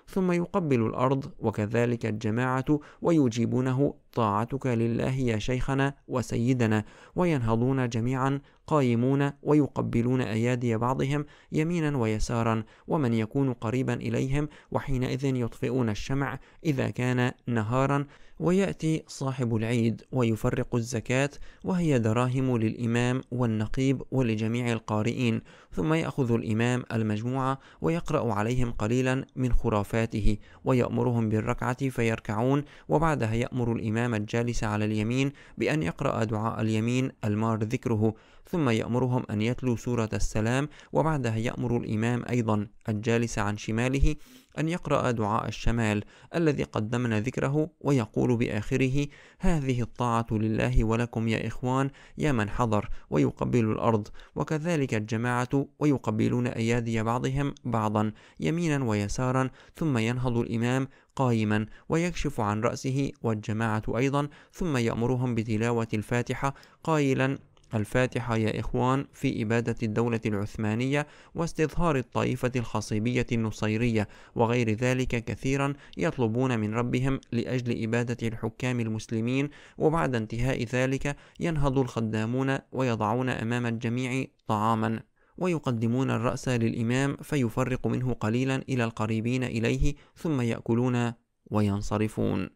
ثم يقبل الأرض وكذلك الجماعة ويجيبونه طاعتك لله يا شيخنا وسيدنا وينهضون جميعا قائمون ويقبلون أيادي بعضهم يمينا ويسارا ومن يكون قريبا إليهم وحينئذ يطفئون الشمع إذا كان نهارا ويأتي صاحب العيد ويفرق الزكاة وهي دراهم للإمام والنقيب ولجميع القارئين ثم يأخذ الإمام المجموعة ويقرأ عليهم قليلا من خرافاته ويأمرهم بالركعة فيركعون وبعدها يأمر الإمام الجالس على اليمين بأن يقرأ دعاء اليمين المار ذكره ثم يأمرهم أن يتلوا سورة السلام وبعدها يأمر الإمام أيضا الجالس عن شماله أن يقرأ دعاء الشمال الذي قدمنا ذكره ويقول بآخره هذه الطاعة لله ولكم يا إخوان يا من حضر ويقبل الأرض وكذلك الجماعة ويقبلون أيادي بعضهم بعضا يمينا ويسارا ثم ينهض الإمام قائما ويكشف عن رأسه والجماعة أيضا ثم يأمرهم بتلاوة الفاتحة قائلا الفاتحة يا إخوان في إبادة الدولة العثمانية واستظهار الطائفة الخصيبية النصيرية وغير ذلك كثيرا يطلبون من ربهم لأجل إبادة الحكام المسلمين وبعد انتهاء ذلك ينهض الخدامون ويضعون أمام الجميع طعاما ويقدمون الرأس للإمام فيفرق منه قليلا إلى القريبين إليه ثم يأكلون وينصرفون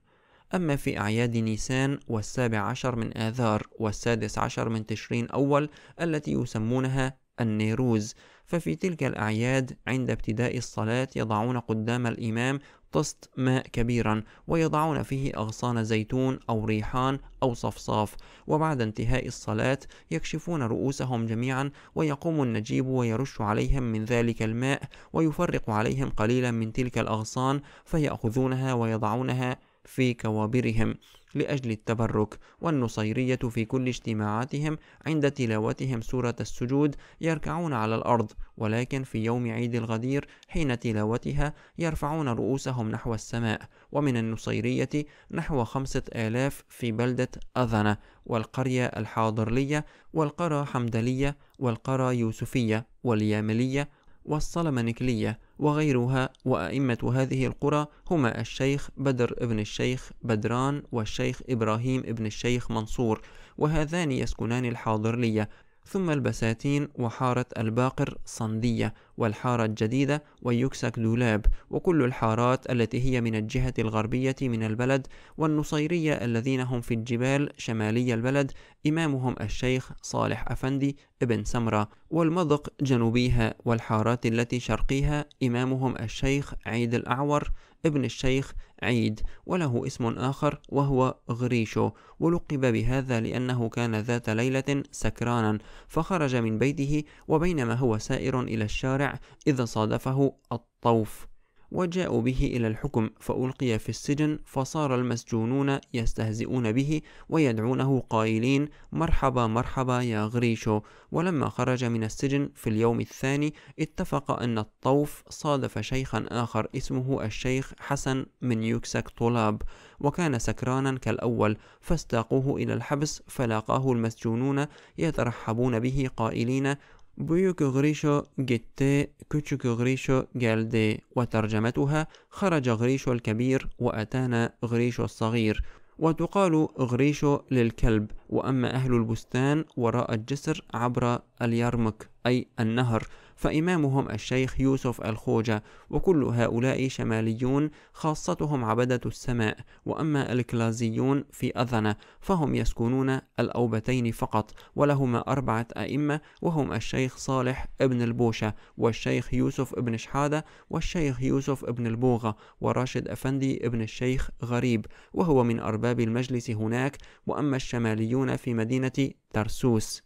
أما في أعياد نيسان والسابع عشر من آذار والسادس عشر من تشرين أول التي يسمونها النيروز ففي تلك الأعياد عند ابتداء الصلاة يضعون قدام الإمام طست ماء كبيرا ويضعون فيه أغصان زيتون أو ريحان أو صفصاف وبعد انتهاء الصلاة يكشفون رؤوسهم جميعا ويقوم النجيب ويرش عليهم من ذلك الماء ويفرق عليهم قليلا من تلك الأغصان فيأخذونها ويضعونها في كوابرهم لأجل التبرك والنصيرية في كل اجتماعاتهم عند تلاوتهم سورة السجود يركعون على الأرض ولكن في يوم عيد الغدير حين تلاوتها يرفعون رؤوسهم نحو السماء ومن النصيرية نحو خمسة آلاف في بلدة أذنة والقرية الحاضرلية والقرى حمدلية والقرى يوسفية والياملية والصلمنكلية وغيرها وأئمة هذه القرى هما الشيخ بدر ابن الشيخ بدران والشيخ إبراهيم ابن الشيخ منصور وهذان يسكنان الحاضرلية ثم البساتين وحارة الباقر صندية والحارة الجديدة ويكسك دولاب وكل الحارات التي هي من الجهة الغربية من البلد والنصيرية الذين هم في الجبال شمالي البلد إمامهم الشيخ صالح أفندي ابن سمرة والمضق جنوبيها والحارات التي شرقيها إمامهم الشيخ عيد الأعور ابن الشيخ عيد وله اسم آخر وهو غريشو ولقب بهذا لأنه كان ذات ليلة سكرانا فخرج من بيته وبينما هو سائر إلى الشارع إذا صادفه الطوف وجاءوا به إلى الحكم فألقي في السجن فصار المسجونون يستهزئون به ويدعونه قائلين مرحبا مرحبا يا غريشو ولما خرج من السجن في اليوم الثاني اتفق أن الطوف صادف شيخا آخر اسمه الشيخ حسن من يكسك طلاب وكان سكرانا كالأول فاستاقوه إلى الحبس فلاقاه المسجونون يترحبون به قائلين بيوك غريشو جتي كوتشوك غريشو جالدي وترجمتها خرج غريشو الكبير وأتانا غريشو الصغير وتقال غريشو للكلب وأما أهل البستان وراء الجسر عبر اليرمك أي النهر فإمامهم الشيخ يوسف الخوجة وكل هؤلاء شماليون خاصتهم عبدة السماء وأما الكلازيون في أذنة فهم يسكنون الأوبتين فقط ولهما أربعة أئمة وهم الشيخ صالح ابن البوشة والشيخ يوسف ابن شحادة والشيخ يوسف ابن البوغة وراشد أفندي ابن الشيخ غريب وهو من أرباب المجلس هناك وأما الشماليون في مدينة ترسوس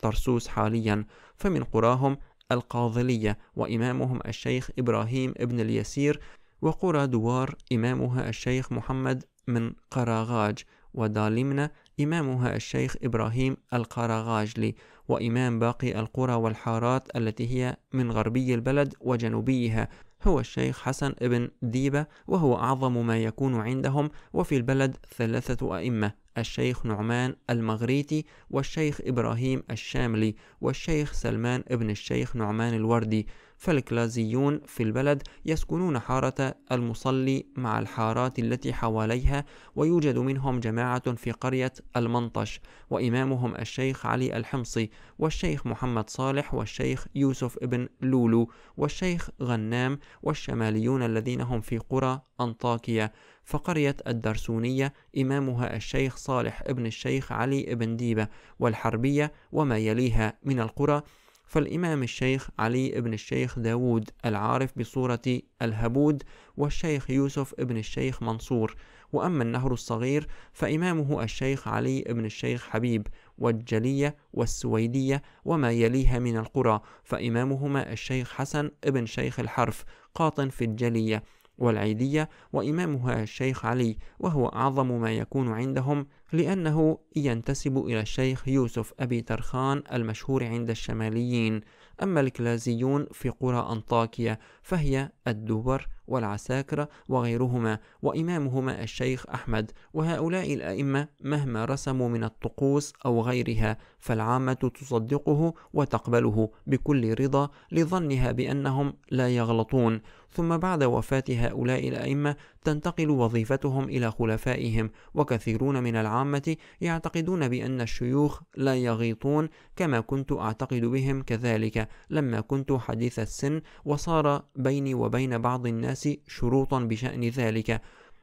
ترسوس حاليا فمن قراهم القاضلية وإمامهم الشيخ إبراهيم ابن اليسير وقرى دوار إمامها الشيخ محمد من قراغاج ودالمنة إمامها الشيخ إبراهيم القراغاجلي وإمام باقي القرى والحارات التي هي من غربي البلد وجنوبيها هو الشيخ حسن ابن ديبة وهو أعظم ما يكون عندهم وفي البلد ثلاثة أئمة الشيخ نعمان المغريتي والشيخ إبراهيم الشاملي والشيخ سلمان ابن الشيخ نعمان الوردي فالكلازيون في البلد يسكنون حارة المصلي مع الحارات التي حواليها ويوجد منهم جماعة في قرية المنطش وإمامهم الشيخ علي الحمصي والشيخ محمد صالح والشيخ يوسف ابن لولو والشيخ غنام والشماليون الذين هم في قرى أنطاكية فقرية الدرسونية إمامها الشيخ صالح ابن الشيخ علي ابن ديبة والحربية وما يليها من القرى فالإمام الشيخ علي ابن الشيخ داود العارف بصورة الهبود والشيخ يوسف ابن الشيخ منصور وأما النهر الصغير فإمامه الشيخ علي ابن الشيخ حبيب والجلية والسويدية وما يليها من القرى فإمامهما الشيخ حسن ابن شيخ الحرف قاطن في الجلية والعيدية وإمامها الشيخ علي وهو أعظم ما يكون عندهم لأنه ينتسب إلى الشيخ يوسف أبي ترخان المشهور عند الشماليين أما الكلازيون في قرى أنطاكية فهي الدور والعساكرة وغيرهما وإمامهما الشيخ أحمد وهؤلاء الأئمة مهما رسموا من الطقوس أو غيرها فالعامة تصدقه وتقبله بكل رضا لظنها بأنهم لا يغلطون ثم بعد وفاة هؤلاء الأئمة تنتقل وظيفتهم إلى خلفائهم وكثيرون من العامة يعتقدون بأن الشيوخ لا يغيطون كما كنت أعتقد بهم كذلك لما كنت حديث السن وصار بيني وبين بعض الناس الناس شروطا بشأن ذلك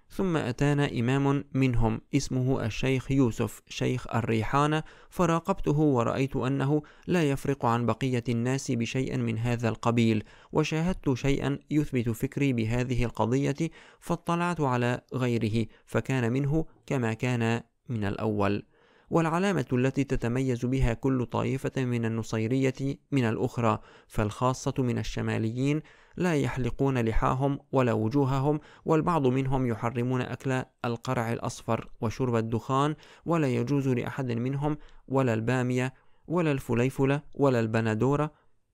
ثم أتانا إمام منهم اسمه الشيخ يوسف شيخ الريحانة فراقبته ورأيت أنه لا يفرق عن بقية الناس بشيء من هذا القبيل وشاهدت شيئا يثبت فكري بهذه القضية فاطلعت على غيره فكان منه كما كان من الأول والعلامة التي تتميز بها كل طائفة من النصيرية من الأخرى فالخاصة من الشماليين لا يحلقون لحاهم ولا وجوههم والبعض منهم يحرمون أكل القرع الأصفر وشرب الدخان ولا يجوز لأحد منهم ولا البامية ولا الفليفلة ولا البندورة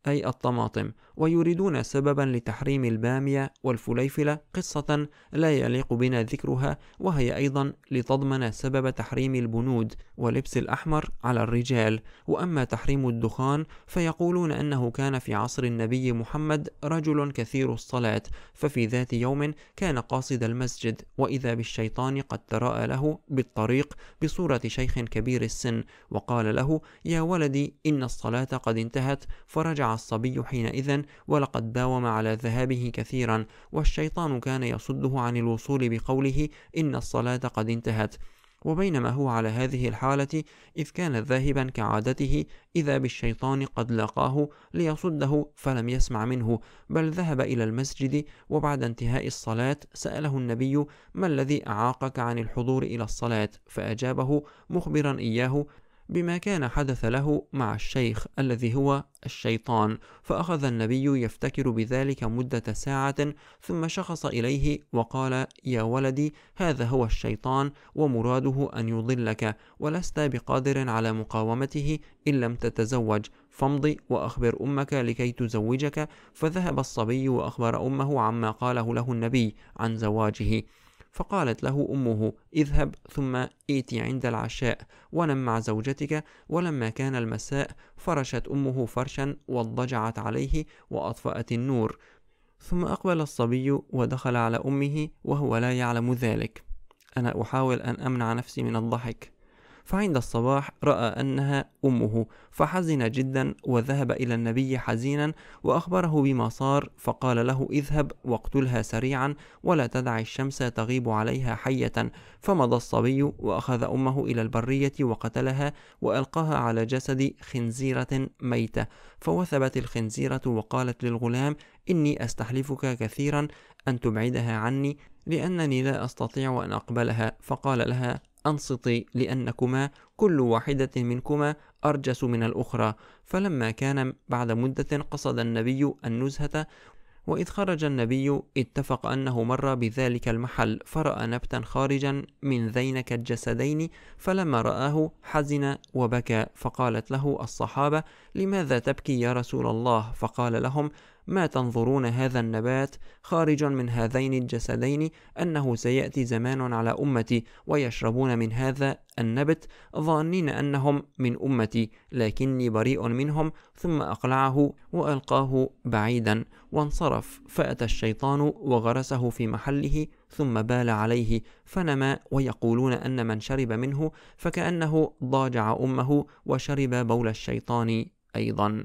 أي الطماطم ويريدون سببا لتحريم البامية والفليفلة قصة لا يليق بنا ذكرها وهي أيضا لتضمن سبب تحريم البنود ولبس الأحمر على الرجال وأما تحريم الدخان فيقولون أنه كان في عصر النبي محمد رجل كثير الصلاة ففي ذات يوم كان قاصد المسجد وإذا بالشيطان قد تراءى له بالطريق بصورة شيخ كبير السن وقال له يا ولدي إن الصلاة قد انتهت فرجع الصبي حينئذ ولقد داوم على ذهابه كثيرا والشيطان كان يصده عن الوصول بقوله إن الصلاة قد انتهت وبينما هو على هذه الحالة إذ كان ذاهبا كعادته إذا بالشيطان قد لقاه ليصده فلم يسمع منه بل ذهب إلى المسجد وبعد انتهاء الصلاة سأله النبي ما الذي أعاقك عن الحضور إلى الصلاة فأجابه مخبرا إياه بما كان حدث له مع الشيخ الذي هو الشيطان فأخذ النبي يفتكر بذلك مدة ساعة ثم شخص إليه وقال يا ولدي هذا هو الشيطان ومراده أن يضلك ولست بقادر على مقاومته إن لم تتزوج فامض وأخبر أمك لكي تزوجك فذهب الصبي وأخبر أمه عما قاله له النبي عن زواجه فقالت له أمه اذهب ثم ائتي عند العشاء ونم مع زوجتك ولما كان المساء فرشت أمه فرشا واضجعت عليه وأطفأت النور ثم أقبل الصبي ودخل على أمه وهو لا يعلم ذلك أنا أحاول أن أمنع نفسي من الضحك فعند الصباح رأى أنها أمه فحزن جدا وذهب إلى النبي حزينا وأخبره بما صار فقال له اذهب واقتلها سريعا ولا تدع الشمس تغيب عليها حية فمضى الصبي وأخذ أمه إلى البرية وقتلها وألقاها على جسد خنزيرة ميتة فوثبت الخنزيرة وقالت للغلام إني أستحلفك كثيرا أن تبعدها عني لأنني لا أستطيع أن أقبلها فقال لها أنصتي لأنكما كل واحدة منكما أرجس من الأخرى فلما كان بعد مدة قصد النبي النزهة وإذ خرج النبي اتفق أنه مر بذلك المحل فرأى نبتا خارجا من ذينك الجسدين فلما رآه حزن وبكى فقالت له الصحابة لماذا تبكي يا رسول الله فقال لهم ما تنظرون هذا النبات خارج من هذين الجسدين أنه سيأتي زمان على أمتي ويشربون من هذا النبت ظانين أنهم من أمتي لكني بريء منهم ثم أقلعه وألقاه بعيدا وانصرف فأتى الشيطان وغرسه في محله ثم بال عليه فنما ويقولون أن من شرب منه فكأنه ضاجع أمه وشرب بول الشيطان أيضا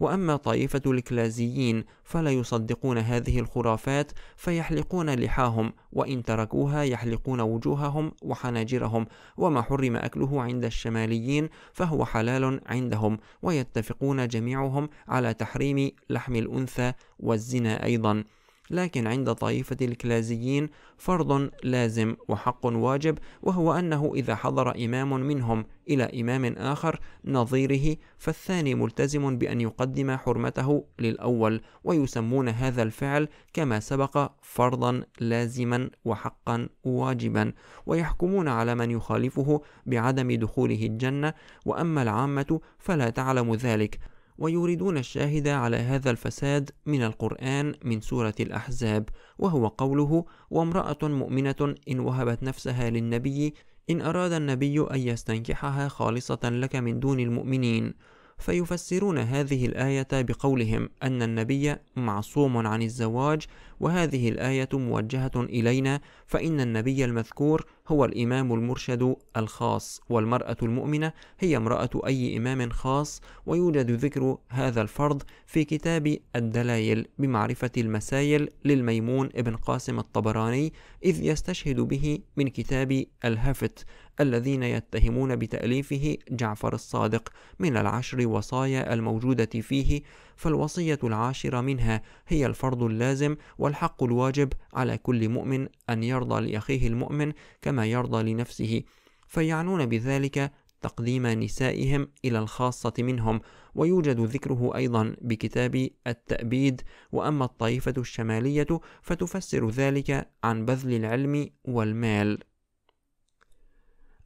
واما طائفه الكلازيين فلا يصدقون هذه الخرافات فيحلقون لحاهم وان تركوها يحلقون وجوههم وحناجرهم وما حرم اكله عند الشماليين فهو حلال عندهم ويتفقون جميعهم على تحريم لحم الانثى والزنا ايضا لكن عند طائفة الكلازيين فرض لازم وحق واجب وهو أنه إذا حضر إمام منهم إلى إمام آخر نظيره فالثاني ملتزم بأن يقدم حرمته للأول ويسمون هذا الفعل كما سبق فرضا لازما وحقا واجبا ويحكمون على من يخالفه بعدم دخوله الجنة وأما العامة فلا تعلم ذلك ويوردون الشاهد على هذا الفساد من القرآن من سورة الأحزاب وهو قوله وامرأة مؤمنة إن وهبت نفسها للنبي إن أراد النبي أن يستنكحها خالصة لك من دون المؤمنين فيفسرون هذه الآية بقولهم أن النبي معصوم عن الزواج وهذه الآية موجهة إلينا فإن النبي المذكور هو الإمام المرشد الخاص والمرأة المؤمنة هي امرأة أي إمام خاص ويوجد ذكر هذا الفرض في كتاب الدلائل بمعرفة المسائل للميمون ابن قاسم الطبراني إذ يستشهد به من كتاب الهفت الذين يتهمون بتأليفه جعفر الصادق من العشر وصايا الموجودة فيه فالوصية العاشرة منها هي الفرض اللازم والحق الواجب على كل مؤمن أن يرضى لأخيه المؤمن كما يرضى لنفسه فيعنون بذلك تقديم نسائهم إلى الخاصة منهم ويوجد ذكره أيضا بكتاب التأبيد وأما الطائفة الشمالية فتفسر ذلك عن بذل العلم والمال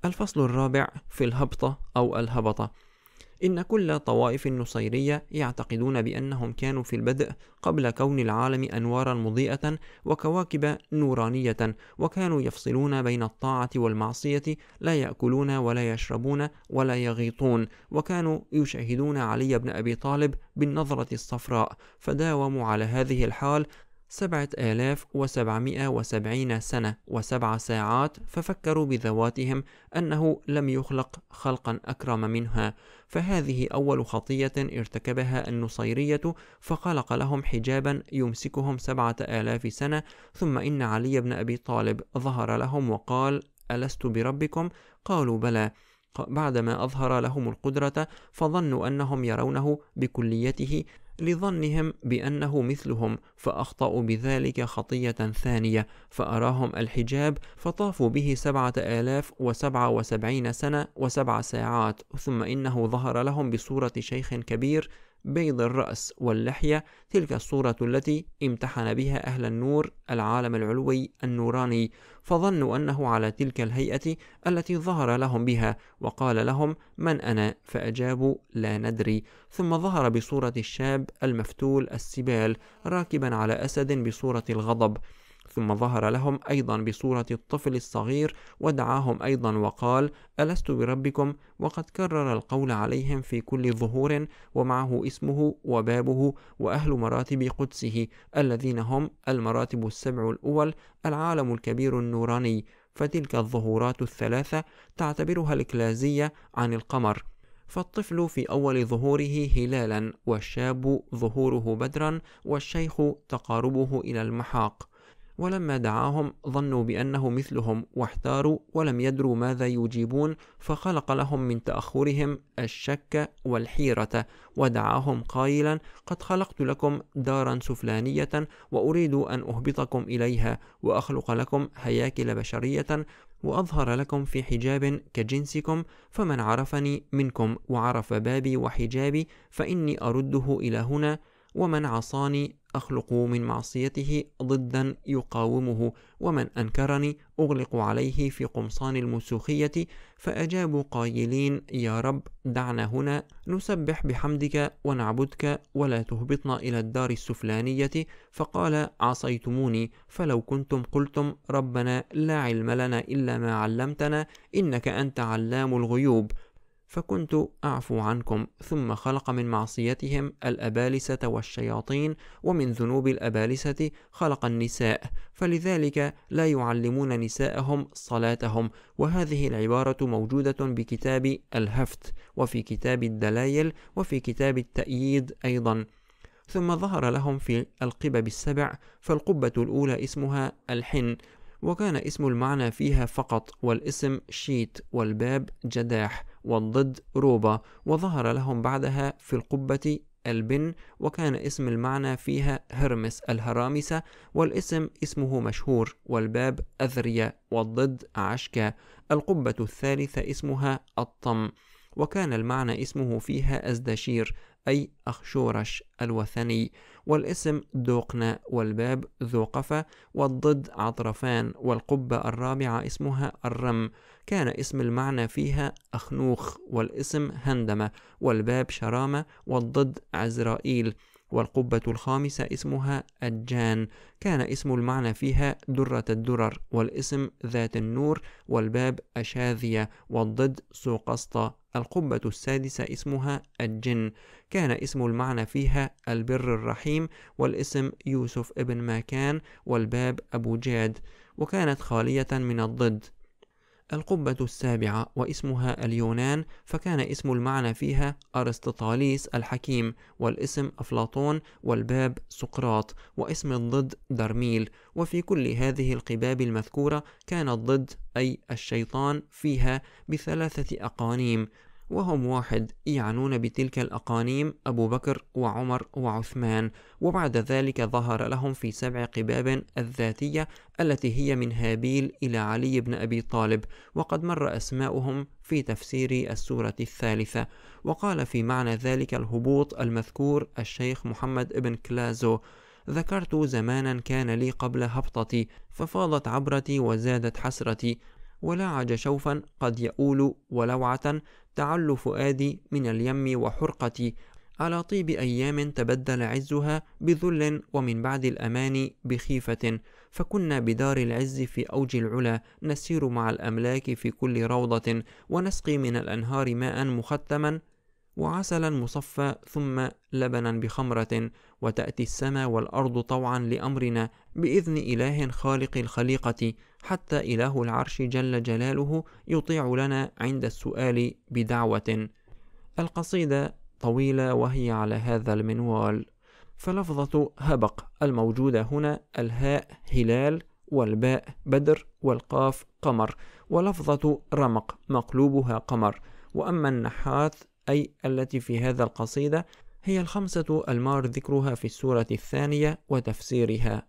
الفصل الرابع في الهبطة أو الهبطة إن كل طوائف النصيرية يعتقدون بأنهم كانوا في البدء قبل كون العالم أنوارا مضيئة وكواكب نورانية وكانوا يفصلون بين الطاعة والمعصية لا يأكلون ولا يشربون ولا يغيطون وكانوا يشاهدون علي بن أبي طالب بالنظرة الصفراء فداوموا على هذه الحال سبعة آلاف وسبعمائة وسبعين سنة وسبع ساعات ففكروا بذواتهم أنه لم يخلق خلقا أكرم منها فهذه أول خطية ارتكبها النصيرية فخلق لهم حجابا يمسكهم سبعة آلاف سنة ثم إن علي بن أبي طالب ظهر لهم وقال ألست بربكم؟ قالوا بلى بعدما أظهر لهم القدرة فظنوا أنهم يرونه بكليته لظنهم بأنه مثلهم فأخطأوا بذلك خطية ثانية فأراهم الحجاب فطافوا به سبعة آلاف وسبعة وسبعين سنة وسبع ساعات ثم إنه ظهر لهم بصورة شيخ كبير بيض الرأس واللحية تلك الصورة التي امتحن بها أهل النور العالم العلوي النوراني فظنوا أنه على تلك الهيئة التي ظهر لهم بها وقال لهم من أنا فأجابوا لا ندري ثم ظهر بصورة الشاب المفتول السبال راكبا على أسد بصورة الغضب ثم ظهر لهم أيضا بصورة الطفل الصغير ودعاهم أيضا وقال ألست بربكم وقد كرر القول عليهم في كل ظهور ومعه اسمه وبابه وأهل مراتب قدسه الذين هم المراتب السبع الأول العالم الكبير النوراني فتلك الظهورات الثلاثة تعتبرها الكلازية عن القمر فالطفل في أول ظهوره هلالا والشاب ظهوره بدرا والشيخ تقاربه إلى المحاق ولما دعاهم ظنوا بأنه مثلهم واحتاروا ولم يدروا ماذا يجيبون فخلق لهم من تأخرهم الشك والحيرة ودعاهم قائلا قد خلقت لكم دارا سفلانية وأريد أن أهبطكم إليها وأخلق لكم هياكل بشرية وأظهر لكم في حجاب كجنسكم فمن عرفني منكم وعرف بابي وحجابي فإني أرده إلى هنا ومن عصاني أخلق من معصيته ضدا يقاومه ومن أنكرني أغلق عليه في قمصان المسوخية فأجابوا قائلين يا رب دعنا هنا نسبح بحمدك ونعبدك ولا تهبطنا إلى الدار السفلانية فقال عصيتموني فلو كنتم قلتم ربنا لا علم لنا إلا ما علمتنا إنك أنت علام الغيوب فكنت أعفو عنكم ثم خلق من معصيتهم الأبالسة والشياطين ومن ذنوب الأبالسة خلق النساء فلذلك لا يعلمون نساءهم صلاتهم وهذه العبارة موجودة بكتاب الهفت وفي كتاب الدلايل وفي كتاب التأييد أيضا ثم ظهر لهم في القبب السبع فالقبة الأولى اسمها الحن وكان اسم المعنى فيها فقط والاسم شيت والباب جداح والضد روبا وظهر لهم بعدها في القبة البن وكان اسم المعنى فيها هرمس الهرامسة والاسم اسمه مشهور والباب أذريا والضد عشكا القبة الثالثة اسمها الطم وكان المعنى اسمه فيها أزدشير أي أخشورش الوثني والاسم دوقنا والباب ذوقفة والضد عطرفان والقبة الرابعة اسمها الرم كان اسم المعنى فيها أخنوخ والاسم هندمة والباب شرامة والضد عزرائيل والقبة الخامسة اسمها الجان كان اسم المعنى فيها درة الدرر والاسم ذات النور والباب أشاذية والضد سوقسطة القبة السادسة اسمها الجن كان اسم المعنى فيها البر الرحيم والاسم يوسف ابن ماكان والباب أبو جاد وكانت خالية من الضد القبة السابعة واسمها اليونان فكان اسم المعنى فيها أرسططاليس الحكيم والاسم أفلاطون والباب سقراط واسم الضد درميل وفي كل هذه القباب المذكورة كان الضد أي الشيطان فيها بثلاثة أقانيم وهم واحد يعنون بتلك الأقانيم أبو بكر وعمر وعثمان وبعد ذلك ظهر لهم في سبع قباب الذاتية التي هي من هابيل إلى علي بن أبي طالب وقد مر أسماؤهم في تفسير السورة الثالثة وقال في معنى ذلك الهبوط المذكور الشيخ محمد بن كلازو ذكرت زمانا كان لي قبل هبطتي ففاضت عبرتي وزادت حسرتي ولعج شوفا قد يؤول ولوعة تعل فؤادي من اليم وحرقتي على طيب أيام تبدل عزها بذل ومن بعد الأمان بخيفة فكنا بدار العز في أوج العلا نسير مع الأملاك في كل روضة ونسقي من الأنهار ماء مختما وعسلا مصفى ثم لبنا بخمرة وتأتي السماء والأرض طوعا لأمرنا بإذن إله خالق الخليقة حتى إله العرش جل جلاله يطيع لنا عند السؤال بدعوة القصيدة طويلة وهي على هذا المنوال فلفظة هبق الموجودة هنا الهاء هلال والباء بدر والقاف قمر ولفظة رمق مقلوبها قمر وأما النحات أي التي في هذا القصيدة هي الخمسة المار ذكرها في السورة الثانية وتفسيرها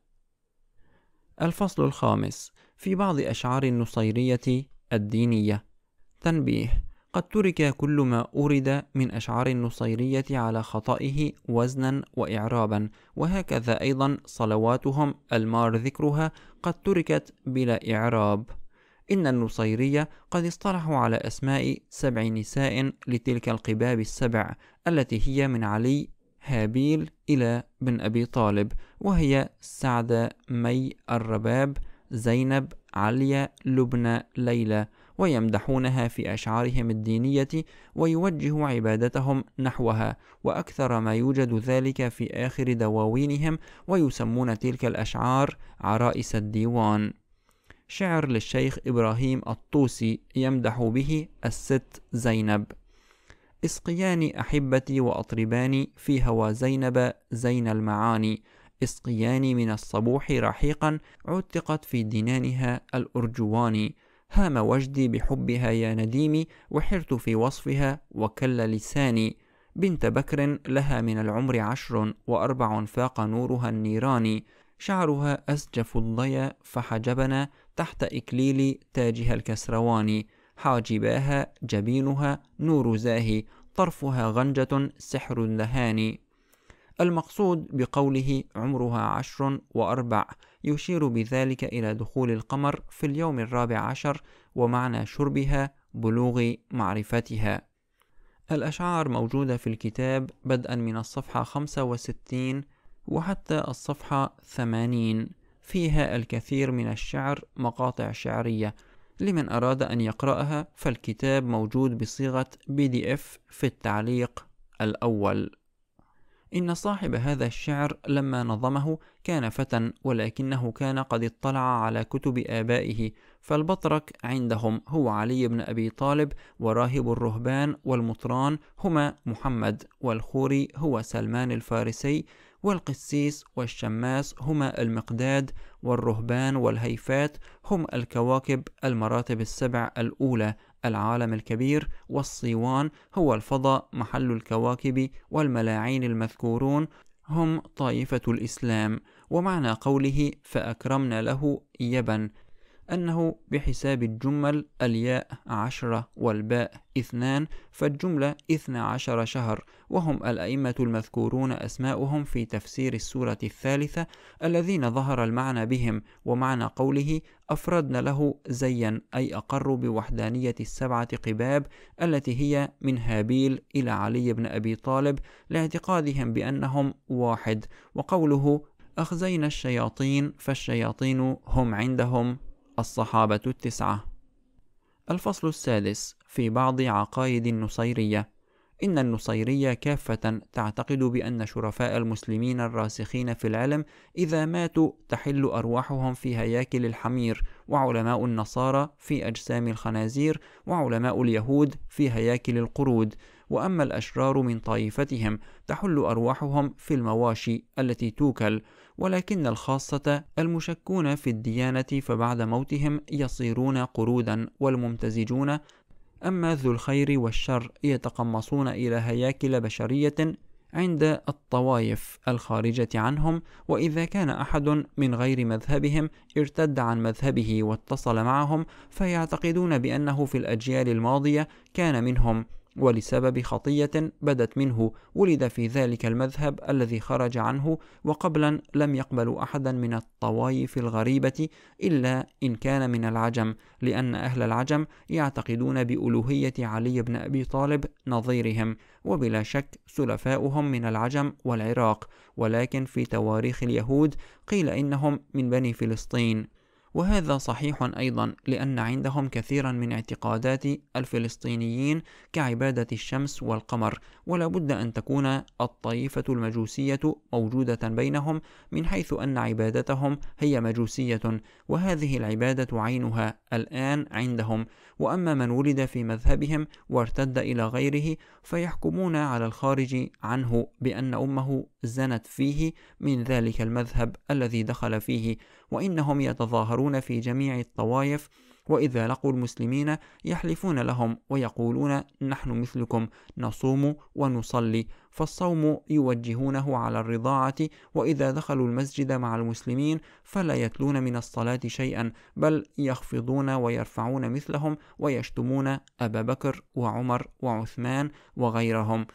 الفصل الخامس في بعض أشعار النصيرية الدينية تنبيه قد ترك كل ما أورد من أشعار النصيرية على خطئه وزنا وإعرابا وهكذا أيضا صلواتهم المار ذكرها قد تركت بلا إعراب إن النصيرية قد اصطلحوا على أسماء سبع نساء لتلك القباب السبع التي هي من علي هابيل إلى بن أبي طالب وهي سعدة مي الرباب زينب عليا لبنى ليلى ويمدحونها في أشعارهم الدينية ويوجه عبادتهم نحوها وأكثر ما يوجد ذلك في آخر دواوينهم ويسمون تلك الأشعار عرائس الديوان شعر للشيخ إبراهيم الطوسي يمدح به الست زينب اسقياني أحبتي وأطرباني في هوى زينب زين المعاني اسقياني من الصبوح رحيقا عتقت في دنانها الأرجواني هام وجدي بحبها يا نديمي وحرت في وصفها وكل لساني بنت بكر لها من العمر عشر وأربع فاق نورها النيران شعرها أسجف الضيا فحجبنا تحت إكليل تاجها الكسرواني حاجباها جبينها نور زاهي طرفها غنجة سحر لهاني المقصود بقوله عمرها عشر وأربع يشير بذلك إلى دخول القمر في اليوم الرابع عشر ومعنى شربها بلوغ معرفتها الأشعار موجودة في الكتاب بدءا من الصفحة 65 وحتى الصفحة 80 فيها الكثير من الشعر مقاطع شعرية لمن أراد أن يقرأها فالكتاب موجود بصيغة PDF في التعليق الأول إن صاحب هذا الشعر لما نظمه كان فتى ولكنه كان قد اطلع على كتب آبائه فالبطرك عندهم هو علي بن أبي طالب وراهب الرهبان والمطران هما محمد والخوري هو سلمان الفارسي والقسيس والشماس هما المقداد والرهبان والهيفات هم الكواكب المراتب السبع الأولى العالم الكبير والصيوان هو الفضاء محل الكواكب والملاعين المذكورون هم طائفة الإسلام ومعنى قوله فأكرمنا له يبا أنه بحساب الجمل الياء عشرة والباء اثنان فالجملة اثنى عشر شهر وهم الأئمة المذكورون أسماؤهم في تفسير السورة الثالثة الذين ظهر المعنى بهم ومعنى قوله أفردن له زيا أي أقر بوحدانية السبعة قباب التي هي من هابيل إلى علي بن أبي طالب لاعتقادهم بأنهم واحد وقوله أخزينا الشياطين فالشياطين هم عندهم الصحابة التسعة الفصل السادس في بعض عقائد النصيرية إن النصيرية كافة تعتقد بأن شرفاء المسلمين الراسخين في العلم إذا ماتوا تحل أرواحهم في هياكل الحمير وعلماء النصارى في أجسام الخنازير وعلماء اليهود في هياكل القرود وأما الأشرار من طائفتهم تحل أرواحهم في المواشي التي توكل ولكن الخاصة المشكون في الديانة فبعد موتهم يصيرون قرودا والممتزجون أما ذو الخير والشر يتقمصون إلى هياكل بشرية عند الطوائف الخارجة عنهم وإذا كان أحد من غير مذهبهم ارتد عن مذهبه واتصل معهم فيعتقدون بأنه في الأجيال الماضية كان منهم ولسبب خطية بدت منه ولد في ذلك المذهب الذي خرج عنه وقبلا لم يقبل أحدا من الطوائف الغريبة إلا إن كان من العجم لأن أهل العجم يعتقدون بألوهية علي بن أبي طالب نظيرهم وبلا شك سلفاؤهم من العجم والعراق ولكن في تواريخ اليهود قيل إنهم من بني فلسطين وهذا صحيح أيضا لأن عندهم كثيرا من اعتقادات الفلسطينيين كعبادة الشمس والقمر ولا بد أن تكون الطائفة المجوسية موجودة بينهم من حيث أن عبادتهم هي مجوسية وهذه العبادة عينها الآن عندهم وأما من ولد في مذهبهم وارتد إلى غيره فيحكمون على الخارج عنه بأن أمه زنت فيه من ذلك المذهب الذي دخل فيه وإنهم يتظاهرون في جميع الطوائف وإذا لقوا المسلمين يحلفون لهم ويقولون نحن مثلكم نصوم ونصلي فالصوم يوجهونه على الرضاعة وإذا دخلوا المسجد مع المسلمين فلا يتلون من الصلاة شيئا بل يخفضون ويرفعون مثلهم ويشتمون أبا بكر وعمر وعثمان وغيرهم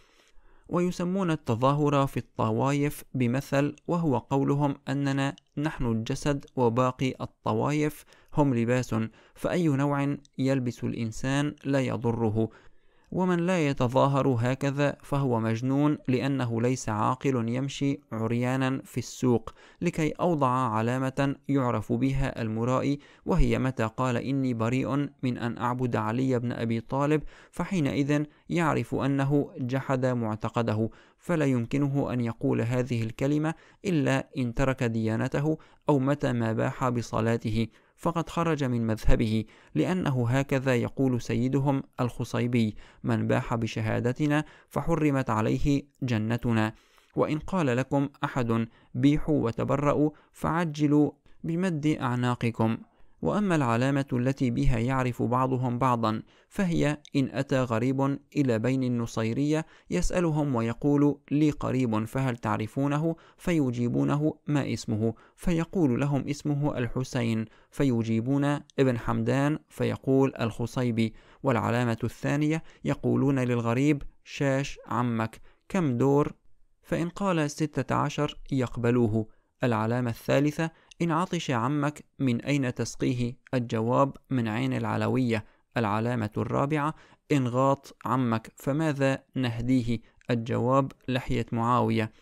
ويسمون التظاهر في الطوايف بمثل وهو قولهم أننا نحن الجسد وباقي الطوايف هم لباس فأي نوع يلبس الإنسان لا يضره ومن لا يتظاهر هكذا فهو مجنون لأنه ليس عاقل يمشي عريانا في السوق لكي أوضع علامة يعرف بها المرائي وهي متى قال إني بريء من أن أعبد علي بن أبي طالب فحينئذ يعرف أنه جحد معتقده فلا يمكنه أن يقول هذه الكلمة إلا إن ترك ديانته أو متى ما باح بصلاته فقد خرج من مذهبه لأنه هكذا يقول سيدهم الخصيبي من باح بشهادتنا فحرمت عليه جنتنا وإن قال لكم أحد بيحوا وتبرأوا فعجلوا بمد أعناقكم وأما العلامة التي بها يعرف بعضهم بعضا فهي إن أتى غريب إلى بين النصيرية يسألهم ويقول لي قريب فهل تعرفونه فيجيبونه ما اسمه فيقول لهم اسمه الحسين فيجيبون ابن حمدان فيقول الخصيبي والعلامة الثانية يقولون للغريب شاش عمك كم دور فإن قال ستة عشر يقبلوه العلامة الثالثة إن عطش عمك من أين تسقيه؟ الجواب من عين العلوية العلامة الرابعة إن غاط عمك فماذا نهديه؟ الجواب لحية معاوية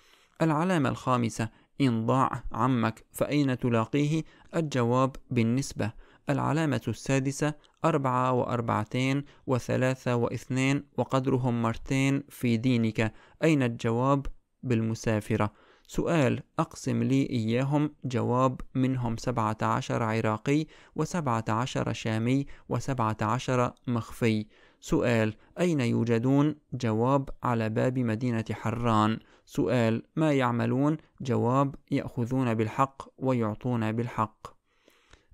العلامة الخامسة إن ضاع عمك فأين تلاقيه؟ الجواب بالنسبة العلامة السادسة أربعة وأربعتين وثلاثة واثنين وقدرهم مرتين في دينك أين الجواب بالمسافرة سؤال أقسم لي إياهم جواب منهم سبعة عشر عراقي وسبعة عشر شامي وسبعة عشر مخفي سؤال أين يوجدون؟ جواب على باب مدينة حران سؤال ما يعملون؟ جواب يأخذون بالحق ويعطون بالحق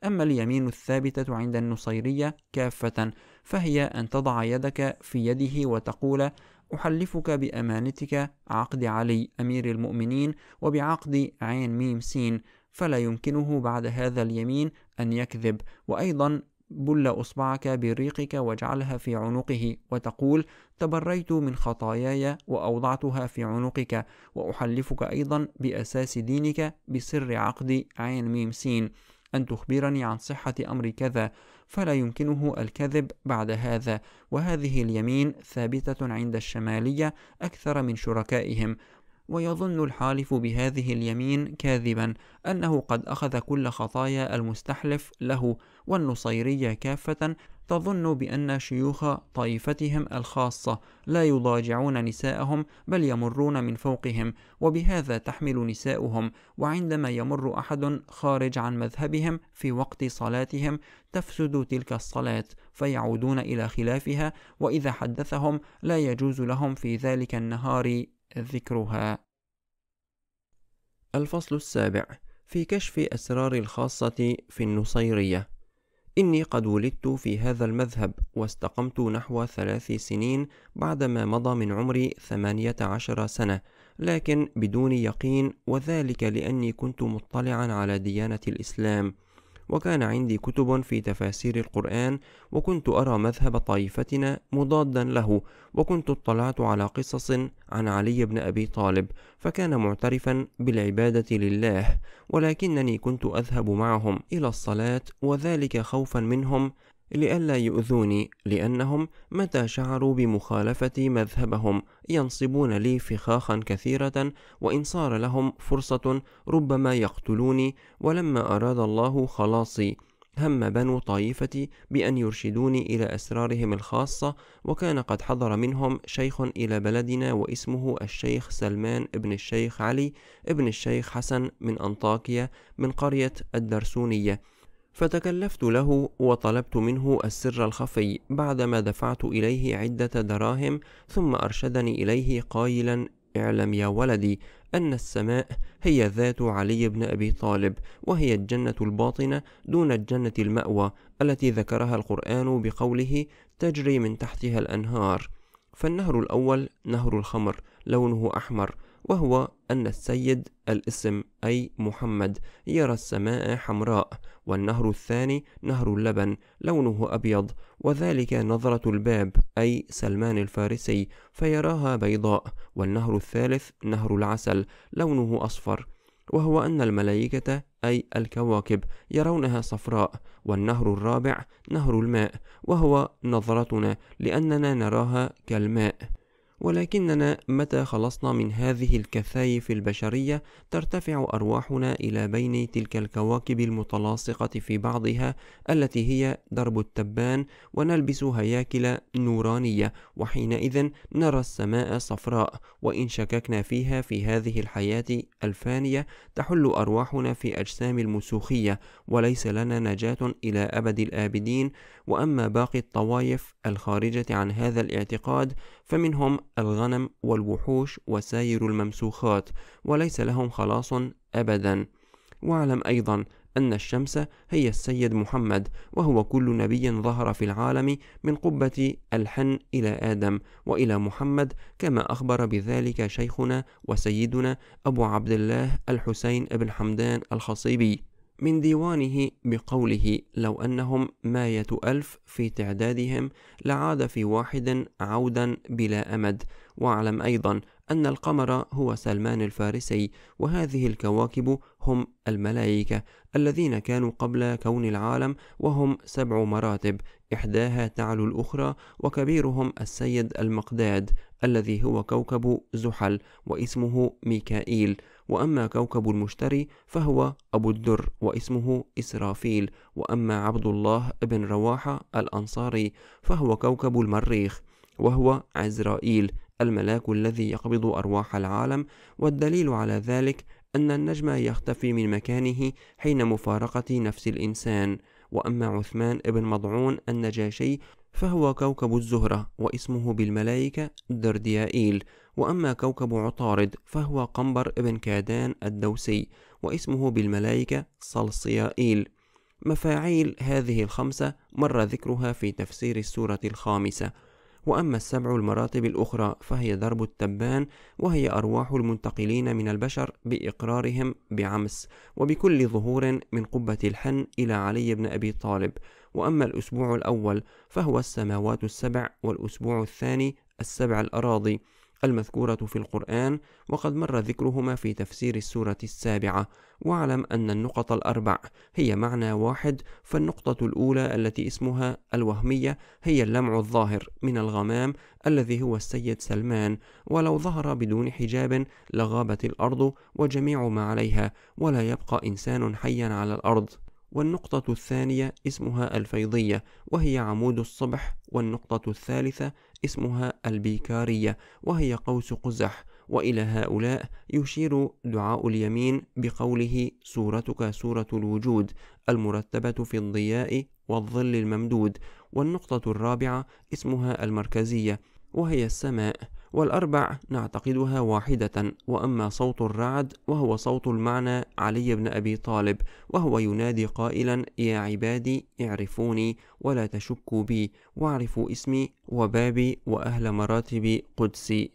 أما اليمين الثابتة عند النصيرية كافة فهي أن تضع يدك في يده وتقول أحلفك بأمانتك عقد علي أمير المؤمنين وبعقد عين ميم سين فلا يمكنه بعد هذا اليمين أن يكذب وأيضا بل أصبعك بريقك واجعلها في عنقه وتقول تبريت من خطاياي وأوضعتها في عنقك وأحلفك أيضا بأساس دينك بسر عقد عين ميم سين أن تخبرني عن صحة أمر كذا فلا يمكنه الكذب بعد هذا وهذه اليمين ثابتة عند الشمالية أكثر من شركائهم ويظن الحالف بهذه اليمين كاذبا أنه قد أخذ كل خطايا المستحلف له والنصيرية كافة تظن بأن شيوخ طائفتهم الخاصة لا يضاجعون نساءهم بل يمرون من فوقهم وبهذا تحمل نساؤهم وعندما يمر أحد خارج عن مذهبهم في وقت صلاتهم تفسد تلك الصلاة فيعودون إلى خلافها وإذا حدثهم لا يجوز لهم في ذلك النهار ذكرها الفصل السابع في كشف أسرار الخاصة في النصيرية إني قد ولدت في هذا المذهب واستقمت نحو ثلاث سنين بعدما مضى من عمري ثمانية عشر سنة لكن بدون يقين وذلك لأني كنت مطلعا على ديانة الإسلام وكان عندي كتب في تفاسير القرآن وكنت أرى مذهب طائفتنا مضادا له وكنت اطلعت على قصص عن علي بن أبي طالب فكان معترفا بالعبادة لله ولكنني كنت أذهب معهم إلى الصلاة وذلك خوفا منهم لئلا يؤذوني لأنهم متى شعروا بمخالفة مذهبهم ينصبون لي فخاخا كثيرة وإن صار لهم فرصة ربما يقتلوني ولما أراد الله خلاصي هم بنو طائفة بأن يرشدوني إلى أسرارهم الخاصة وكان قد حضر منهم شيخ إلى بلدنا واسمه الشيخ سلمان ابن الشيخ علي ابن الشيخ حسن من أنطاكية من قرية الدرسونية فتكلفت له وطلبت منه السر الخفي بعدما دفعت إليه عدة دراهم ثم أرشدني إليه قائلا اعلم يا ولدي أن السماء هي ذات علي بن أبي طالب وهي الجنة الباطنة دون الجنة المأوى التي ذكرها القرآن بقوله تجري من تحتها الأنهار فالنهر الأول نهر الخمر لونه أحمر وهو أن السيد الاسم أي محمد يرى السماء حمراء والنهر الثاني نهر اللبن لونه أبيض وذلك نظرة الباب أي سلمان الفارسي فيراها بيضاء والنهر الثالث نهر العسل لونه أصفر وهو أن الملائكة أي الكواكب يرونها صفراء والنهر الرابع نهر الماء وهو نظرتنا لأننا نراها كالماء ولكننا متى خلصنا من هذه الكثايف البشرية ترتفع أرواحنا إلى بين تلك الكواكب المتلاصقة في بعضها التي هي درب التبان ونلبس هياكل نورانية وحينئذ نرى السماء صفراء وإن شككنا فيها في هذه الحياة الفانية تحل أرواحنا في أجسام المسوخية وليس لنا نجاة إلى أبد الآبدين وأما باقي الطوايف الخارجة عن هذا الاعتقاد فمنهم الغنم والوحوش وسائر الممسوخات وليس لهم خلاص أبدا واعلم أيضا أن الشمس هي السيد محمد وهو كل نبي ظهر في العالم من قبة الحن إلى آدم وإلى محمد كما أخبر بذلك شيخنا وسيدنا أبو عبد الله الحسين بن حمدان الخصيبي من ديوانه بقوله لو أنهم ماية ألف في تعدادهم لعاد في واحد عودا بلا أمد واعلم أيضا أن القمر هو سلمان الفارسي وهذه الكواكب هم الملائكة الذين كانوا قبل كون العالم وهم سبع مراتب إحداها تعلو الأخرى وكبيرهم السيد المقداد الذي هو كوكب زحل واسمه ميكائيل وأما كوكب المشتري فهو أبو الدر واسمه إسرافيل وأما عبد الله بن رواحة الأنصاري فهو كوكب المريخ وهو عزرائيل الملاك الذي يقبض أرواح العالم والدليل على ذلك أن النجم يختفي من مكانه حين مفارقة نفس الإنسان وأما عثمان بن مضعون النجاشي فهو كوكب الزهرة واسمه بالملائكة درديائيل وأما كوكب عطارد فهو قنبر ابن كادان الدوسي واسمه بالملائكة صلصيائيل مفاعيل هذه الخمسة مر ذكرها في تفسير السورة الخامسة وأما السبع المراتب الأخرى فهي درب التبان وهي أرواح المنتقلين من البشر بإقرارهم بعمس وبكل ظهور من قبة الحن إلى علي بن أبي طالب وأما الأسبوع الأول فهو السماوات السبع والأسبوع الثاني السبع الأراضي المذكورة في القرآن وقد مر ذكرهما في تفسير السورة السابعة واعلم أن النقط الأربع هي معنى واحد فالنقطة الأولى التي اسمها الوهمية هي اللمع الظاهر من الغمام الذي هو السيد سلمان ولو ظهر بدون حجاب لغابت الأرض وجميع ما عليها ولا يبقى إنسان حيا على الأرض والنقطة الثانية اسمها الفيضية وهي عمود الصبح والنقطة الثالثة اسمها البيكارية وهي قوس قزح وإلى هؤلاء يشير دعاء اليمين بقوله سورتك سورة الوجود المرتبة في الضياء والظل الممدود والنقطة الرابعة اسمها المركزية وهي السماء والأربع نعتقدها واحدة وأما صوت الرعد وهو صوت المعنى علي بن أبي طالب وهو ينادي قائلا يا عبادي اعرفوني ولا تشكوا بي واعرفوا اسمي وبابي وأهل مراتبي قدسي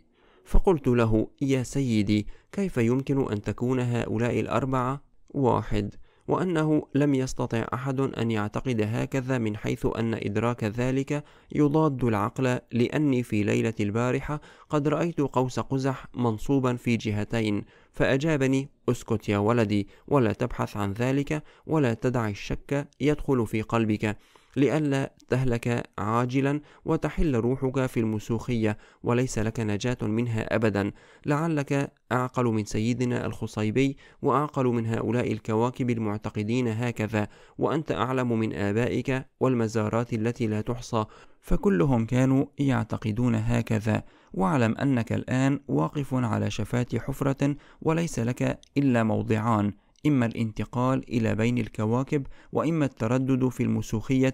فقلت له يا سيدي كيف يمكن أن تكون هؤلاء الأربعة واحد وأنه لم يستطع أحد أن يعتقد هكذا من حيث أن إدراك ذلك يضاد العقل لأني في ليلة البارحة قد رأيت قوس قزح منصوبا في جهتين فأجابني اسكت يا ولدي ولا تبحث عن ذلك ولا تدع الشك يدخل في قلبك لئلا تهلك عاجلا وتحل روحك في المسوخية وليس لك نجاة منها أبدا لعلك أعقل من سيدنا الخصيبي وأعقل من هؤلاء الكواكب المعتقدين هكذا وأنت أعلم من آبائك والمزارات التي لا تحصى فكلهم كانوا يعتقدون هكذا واعلم أنك الآن واقف على شفاة حفرة وليس لك إلا موضعان إما الانتقال إلى بين الكواكب وإما التردد في المسوخية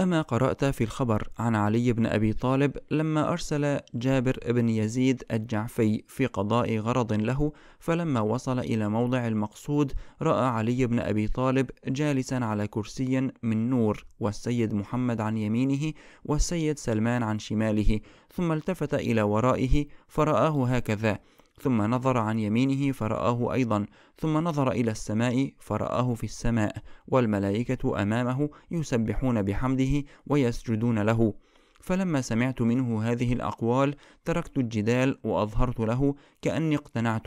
أما قرأت في الخبر عن علي بن أبي طالب لما أرسل جابر بن يزيد الجعفي في قضاء غرض له فلما وصل إلى موضع المقصود رأى علي بن أبي طالب جالسا على كرسي من نور والسيد محمد عن يمينه والسيد سلمان عن شماله ثم التفت إلى ورائه فرآه هكذا ثم نظر عن يمينه فرآه أيضا ثم نظر إلى السماء فرآه في السماء والملائكة أمامه يسبحون بحمده ويسجدون له فلما سمعت منه هذه الأقوال تركت الجدال وأظهرت له كأني اقتنعت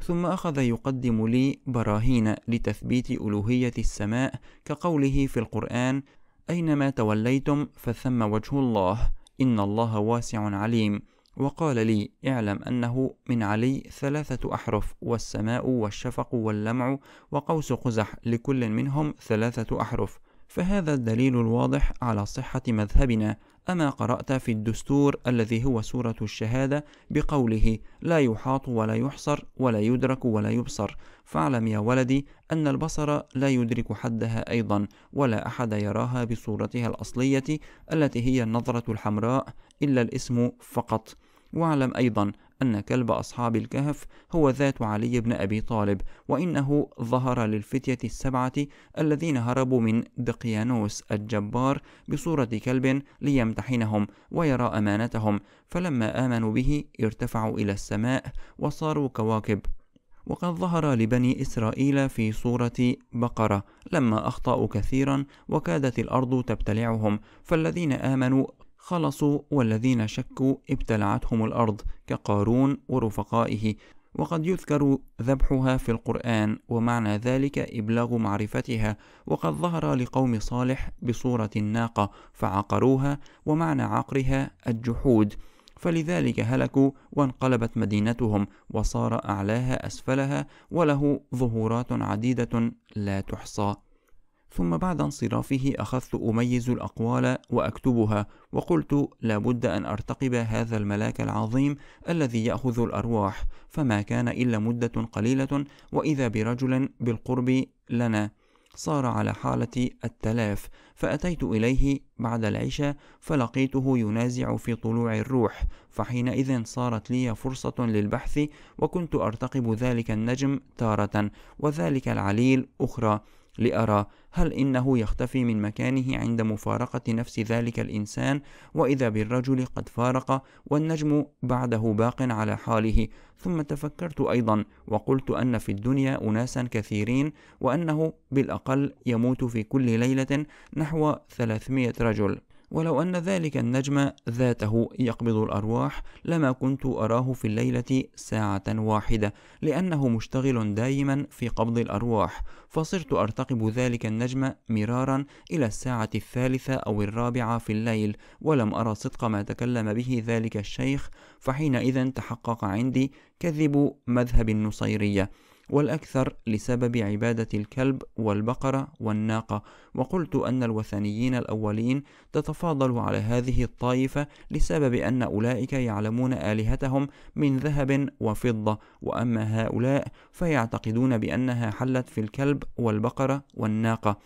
ثم أخذ يقدم لي براهين لتثبيت ألوهية السماء كقوله في القرآن أينما توليتم فثم وجه الله إن الله واسع عليم وقال لي اعلم أنه من علي ثلاثة أحرف والسماء والشفق واللمع وقوس قزح لكل منهم ثلاثة أحرف فهذا الدليل الواضح على صحة مذهبنا أما قرأت في الدستور الذي هو سورة الشهادة بقوله لا يحاط ولا يحصر ولا يدرك ولا يبصر فاعلم يا ولدي أن البصر لا يدرك حدها أيضا ولا أحد يراها بصورتها الأصلية التي هي النظرة الحمراء إلا الاسم فقط واعلم أيضا أن كلب أصحاب الكهف هو ذات علي بن أبي طالب وإنه ظهر للفتية السبعة الذين هربوا من دقيانوس الجبار بصورة كلب ليمتحنهم ويرى أمانتهم فلما آمنوا به ارتفعوا إلى السماء وصاروا كواكب وقد ظهر لبني إسرائيل في صورة بقرة لما أخطأوا كثيرا وكادت الأرض تبتلعهم فالذين آمنوا خلصوا والذين شكوا ابتلعتهم الأرض كقارون ورفقائه وقد يذكر ذبحها في القرآن ومعنى ذلك إبلاغ معرفتها وقد ظهر لقوم صالح بصورة الناقة فعقروها ومعنى عقرها الجحود فلذلك هلكوا وانقلبت مدينتهم وصار أعلاها أسفلها وله ظهورات عديدة لا تحصى ثم بعد انصرافه أخذت أميز الأقوال وأكتبها وقلت لابد أن أرتقب هذا الملاك العظيم الذي يأخذ الأرواح فما كان إلا مدة قليلة وإذا برجل بالقرب لنا صار على حالة التلاف فأتيت إليه بعد العشاء فلقيته ينازع في طلوع الروح فحينئذ صارت لي فرصة للبحث وكنت أرتقب ذلك النجم تارة وذلك العليل أخرى لأرى هل إنه يختفي من مكانه عند مفارقة نفس ذلك الإنسان وإذا بالرجل قد فارق والنجم بعده باق على حاله ثم تفكرت أيضا وقلت أن في الدنيا أناسا كثيرين وأنه بالأقل يموت في كل ليلة نحو 300 رجل ولو أن ذلك النجم ذاته يقبض الأرواح لما كنت أراه في الليلة ساعة واحدة لأنه مشتغل دائما في قبض الأرواح فصرت أرتقب ذلك النجم مرارا إلى الساعة الثالثة أو الرابعة في الليل ولم أرى صدق ما تكلم به ذلك الشيخ فحينئذ تحقق عندي كذب مذهب النصيرية والأكثر لسبب عبادة الكلب والبقرة والناقة وقلت أن الوثنيين الأولين تتفاضل على هذه الطائفة لسبب أن أولئك يعلمون آلهتهم من ذهب وفضة وأما هؤلاء فيعتقدون بأنها حلت في الكلب والبقرة والناقة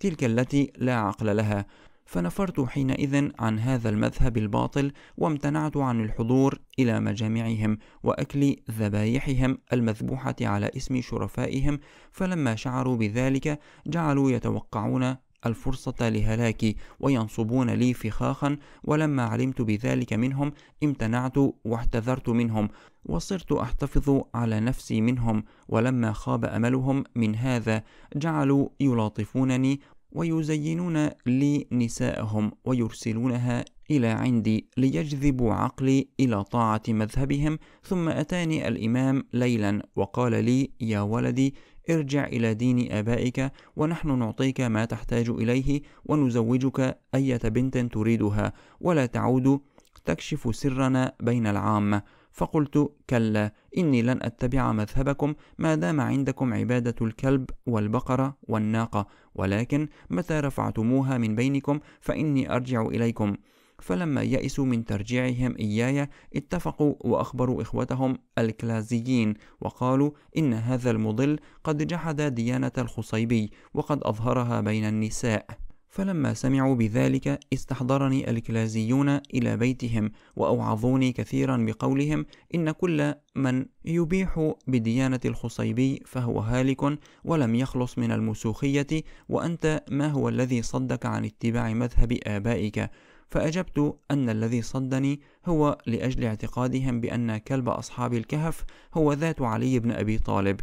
تلك التي لا عقل لها فنفرت حينئذ عن هذا المذهب الباطل وامتنعت عن الحضور إلى مجامعهم وأكل ذبايحهم المذبوحة على اسم شرفائهم فلما شعروا بذلك جعلوا يتوقعون الفرصة لهلاكي وينصبون لي فخاخا ولما علمت بذلك منهم امتنعت واحتذرت منهم وصرت أحتفظ على نفسي منهم ولما خاب أملهم من هذا جعلوا يلاطفونني ويزينون لي نساءهم ويرسلونها إلى عندي ليجذبوا عقلي إلى طاعة مذهبهم ثم أتاني الإمام ليلا وقال لي يا ولدي ارجع إلى دين آبائك ونحن نعطيك ما تحتاج إليه ونزوجك أية بنت تريدها ولا تعود تكشف سرنا بين العامة فقلت كلا إني لن أتبع مذهبكم ما دام عندكم عبادة الكلب والبقرة والناقة ولكن متى رفعتموها من بينكم فإني أرجع إليكم فلما يئسوا من ترجيعهم إياي اتفقوا وأخبروا إخوتهم الكلازيين وقالوا إن هذا المضل قد جحد ديانة الخصيبي وقد أظهرها بين النساء فلما سمعوا بذلك استحضرني الكلازيون إلى بيتهم وأوعظوني كثيرا بقولهم إن كل من يبيح بديانة الخصيبي فهو هالك ولم يخلص من المسوخية وأنت ما هو الذي صدك عن اتباع مذهب آبائك فأجبت أن الذي صدني هو لأجل اعتقادهم بأن كلب أصحاب الكهف هو ذات علي بن أبي طالب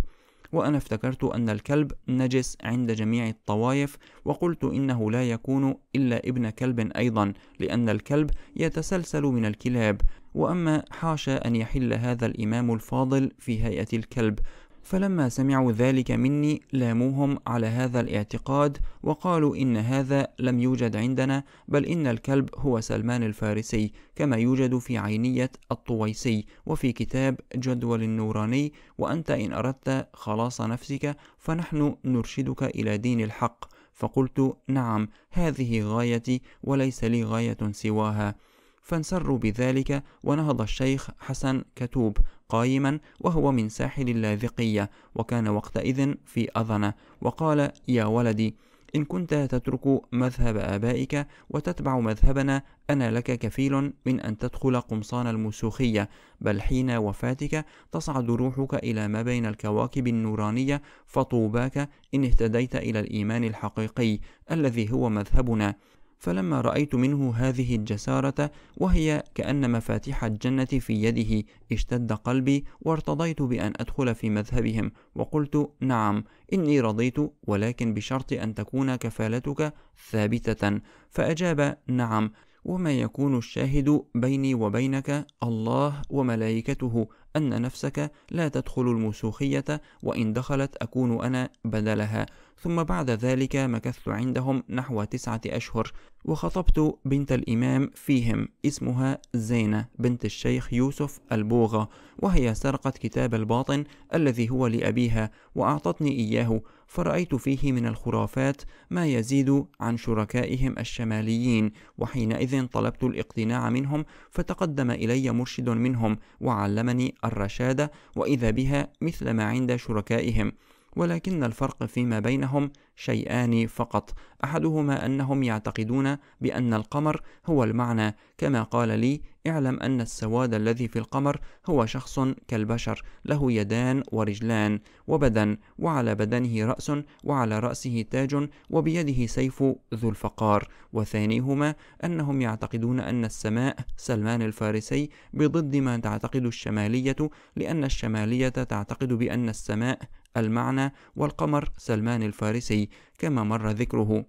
وأنا افتكرت أن الكلب نجس عند جميع الطوائف وقلت إنه لا يكون إلا ابن كلب أيضا لأن الكلب يتسلسل من الكلاب وأما حاشا أن يحل هذا الإمام الفاضل في هيئة الكلب فلما سمعوا ذلك مني لاموهم على هذا الاعتقاد وقالوا إن هذا لم يوجد عندنا بل إن الكلب هو سلمان الفارسي كما يوجد في عينية الطويسي وفي كتاب جدول النوراني وأنت إن أردت خلاص نفسك فنحن نرشدك إلى دين الحق فقلت نعم هذه غايتي وليس لي غاية سواها فانسروا بذلك ونهض الشيخ حسن كتوب قائما وهو من ساحل اللاذقية وكان وقتئذ في أظنة وقال يا ولدي إن كنت تترك مذهب آبائك وتتبع مذهبنا أنا لك كفيل من أن تدخل قمصان المسوخية بل حين وفاتك تصعد روحك إلى ما بين الكواكب النورانية فطوباك إن اهتديت إلى الإيمان الحقيقي الذي هو مذهبنا فلما رأيت منه هذه الجسارة وهي كأن مفاتيح الجنة في يده اشتد قلبي وارتضيت بأن أدخل في مذهبهم وقلت نعم إني رضيت ولكن بشرط أن تكون كفالتك ثابتة فأجاب نعم وما يكون الشاهد بيني وبينك الله وملائكته أن نفسك لا تدخل المسوخية وإن دخلت أكون أنا بدلها ثم بعد ذلك مكثت عندهم نحو تسعة أشهر وخطبت بنت الإمام فيهم اسمها زينة بنت الشيخ يوسف البوغة وهي سرقت كتاب الباطن الذي هو لأبيها وأعطتني إياه فرأيت فيه من الخرافات ما يزيد عن شركائهم الشماليين وحينئذ طلبت الاقتناع منهم فتقدم إلي مرشد منهم وعلمني الرشادة وإذا بها مثل ما عند شركائهم ولكن الفرق فيما بينهم شيئان فقط احدهما انهم يعتقدون بان القمر هو المعنى كما قال لي اعلم ان السواد الذي في القمر هو شخص كالبشر له يدان ورجلان وبدن وعلى بدنه راس وعلى راسه تاج وبيده سيف ذو الفقار وثانيهما انهم يعتقدون ان السماء سلمان الفارسي بضد ما تعتقد الشماليه لان الشماليه تعتقد بان السماء المعنى والقمر سلمان الفارسي كما مر ذكره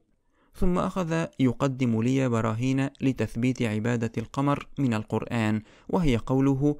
ثم أخذ يقدم لي براهين لتثبيت عبادة القمر من القرآن وهي قوله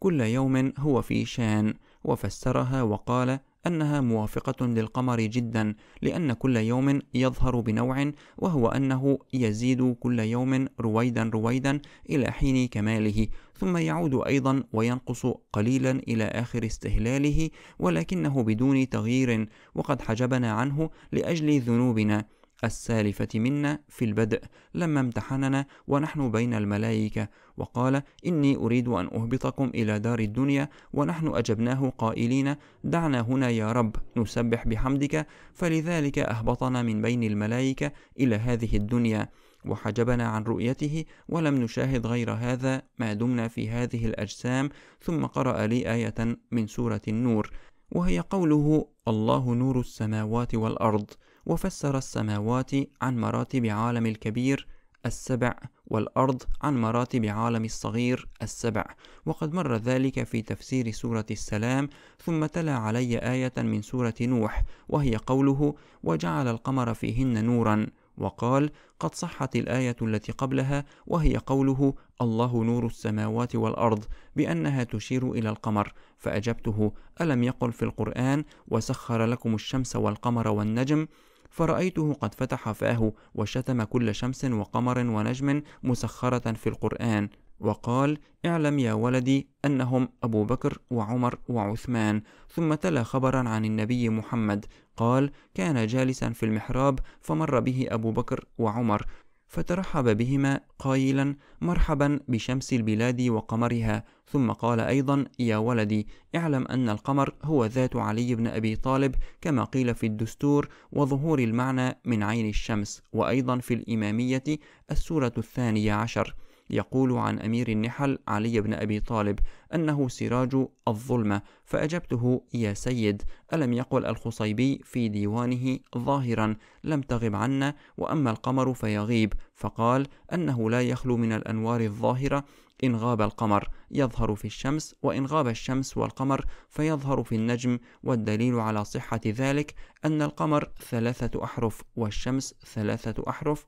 كل يوم هو في شان وفسرها وقال أنها موافقة للقمر جدا لأن كل يوم يظهر بنوع وهو أنه يزيد كل يوم رويدا رويدا إلى حين كماله ثم يعود أيضا وينقص قليلا إلى آخر استهلاله ولكنه بدون تغيير وقد حجبنا عنه لأجل ذنوبنا السالفة منا في البدء لما امتحننا ونحن بين الملائكة وقال إني أريد أن أهبطكم إلى دار الدنيا ونحن أجبناه قائلين دعنا هنا يا رب نسبح بحمدك فلذلك أهبطنا من بين الملائكة إلى هذه الدنيا وحجبنا عن رؤيته ولم نشاهد غير هذا ما دمنا في هذه الأجسام ثم قرأ لي آية من سورة النور وهي قوله الله نور السماوات والأرض وفسر السماوات عن مراتب عالم الكبير السبع والأرض عن مراتب عالم الصغير السبع وقد مر ذلك في تفسير سورة السلام ثم تلا علي آية من سورة نوح وهي قوله وجعل القمر فيهن نورا وقال قد صحت الآية التي قبلها وهي قوله الله نور السماوات والأرض بأنها تشير إلى القمر فأجبته ألم يقل في القرآن وسخر لكم الشمس والقمر والنجم فرأيته قد فتح فاه وشتم كل شمس وقمر ونجم مسخرة في القرآن وقال اعلم يا ولدي أنهم أبو بكر وعمر وعثمان ثم تلا خبرا عن النبي محمد قال كان جالسا في المحراب فمر به أبو بكر وعمر فترحب بهما قائلا مرحبا بشمس البلاد وقمرها ثم قال أيضا يا ولدي اعلم أن القمر هو ذات علي بن أبي طالب كما قيل في الدستور وظهور المعنى من عين الشمس وأيضا في الإمامية السورة الثانية عشر يقول عن أمير النحل علي بن أبي طالب أنه سراج الظلمة فأجبته يا سيد ألم يقل الخصيبي في ديوانه ظاهرا لم تغب عنا وأما القمر فيغيب فقال أنه لا يخلو من الأنوار الظاهرة إن غاب القمر يظهر في الشمس وإن غاب الشمس والقمر فيظهر في النجم والدليل على صحة ذلك أن القمر ثلاثة أحرف والشمس ثلاثة أحرف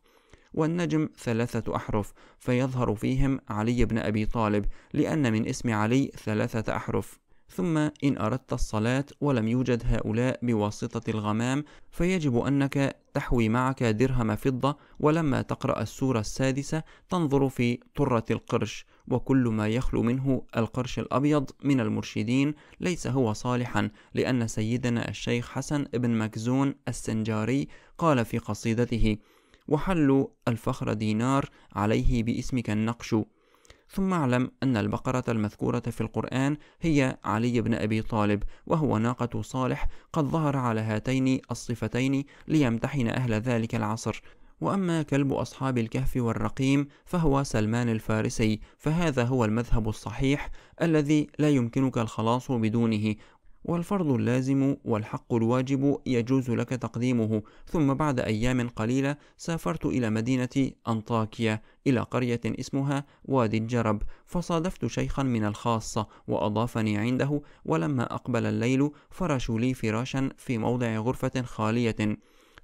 والنجم ثلاثة أحرف فيظهر فيهم علي بن أبي طالب لأن من اسم علي ثلاثة أحرف ثم إن أردت الصلاة ولم يوجد هؤلاء بواسطة الغمام فيجب أنك تحوي معك درهم فضة ولما تقرأ السورة السادسة تنظر في طرة القرش وكل ما يخلو منه القرش الأبيض من المرشدين ليس هو صالحا لأن سيدنا الشيخ حسن بن مكزون السنجاري قال في قصيدته وحل الفخر دينار عليه باسمك النقش ثم اعلم أن البقرة المذكورة في القرآن هي علي بن أبي طالب وهو ناقة صالح قد ظهر على هاتين الصفتين ليمتحن أهل ذلك العصر وأما كلب أصحاب الكهف والرقيم فهو سلمان الفارسي فهذا هو المذهب الصحيح الذي لا يمكنك الخلاص بدونه والفرض اللازم والحق الواجب يجوز لك تقديمه ثم بعد أيام قليلة سافرت إلى مدينة أنطاكيا إلى قرية اسمها وادي الجرب فصادفت شيخا من الخاصة وأضافني عنده ولما أقبل الليل فرشوا لي فراشا في موضع غرفة خالية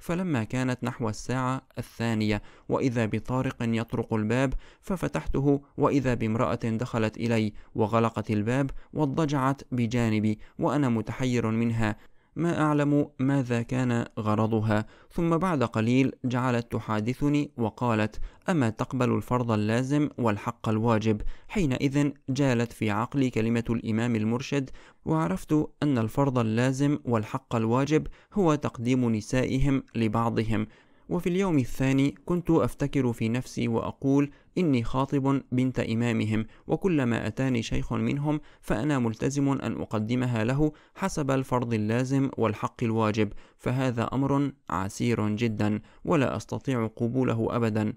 فلما كانت نحو الساعة الثانية وإذا بطارق يطرق الباب ففتحته وإذا بامرأة دخلت إلي وغلقت الباب واضطجعت بجانبي وأنا متحير منها ما أعلم ماذا كان غرضها ثم بعد قليل جعلت تحادثني وقالت أما تقبل الفرض اللازم والحق الواجب حينئذ جالت في عقلي كلمة الإمام المرشد وعرفت أن الفرض اللازم والحق الواجب هو تقديم نسائهم لبعضهم وفي اليوم الثاني كنت أفتكر في نفسي وأقول إني خاطب بنت إمامهم وكلما أتاني شيخ منهم فأنا ملتزم أن أقدمها له حسب الفرض اللازم والحق الواجب فهذا أمر عسير جدا ولا أستطيع قبوله أبدا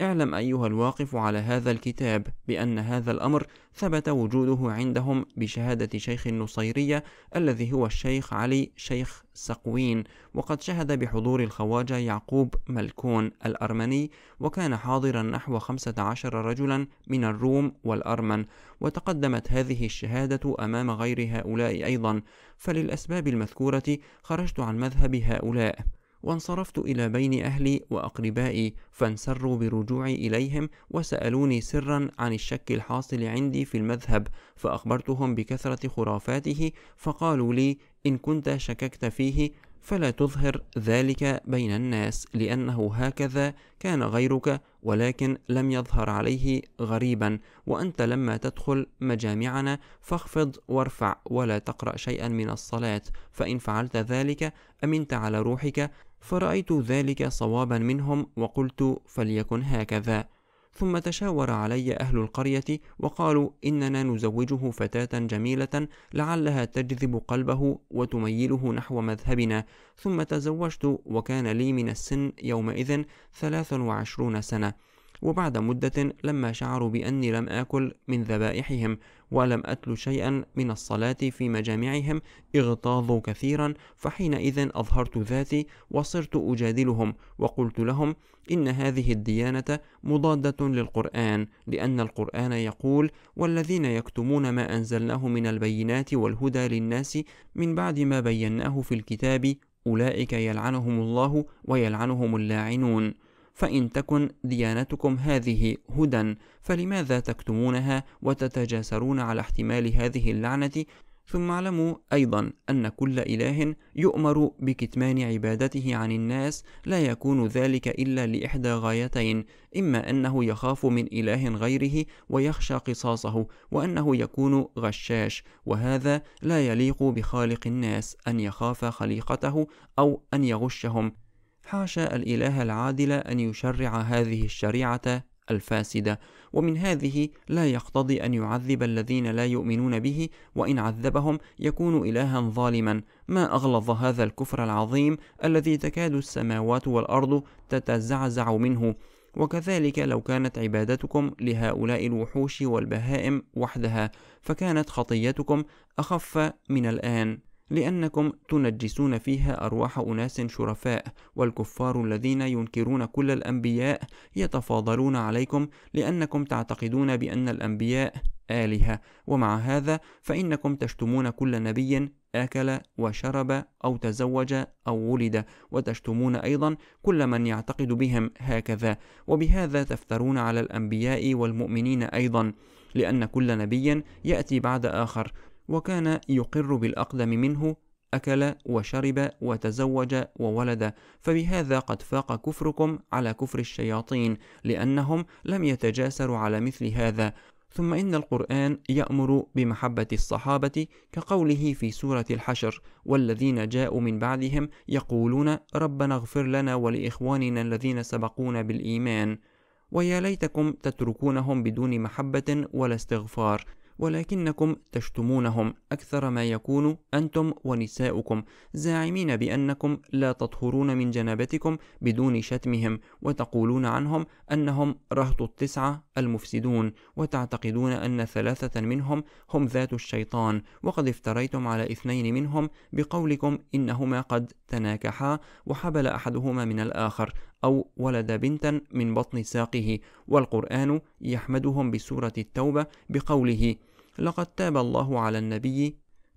اعلم أيها الواقف على هذا الكتاب بأن هذا الأمر ثبت وجوده عندهم بشهادة شيخ النصيرية الذي هو الشيخ علي شيخ سقوين وقد شهد بحضور الخواجة يعقوب ملكون الأرمني وكان حاضرا نحو خمسة عشر رجلا من الروم والأرمن وتقدمت هذه الشهادة أمام غير هؤلاء أيضا فللأسباب المذكورة خرجت عن مذهب هؤلاء وانصرفت إلى بين أهلي وأقربائي فانسروا برجوعي إليهم وسألوني سرا عن الشك الحاصل عندي في المذهب فأخبرتهم بكثرة خرافاته فقالوا لي إن كنت شككت فيه فلا تظهر ذلك بين الناس لأنه هكذا كان غيرك ولكن لم يظهر عليه غريبا وأنت لما تدخل مجامعنا فاخفض وارفع ولا تقرأ شيئا من الصلاة فإن فعلت ذلك أمنت على روحك فرأيت ذلك صوابا منهم وقلت فليكن هكذا ثم تشاور علي أهل القرية وقالوا إننا نزوجه فتاة جميلة لعلها تجذب قلبه وتميله نحو مذهبنا ثم تزوجت وكان لي من السن يومئذ 23 سنة وبعد مدة لما شعروا بأني لم آكل من ذبائحهم ولم أتل شيئا من الصلاة في مجامعهم اغتاظوا كثيرا فحينئذ أظهرت ذاتي وصرت أجادلهم وقلت لهم إن هذه الديانة مضادة للقرآن لأن القرآن يقول والذين يكتمون ما أنزلناه من البينات والهدى للناس من بعد ما بيناه في الكتاب أولئك يلعنهم الله ويلعنهم اللاعنون فإن تكن ديانتكم هذه هدى فلماذا تكتمونها وتتجاسرون على احتمال هذه اللعنة ثم اعلموا أيضا أن كل إله يؤمر بكتمان عبادته عن الناس لا يكون ذلك إلا لإحدى غايتين إما أنه يخاف من إله غيره ويخشى قصاصه وأنه يكون غشاش وهذا لا يليق بخالق الناس أن يخاف خليقته أو أن يغشهم حاشا الإله العادل أن يشرع هذه الشريعة الفاسدة ومن هذه لا يقتضي أن يعذب الذين لا يؤمنون به وإن عذبهم يكون إلها ظالما ما أغلظ هذا الكفر العظيم الذي تكاد السماوات والأرض تتزعزع منه وكذلك لو كانت عبادتكم لهؤلاء الوحوش والبهائم وحدها فكانت خطيتكم أخف من الآن لأنكم تنجسون فيها أرواح أناس شرفاء والكفار الذين ينكرون كل الأنبياء يتفاضلون عليكم لأنكم تعتقدون بأن الأنبياء آلهة ومع هذا فإنكم تشتمون كل نبي أكل وشرب أو تزوج أو ولد وتشتمون أيضا كل من يعتقد بهم هكذا وبهذا تفترون على الأنبياء والمؤمنين أيضا لأن كل نبي يأتي بعد آخر وكان يقر بالأقدم منه أكل وشرب وتزوج وولد فبهذا قد فاق كفركم على كفر الشياطين لأنهم لم يتجاسروا على مثل هذا ثم إن القرآن يأمر بمحبة الصحابة كقوله في سورة الحشر والذين جاءوا من بعدهم يقولون ربنا اغفر لنا ولإخواننا الذين سبقونا بالإيمان ويا ليتكم تتركونهم بدون محبة ولا استغفار ولكنكم تشتمونهم أكثر ما يكون أنتم ونساؤكم زاعمين بأنكم لا تطهرون من جنابتكم بدون شتمهم وتقولون عنهم أنهم رهط التسعة المفسدون وتعتقدون أن ثلاثة منهم هم ذات الشيطان وقد افتريتم على اثنين منهم بقولكم إنهما قد تناكحا وحبل أحدهما من الآخر أو ولد بنتا من بطن ساقه والقرآن يحمدهم بسورة التوبة بقوله لقد تاب الله على النبي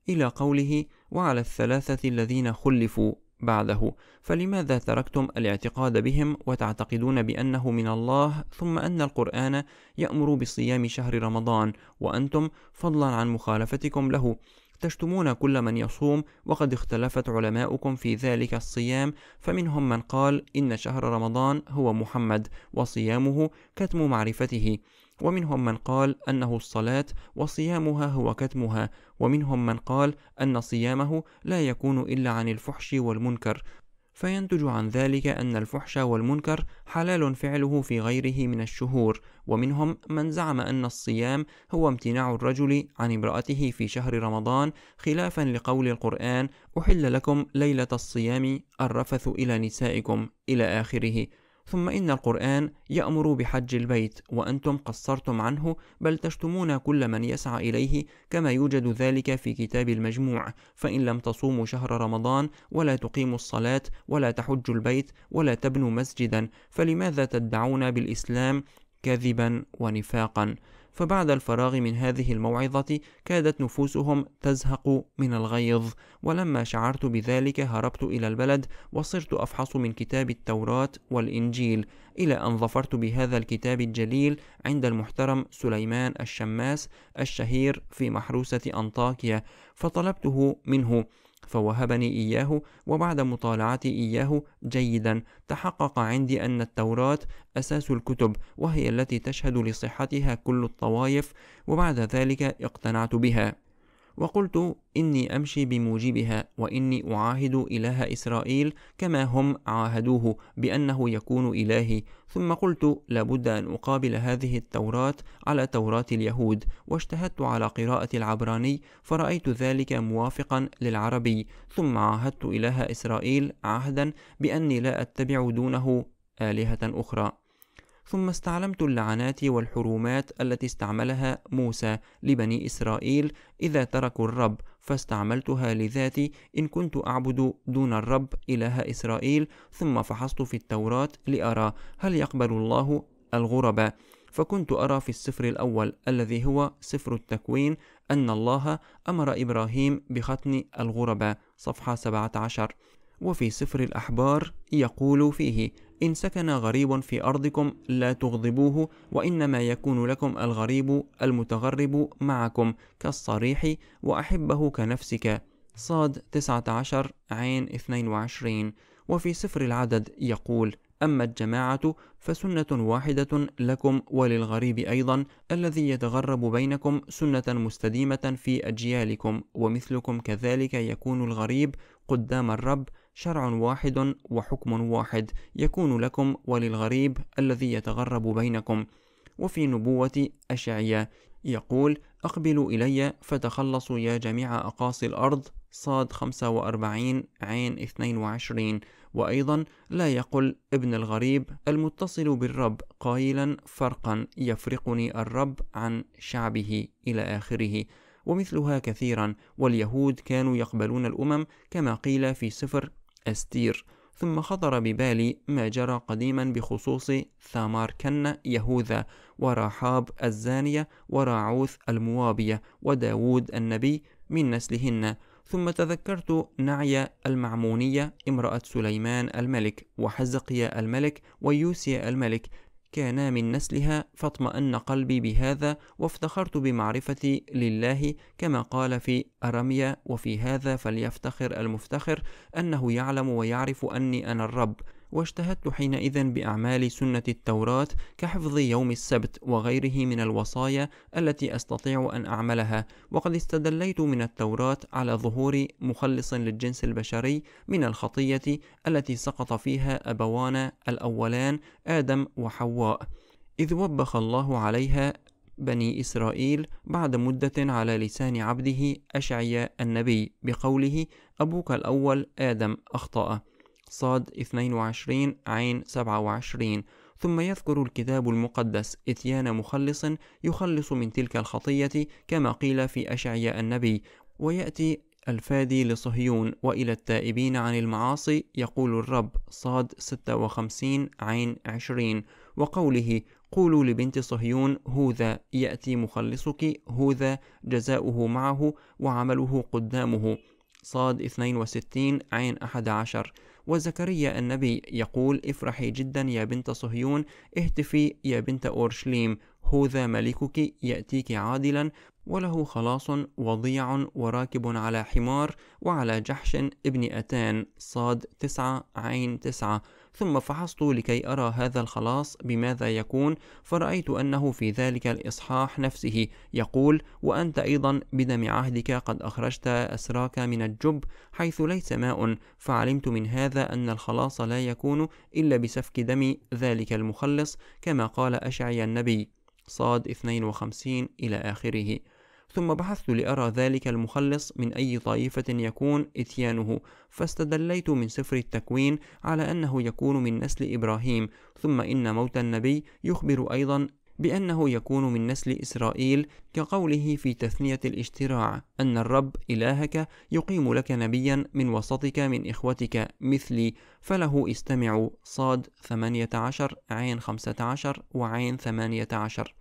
إلى قوله وعلى الثلاثة الذين خلفوا بعده فلماذا تركتم الاعتقاد بهم وتعتقدون بأنه من الله ثم أن القرآن يأمر بصيام شهر رمضان وأنتم فضلا عن مخالفتكم له تشتمون كل من يصوم وقد اختلفت علماؤكم في ذلك الصيام فمنهم من قال إن شهر رمضان هو محمد وصيامه كتم معرفته ومنهم من قال أنه الصلاة وصيامها هو كتمها ومنهم من قال أن صيامه لا يكون إلا عن الفحش والمنكر فينتج عن ذلك أن الفحش والمنكر حلال فعله في غيره من الشهور، ومنهم من زعم أن الصيام هو امتناع الرجل عن امرأته في شهر رمضان، خلافًا لقول القرآن: أحل لكم ليلة الصيام الرفث إلى نسائكم إلى آخره، ثم إن القرآن يأمر بحج البيت وأنتم قصرتم عنه بل تشتمون كل من يسعى إليه كما يوجد ذلك في كتاب المجموع فإن لم تصوموا شهر رمضان ولا تقيموا الصلاة ولا تحجوا البيت ولا تبنوا مسجدا فلماذا تدعون بالإسلام كذبا ونفاقا فبعد الفراغ من هذه الموعظة كادت نفوسهم تزهق من الغيظ ولما شعرت بذلك هربت إلى البلد وصرت أفحص من كتاب التوراة والإنجيل إلى أن ظفرت بهذا الكتاب الجليل عند المحترم سليمان الشماس الشهير في محروسة أنطاكيا فطلبته منه فوهبني إياه وبعد مطالعتي إياه جيدا تحقق عندي أن التوراة أساس الكتب وهي التي تشهد لصحتها كل الطوائف وبعد ذلك اقتنعت بها وقلت إني أمشي بموجبها وإني أعاهد إله إسرائيل كما هم عاهدوه بأنه يكون إلهي ثم قلت لابد أن أقابل هذه التوراة على توراة اليهود واجتهدت على قراءة العبراني فرأيت ذلك موافقا للعربي ثم عاهدت إله إسرائيل عهدا بأني لا أتبع دونه آلهة أخرى ثم استعلمت اللعنات والحرومات التي استعملها موسى لبني إسرائيل إذا تركوا الرب فاستعملتها لذاتي إن كنت أعبد دون الرب إله إسرائيل ثم فحصت في التوراة لأرى هل يقبل الله الغرباء فكنت أرى في السفر الأول الذي هو سفر التكوين أن الله أمر إبراهيم بختن الغرباء صفحة 17 وفي سفر الأحبار يقول فيه إن سكن غريب في أرضكم لا تغضبوه وإنما يكون لكم الغريب المتغرب معكم كالصريح وأحبه كنفسك صاد 19 عين 22 وفي سفر العدد يقول أما الجماعة فسنة واحدة لكم وللغريب أيضا الذي يتغرب بينكم سنة مستديمة في أجيالكم ومثلكم كذلك يكون الغريب قدام الرب شرع واحد وحكم واحد يكون لكم وللغريب الذي يتغرب بينكم وفي نبوة أشعية يقول أقبلوا إلي فتخلصوا يا جميع أقاصي الأرض صاد 45 عين 22 وأيضا لا يقل ابن الغريب المتصل بالرب قائلا فرقا يفرقني الرب عن شعبه إلى آخره ومثلها كثيرا واليهود كانوا يقبلون الأمم كما قيل في سفر أستير ثم خطر ببالي ما جرى قديما بخصوص كنة يهوذا ورحاب الزانية وراعوث الموابية وداود النبي من نسلهن ثم تذكرت نعية المعمونية امرأة سليمان الملك وحزقيا الملك ويوسيا الملك كانا من نسلها فاطمأن قلبي بهذا وافتخرت بمعرفتي لله كما قال في أرميا وفي هذا فليفتخر المفتخر أنه يعلم ويعرف أني أنا الرب واجتهدت حينئذ بأعمال سنة التوراة كحفظ يوم السبت وغيره من الوصايا التي أستطيع أن أعملها وقد استدليت من التوراة على ظهور مخلص للجنس البشري من الخطية التي سقط فيها أبوانا الأولان آدم وحواء إذ وبخ الله عليها بني إسرائيل بعد مدة على لسان عبده أشعيا النبي بقوله أبوك الأول آدم أخطأ صاد 22 عين 27 ثم يذكر الكتاب المقدس إتيان مخلص يخلص من تلك الخطية كما قيل في أشعياء النبي ويأتي الفادي لصهيون وإلى التائبين عن المعاصي يقول الرب صاد 56 عين 20 وقوله قولوا لبنت صهيون هوذا يأتي مخلصك هوذا جزاؤه معه وعمله قدامه صاد 62 عين 11 وزكريا النبي يقول افرحي جدا يا بنت صهيون اهتفي يا بنت أورشليم هوذا ملكك يأتيك عادلا وله خلاص وضيع وراكب على حمار وعلى جحش ابن أتان صاد تسعة عين تسعة ثم فحصت لكي أرى هذا الخلاص بماذا يكون فرأيت أنه في ذلك الإصحاح نفسه يقول وأنت أيضا بدم عهدك قد أخرجت أسراك من الجب حيث ليس ماء فعلمت من هذا أن الخلاص لا يكون إلا بسفك دم ذلك المخلص كما قال أشعي النبي صاد 52 إلى آخره ثم بحثت لأرى ذلك المخلص من أي طائفة يكون إتيانه فاستدليت من سفر التكوين على أنه يكون من نسل إبراهيم ثم إن موت النبي يخبر أيضا بأنه يكون من نسل إسرائيل كقوله في تثنية الاشتراع أن الرب إلهك يقيم لك نبيا من وسطك من إخوتك مثلي فله استمعوا صاد 18 عين 15 وعين 18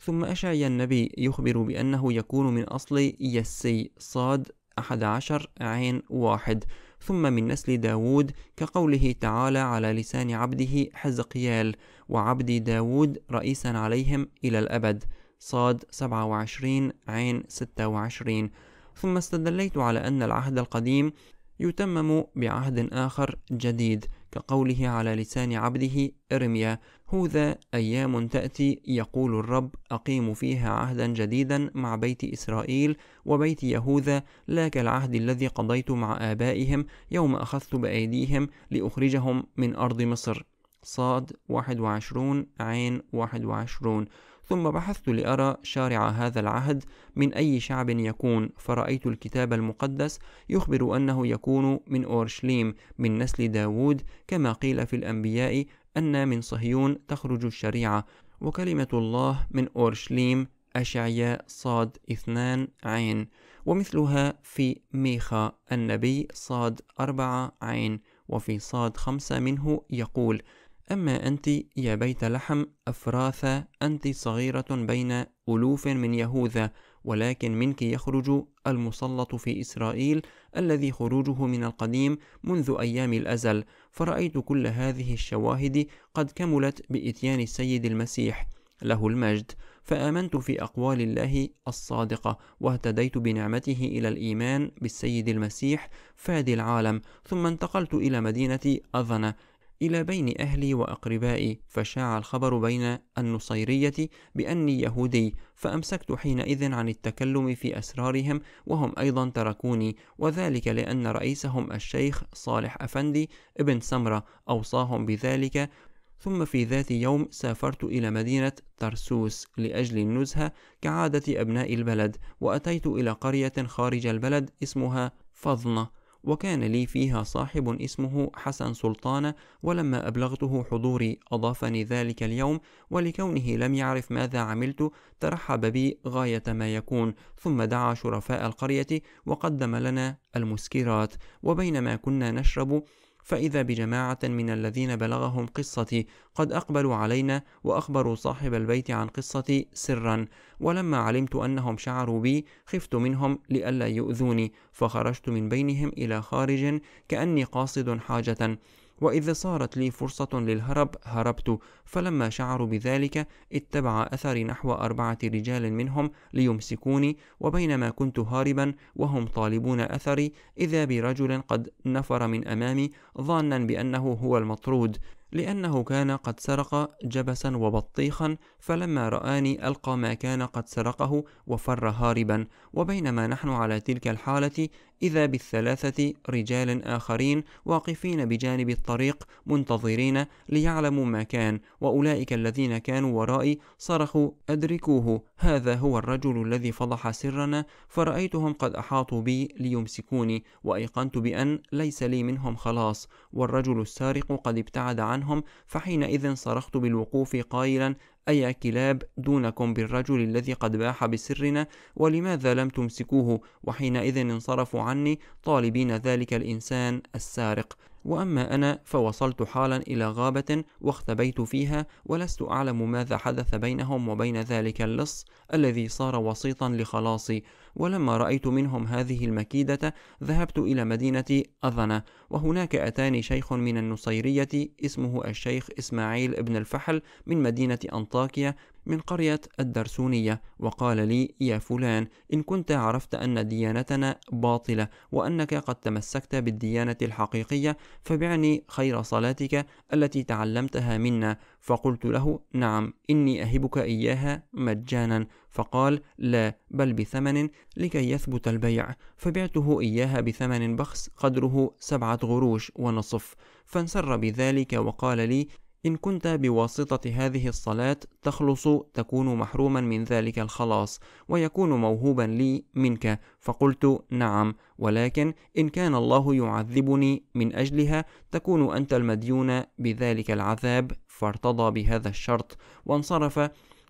ثم أشعي النبي يخبر بأنه يكون من أصل يسي صاد أحد عشر عين واحد ثم من نسل داود كقوله تعالى على لسان عبده حزقيال وعبد داود رئيسا عليهم إلى الأبد صاد سبعة وعشرين عين ستة وعشرين ثم استدليت على أن العهد القديم يتمم بعهد آخر جديد كقوله على لسان عبده إرميا هوذا أيام تأتي يقول الرب أقيم فيها عهدا جديدا مع بيت إسرائيل وبيت يهوذا لا كالعهد الذي قضيت مع آبائهم يوم أخذت بأيديهم لأخرجهم من أرض مصر صاد 21 عين 21 ثم بحثت لأرى شارع هذا العهد من أي شعب يكون فرأيت الكتاب المقدس يخبر أنه يكون من أورشليم من نسل داوود كما قيل في الأنبياء أن من صهيون تخرج الشريعة وكلمة الله من أورشليم أشعياء صاد اثنان عين ومثلها في ميخا النبي صاد أربعة عين وفي صاد خمسة منه يقول أما أنت يا بيت لحم أفراثة أنت صغيرة بين ألوف من يهوذا ولكن منك يخرج المسلط في إسرائيل الذي خروجه من القديم منذ أيام الأزل فرأيت كل هذه الشواهد قد كملت بإتيان السيد المسيح له المجد فآمنت في أقوال الله الصادقة واهتديت بنعمته إلى الإيمان بالسيد المسيح فادي العالم ثم انتقلت إلى مدينة أذنة إلى بين أهلي وأقربائي فشاع الخبر بين النصيرية بأني يهودي فأمسكت حينئذ عن التكلم في أسرارهم وهم أيضا تركوني وذلك لأن رئيسهم الشيخ صالح أفندي ابن سمرة أوصاهم بذلك ثم في ذات يوم سافرت إلى مدينة ترسوس لأجل النزهة كعادة أبناء البلد وأتيت إلى قرية خارج البلد اسمها فضنة وكان لي فيها صاحب اسمه حسن سلطان ولما أبلغته حضوري أضافني ذلك اليوم ولكونه لم يعرف ماذا عملت ترحب بي غاية ما يكون ثم دعا شرفاء القرية وقدم لنا المسكرات وبينما كنا نشرب فإذا بجماعة من الذين بلغهم قصتي قد أقبلوا علينا وأخبروا صاحب البيت عن قصتي سرا ولما علمت أنهم شعروا بي خفت منهم لئلا يؤذوني فخرجت من بينهم إلى خارج كأني قاصد حاجة وإذا صارت لي فرصة للهرب هربت فلما شعروا بذلك اتبع أثري نحو أربعة رجال منهم ليمسكوني وبينما كنت هاربا وهم طالبون أثري إذا برجل قد نفر من أمامي ظانا بأنه هو المطرود لأنه كان قد سرق جبسا وبطيخا فلما رآني ألقى ما كان قد سرقه وفر هاربا وبينما نحن على تلك الحالة إذا بالثلاثة رجال آخرين واقفين بجانب الطريق منتظرين ليعلموا ما كان وأولئك الذين كانوا ورائي صرخوا أدركوه هذا هو الرجل الذي فضح سرنا فرأيتهم قد أحاطوا بي ليمسكوني وأيقنت بأن ليس لي منهم خلاص والرجل السارق قد ابتعد عنهم فحينئذ صرخت بالوقوف قائلا أي كلاب دونكم بالرجل الذي قد باح بسرنا ولماذا لم تمسكوه وحينئذ انصرفوا عني طالبين ذلك الإنسان السارق وأما أنا فوصلت حالا إلى غابة واختبيت فيها ولست أعلم ماذا حدث بينهم وبين ذلك اللص الذي صار وسيطا لخلاصي ولما رأيت منهم هذه المكيدة ذهبت إلى مدينة أظنة وهناك أتاني شيخ من النصيرية اسمه الشيخ إسماعيل بن الفحل من مدينة أنطاكيا من قرية الدرسونية وقال لي يا فلان إن كنت عرفت أن ديانتنا باطلة وأنك قد تمسكت بالديانة الحقيقية فبعني خير صلاتك التي تعلمتها منا فقلت له نعم إني أهبك إياها مجانا فقال لا بل بثمن لكي يثبت البيع فبعته إياها بثمن بخس قدره سبعة غروش ونصف فانسر بذلك وقال لي إن كنت بواسطة هذه الصلاة تخلص تكون محروما من ذلك الخلاص ويكون موهوبا لي منك فقلت نعم ولكن إن كان الله يعذبني من أجلها تكون أنت المديون بذلك العذاب فارتضى بهذا الشرط وانصرف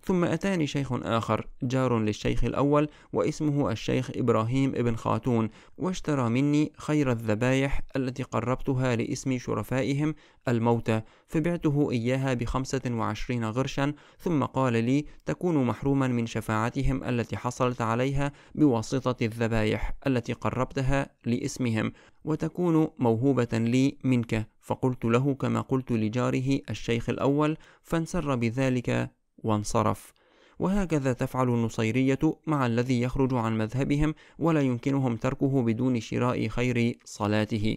ثم أتاني شيخ آخر جار للشيخ الأول واسمه الشيخ إبراهيم ابن خاتون واشترى مني خير الذبايح التي قربتها لاسم شرفائهم الموتى فبعته إياها بخمسة وعشرين غرشا ثم قال لي تكون محروما من شفاعتهم التي حصلت عليها بواسطة الذبايح التي قربتها لاسمهم وتكون موهوبة لي منك فقلت له كما قلت لجاره الشيخ الأول فانسر بذلك وانصرف وهكذا تفعل النصيرية مع الذي يخرج عن مذهبهم ولا يمكنهم تركه بدون شراء خير صلاته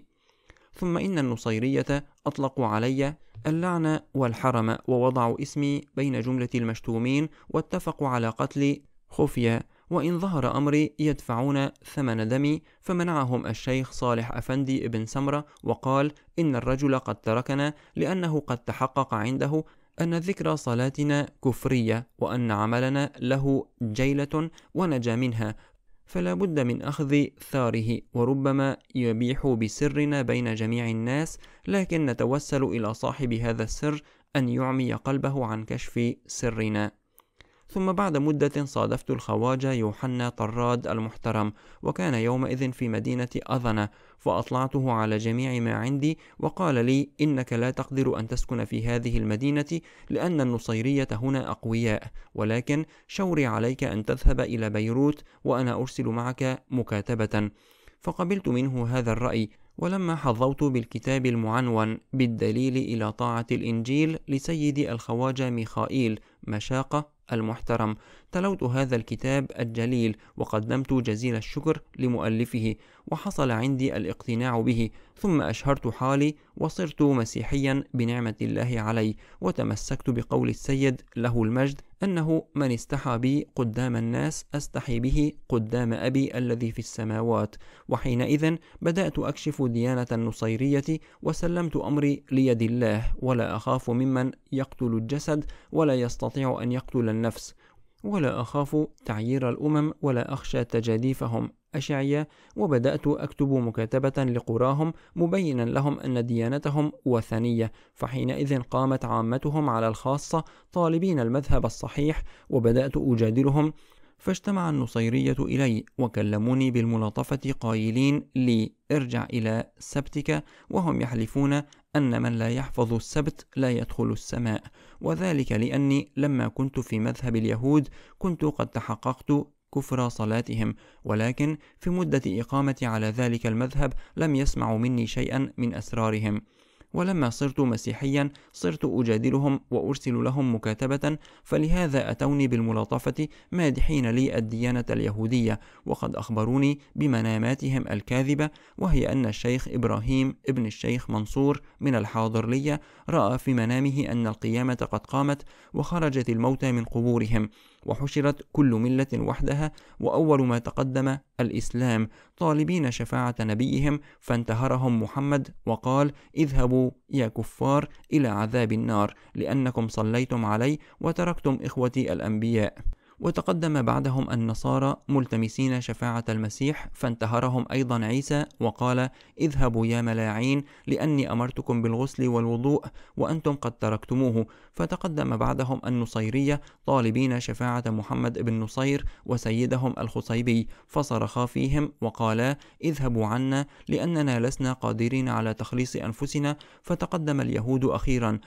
ثم إن النصيرية أطلقوا علي اللعنة والحرم ووضعوا اسمي بين جملة المشتومين واتفقوا على قتلي خفية وإن ظهر أمري يدفعون ثمن دمي فمنعهم الشيخ صالح أفندي ابن سمرة وقال إن الرجل قد تركنا لأنه قد تحقق عنده أن ذكر صلاتنا كفرية وأن عملنا له جيلة ونجا منها فلا بد من أخذ ثاره وربما يبيح بسرنا بين جميع الناس لكن نتوسل إلى صاحب هذا السر أن يعمي قلبه عن كشف سرنا ثم بعد مدة صادفت الخواجة يوحنا طراد المحترم وكان يومئذ في مدينة أذنة فأطلعته على جميع ما عندي وقال لي إنك لا تقدر أن تسكن في هذه المدينة لأن النصيرية هنا أقوياء ولكن شوري عليك أن تذهب إلى بيروت وأنا أرسل معك مكاتبة فقبلت منه هذا الرأي ولما حظوت بالكتاب المعنون بالدليل إلى طاعة الإنجيل لسيدي الخواجة ميخائيل مشاقة المحترم تلوت هذا الكتاب الجليل وقدمت جزيل الشكر لمؤلفه وحصل عندي الاقتناع به ثم أشهرت حالي وصرت مسيحيا بنعمة الله علي وتمسكت بقول السيد له المجد أنه من استحى بي قدام الناس أستحي به قدام أبي الذي في السماوات وحينئذ بدأت أكشف ديانة النصيرية وسلمت أمري ليد الله ولا أخاف ممن يقتل الجسد ولا يستطيع أن يقتل النفس ولا أخاف تعيير الأمم ولا أخشى تجاديفهم أشعية وبدأت أكتب مكاتبة لقراهم مبينا لهم أن ديانتهم وثنية فحينئذ قامت عامتهم على الخاصة طالبين المذهب الصحيح وبدأت أجادلهم فاجتمع النصيرية إلي وكلموني بالملاطفة قائلين لي ارجع إلى سبتك وهم يحلفون أن من لا يحفظ السبت لا يدخل السماء وذلك لأني لما كنت في مذهب اليهود كنت قد تحققت كفر صلاتهم ولكن في مدة إقامتي على ذلك المذهب لم يسمعوا مني شيئا من أسرارهم ولما صرت مسيحيا صرت أجادلهم وأرسل لهم مكاتبة فلهذا أتوني بالملاطفة مادحين لي الديانة اليهودية وقد أخبروني بمناماتهم الكاذبة وهي أن الشيخ إبراهيم ابن الشيخ منصور من الحاضرلية رأى في منامه أن القيامة قد قامت وخرجت الموتى من قبورهم وحشرت كل ملة وحدها وأول ما تقدم الإسلام طالبين شفاعة نبيهم فانتهرهم محمد وقال اذهبوا يا كفار إلى عذاب النار لأنكم صليتم علي وتركتم إخوتي الأنبياء وتقدم بعدهم النصارى ملتمسين شفاعة المسيح فانتهرهم أيضا عيسى وقال اذهبوا يا ملاعين لأني أمرتكم بالغسل والوضوء وأنتم قد تركتموه فتقدم بعدهم النصيرية طالبين شفاعة محمد بن نصير وسيدهم الخصيبي فصرخا فيهم وقالا اذهبوا عنا لأننا لسنا قادرين على تخليص أنفسنا فتقدم اليهود أخيرا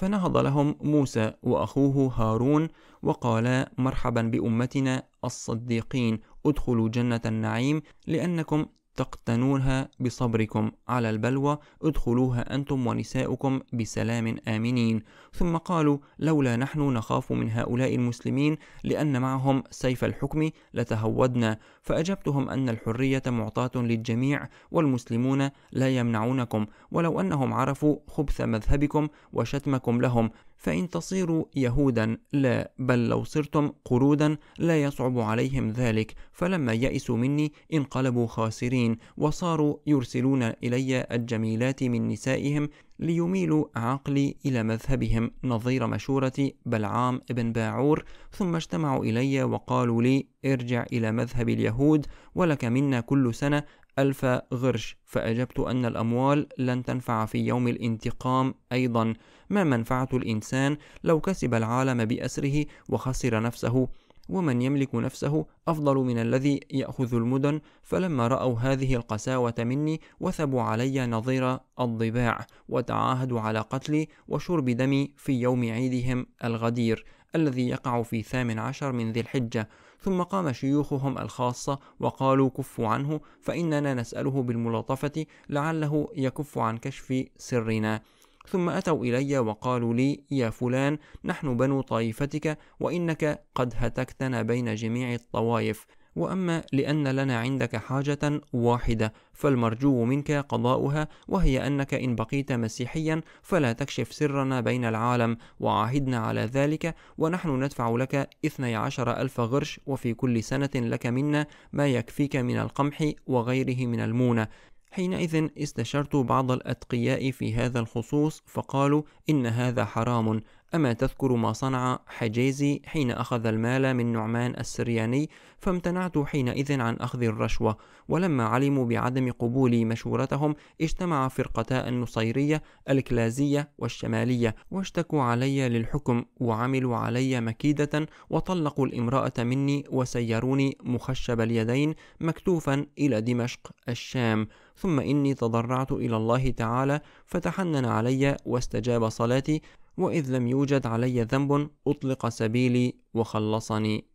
فنهض لهم موسى واخوه هارون وقالا مرحبا بامتنا الصديقين ادخلوا جنه النعيم لانكم تقتنونها بصبركم على البلوى ادخلوها أنتم ونساؤكم بسلام آمنين ثم قالوا لولا نحن نخاف من هؤلاء المسلمين لأن معهم سيف الحكم لتهودنا فأجبتهم أن الحرية معطاة للجميع والمسلمون لا يمنعونكم ولو أنهم عرفوا خبث مذهبكم وشتمكم لهم فإن تصيروا يهودا لا بل لو صرتم قرودا لا يصعب عليهم ذلك فلما يئسوا مني انقلبوا خاسرين وصاروا يرسلون إلي الجميلات من نسائهم ليميلوا عقلي إلى مذهبهم نظير مشورة بلعام بن باعور ثم اجتمعوا إلي وقالوا لي ارجع إلى مذهب اليهود ولك منا كل سنة ألف غرش فأجبت أن الأموال لن تنفع في يوم الانتقام أيضا ما منفعة الإنسان لو كسب العالم بأسره وخسر نفسه ومن يملك نفسه أفضل من الذي يأخذ المدن فلما رأوا هذه القساوة مني وثبوا علي نظير الضباع وتعاهدوا على قتلي وشرب دمي في يوم عيدهم الغدير الذي يقع في ثامن عشر من ذي الحجة ثم قام شيوخهم الخاصة وقالوا كفوا عنه فإننا نسأله بالملاطفة لعله يكف عن كشف سرنا ثم أتوا إلي وقالوا لي يا فلان نحن بنو طائفتك وإنك قد هتكتنا بين جميع الطوائف واما لان لنا عندك حاجه واحده فالمرجو منك قضاؤها وهي انك ان بقيت مسيحيا فلا تكشف سرنا بين العالم وعاهدنا على ذلك ونحن ندفع لك 12 ألف غرش وفي كل سنة لك منا ما يكفيك من القمح وغيره من المونة حينئذ استشرت بعض الأتقياء في هذا الخصوص فقالوا إن هذا حرام أما تذكر ما صنع حجيزي حين أخذ المال من نعمان السرياني فامتنعت حينئذ عن أخذ الرشوة ولما علموا بعدم قبولي مشورتهم اجتمع فرقتا النصيرية الكلازية والشمالية واشتكوا علي للحكم وعملوا علي مكيدة وطلقوا الامرأة مني وسيروني مخشب اليدين مكتوفا إلى دمشق الشام ثم إني تضرعت إلى الله تعالى فتحنن علي واستجاب صلاتي وإذ لم يوجد علي ذنب أطلق سبيلي وخلصني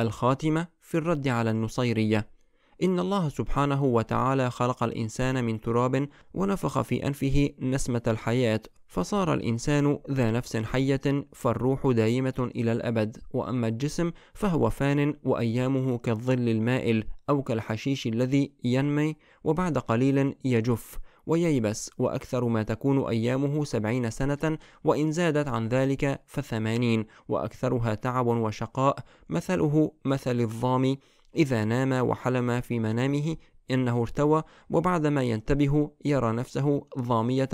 الخاتمة في الرد على النصيرية إن الله سبحانه وتعالى خلق الإنسان من تراب ونفخ في أنفه نسمة الحياة فصار الإنسان ذا نفس حية فالروح دائمة إلى الأبد وأما الجسم فهو فان وأيامه كالظل المائل أو كالحشيش الذي ينمي وبعد قليل يجف وييبس وأكثر ما تكون أيامه سبعين سنة وإن زادت عن ذلك فثمانين وأكثرها تعب وشقاء مثله مثل الظام إذا نام وحلم في منامه إنه ارتوى وبعدما ينتبه يرى نفسه ظامية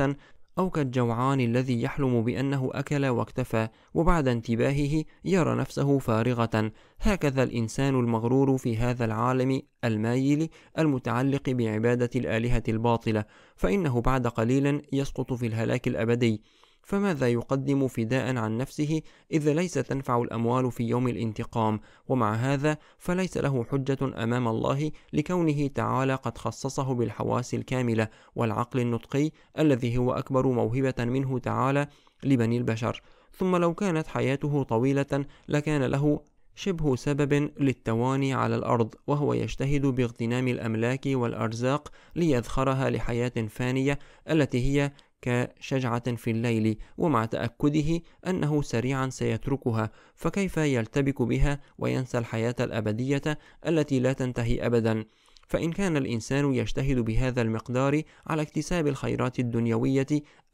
أو كالجوعان الذي يحلم بأنه أكل واكتفى وبعد انتباهه يرى نفسه فارغة هكذا الإنسان المغرور في هذا العالم المايل المتعلق بعبادة الآلهة الباطلة فإنه بعد قليل يسقط في الهلاك الأبدي فماذا يقدم فداء عن نفسه إذا ليس تنفع الأموال في يوم الانتقام ومع هذا فليس له حجة أمام الله لكونه تعالى قد خصصه بالحواس الكاملة والعقل النطقي الذي هو أكبر موهبة منه تعالى لبني البشر ثم لو كانت حياته طويلة لكان له شبه سبب للتواني على الأرض وهو يجتهد باغتنام الأملاك والأرزاق ليذخرها لحياة فانية التي هي كشجعة في الليل ومع تأكده أنه سريعا سيتركها فكيف يلتبك بها وينسى الحياة الأبدية التي لا تنتهي أبدا فإن كان الإنسان يجتهد بهذا المقدار على اكتساب الخيرات الدنيوية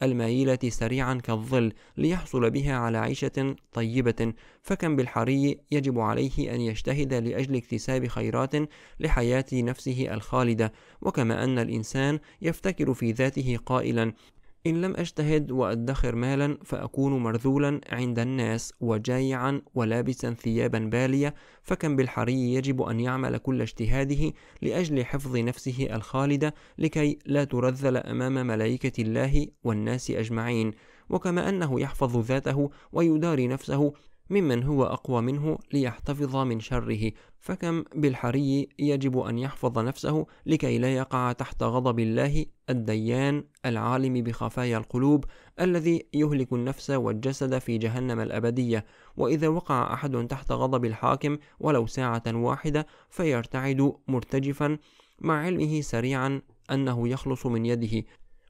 المايلة سريعا كالظل ليحصل بها على عيشة طيبة فكم بالحري يجب عليه أن يجتهد لأجل اكتساب خيرات لحياة نفسه الخالدة وكما أن الإنسان يفتكر في ذاته قائلا إن لم أجتهد وأدخر مالا فأكون مرذولا عند الناس وجايعا ولابسا ثيابا بالية فكم بالحري يجب أن يعمل كل اجتهاده لأجل حفظ نفسه الخالدة لكي لا ترذل أمام ملائكة الله والناس أجمعين وكما أنه يحفظ ذاته ويداري نفسه ممن هو أقوى منه ليحتفظ من شره فكم بالحري يجب أن يحفظ نفسه لكي لا يقع تحت غضب الله الديان العالم بخفايا القلوب الذي يهلك النفس والجسد في جهنم الأبدية وإذا وقع أحد تحت غضب الحاكم ولو ساعة واحدة فيرتعد مرتجفا مع علمه سريعا أنه يخلص من يده